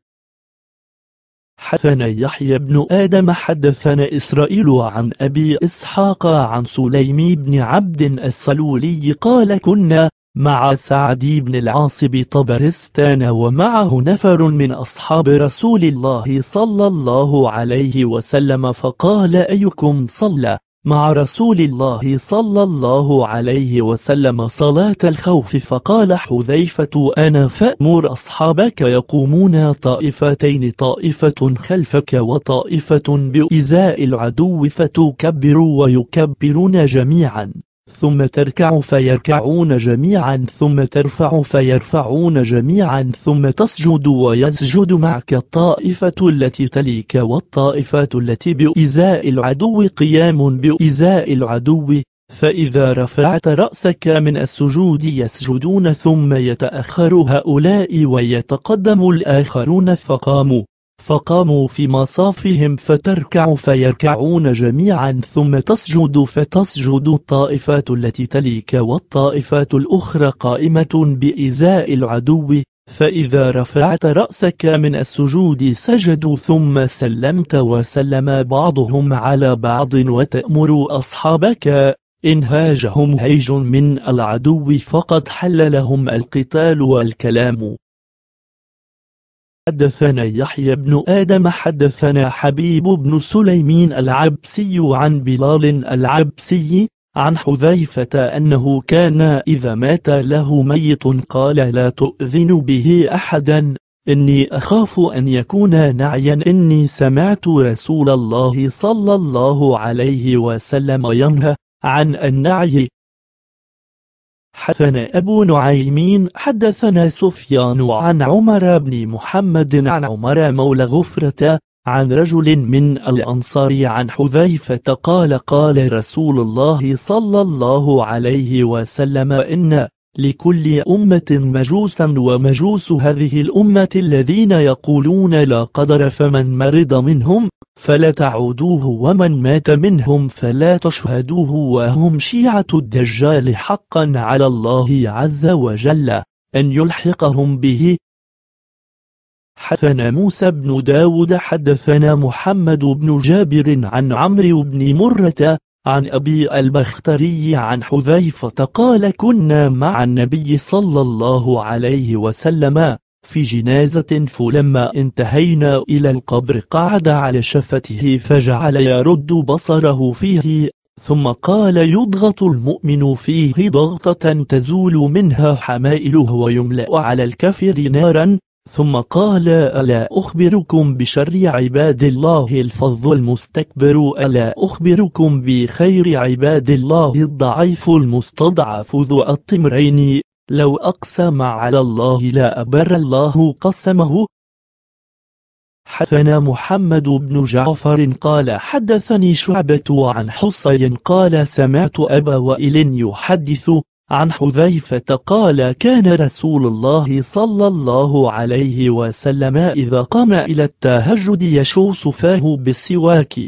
حدثنا يحيى بن آدم حدثنا إسرائيل عن أبي إسحاق عن سليم بن عبد السلولي قال كنا مع سعد بن العاص بطبرستان ومعه نفر من أصحاب رسول الله صلى الله عليه وسلم فقال أيكم صلى مع رسول الله صلى الله عليه وسلم صلاة الخوف فقال حذيفة أنا فأمر أصحابك يقومون طائفتين طائفة خلفك وطائفة بإزاء العدو فتكبروا ويكبرون جميعا ثم تركع فيركعون جميعا ثم ترفع فيرفعون جميعا ثم تسجد ويسجد معك الطائفة التي تليك والطائفة التي بإزاء العدو قيام بإزاء العدو فإذا رفعت رأسك من السجود يسجدون ثم يتأخر هؤلاء ويتقدم الآخرون فقاموا فقاموا في مصافهم فتركع فيركعون جميعا ثم تسجد فتسجد الطائفات التي تليك والطائفات الأخرى قائمة بإزاء العدو فإذا رفعت رأسك من السجود سجدوا ثم سلمت وسلم بعضهم على بعض وتأمر أصحابك إن هاجهم هيج من العدو فقد حل لهم القتال والكلام حدثنا يحيى بن آدم حدثنا حبيب بن سليمين العبسي عن بلال العبسي عن حذيفة أنه كان إذا مات له ميت قال لا تؤذن به أحدا إني أخاف أن يكون نعيا إني سمعت رسول الله صلى الله عليه وسلم ينهى عن النعي حدثنا أبو نعيمين حدثنا سفيان عن عمر بن محمد عن عمر مولى غفرة عن رجل من الأنصار عن حذيفة قال قال رسول الله صلى الله عليه وسلم إن لكل أمة مجوسا ومجوس هذه الأمة الذين يقولون لا قدر فمن مرض منهم فلا تعودوه ومن مات منهم فلا تشهدوه وهم شيعة الدجال حقا على الله عز وجل أن يلحقهم به حدثنا موسى بن داود حدثنا محمد بن جابر عن عمرو بن مرة عن أبي البختري عن حذيفة قال كنا مع النبي صلى الله عليه وسلم في جنازة فلما انتهينا إلى القبر قعد على شفته فجعل يرد بصره فيه ثم قال يضغط المؤمن فيه ضغطة تزول منها حمائله ويملأ على الكفر نارا ثم قال ألا أخبركم بشر عباد الله الفظ المستكبر ألا أخبركم بخير عباد الله الضعيف المستضعف ذو الطمرين لو أقسم على الله لا أبر الله قسمه حدثنا محمد بن جعفر قال حدثني شعبة عن حصين قال سمعت أبا وائل يحدث عن حذيفة قال كان رسول الله صلى الله عليه وسلم إذا قام إلى التهجد يشوص فاه بالسواك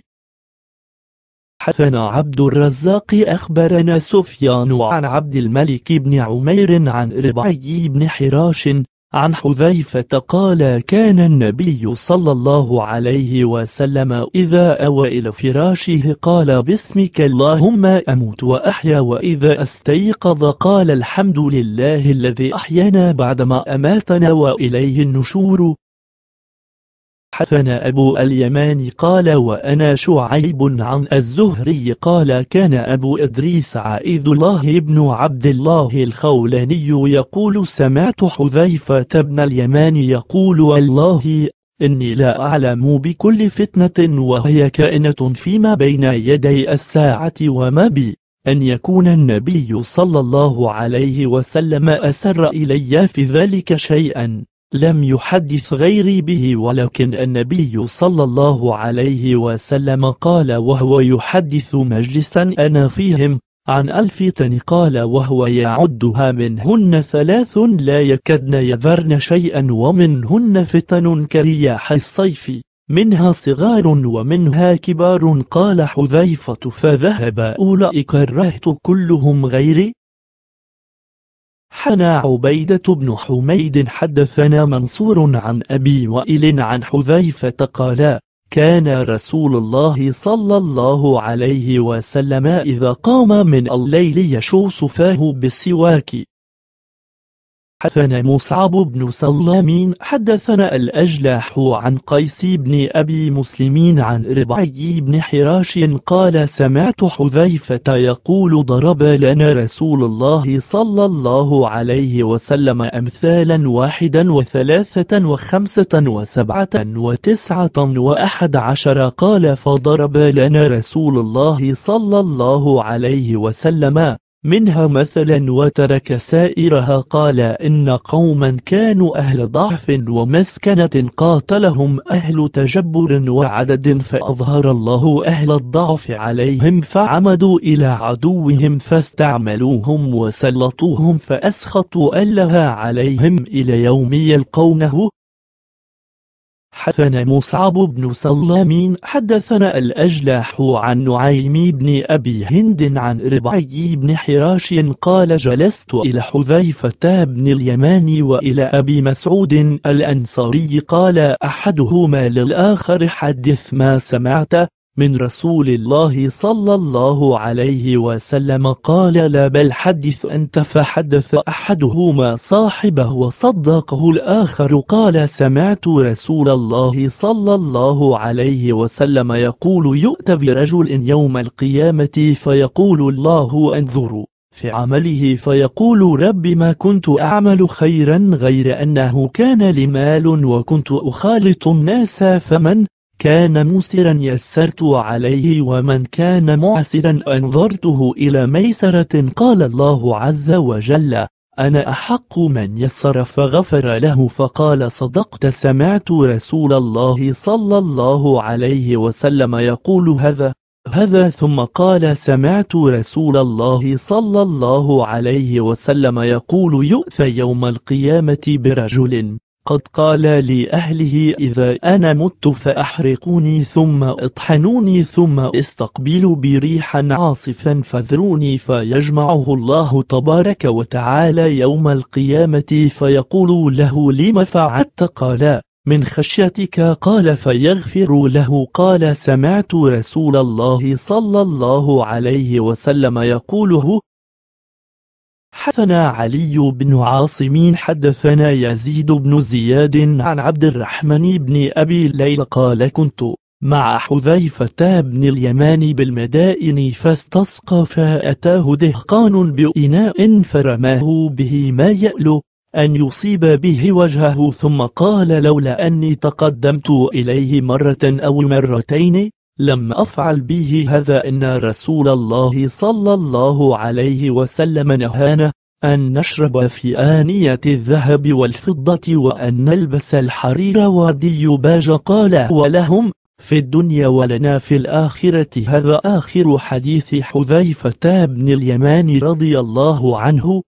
حثنا عبد الرزاق أخبرنا سفيان عن عبد الملك بن عمير عن ربعي بن حراش عن حذيفة قال كان النبي صلى الله عليه وسلم إذا أوى إلى فراشه قال باسمك اللهم أموت وأحيا وإذا استيقظ قال الحمد لله الذي أحيانا بعدما أماتنا وإليه النشور حسن أبو اليمان قال وأنا شعيب عن الزهري قال كان أبو إدريس عائد الله بن عبد الله الخولاني يقول سمعت حذيفة بن اليمان يقول والله إني لا أعلم بكل فتنة وهي كائنة فيما بين يدي الساعة وما بي أن يكون النبي صلى الله عليه وسلم أسر إلي في ذلك شيئا لم يحدث غيري به ولكن النبي صلى الله عليه وسلم قال وهو يحدث مجلسا أنا فيهم عن ألف قال وهو يعدها منهن ثلاث لا يكدن يذرن شيئا ومنهن فتن كرياح الصيف منها صغار ومنها كبار قال حذيفة فذهب أولئك الرهط كلهم غيري حنا عبيدة بن حميد حدثنا منصور عن أبي وائل عن حذيفة قال كان رسول الله صلى الله عليه وسلم إذا قام من الليل يشوص فاه بالسواك حدثنا مصعب بن سلام حدثنا الأجلاح عن قيس بن أبي مسلمين عن ربعي بن حراش قال سمعت حذيفة يقول ضرب لنا رسول الله صلى الله عليه وسلم أمثالا واحدا وثلاثة وخمسة وسبعة وتسعة وأحد عشر قال فضرب لنا رسول الله صلى الله عليه وسلم منها مثلا وترك سائرها قال إن قوما كانوا أهل ضعف ومسكنة قاتلهم أهل تجبر وعدد فأظهر الله أهل الضعف عليهم فعمدوا إلى عدوهم فاستعملوهم وسلطوهم فأسخطوا ألها عليهم إلى يوم يلقونه حدثنا مصعب بن سلام حدثنا الأجلاح عن نعيم بن أبي هند عن ربعي بن حراش قال جلست إلى حذيفة بن اليمان وإلى أبي مسعود الأنصاري قال أحدهما للآخر حدث ما سمعت من رسول الله صلى الله عليه وسلم قال لا بل حدث أنت فحدث أحدهما صاحبه وصدقه الآخر قال سمعت رسول الله صلى الله عليه وسلم يقول يؤتى برجل يوم القيامة فيقول الله انظروا في عمله فيقول رب ما كنت أعمل خيرا غير أنه كان لمال وكنت أخالط الناس فمن كان مسرا يسرت عليه ومن كان معسرا أنظرته إلى ميسرة قال الله عز وجل أنا أحق من يسر فغفر له فقال صدقت سمعت رسول الله صلى الله عليه وسلم يقول هذا هذا ثم قال سمعت رسول الله صلى الله عليه وسلم يقول يؤثى يوم القيامة برجل قد قال لأهله إذا أنا مت فأحرقوني ثم اطحنوني ثم استقبلوا بريحا عاصفا فذروني فيجمعه الله تبارك وتعالى يوم القيامة فيقول له لم فعلت قال من خشيتك قال فيغفر له قال سمعت رسول الله صلى الله عليه وسلم يقوله حدثنا علي بن عاصم حدثنا يزيد بن زياد عن عبد الرحمن بن أبي ليل قال كنت مع حذيفة بن اليمان بالمدائن فاستسقى فأتاه دهقان بإناء فرماه به ما يألو أن يصيب به وجهه ثم قال لولا أني تقدمت إليه مرة أو مرتين لم أفعل به هذا إن رسول الله صلى الله عليه وسلم نهانا أن نشرب في آنية الذهب والفضة وأن نلبس الحرير وديباج قال ولهم في الدنيا ولنا في الآخرة هذا آخر حديث حذيفة بن اليمان رضي الله عنه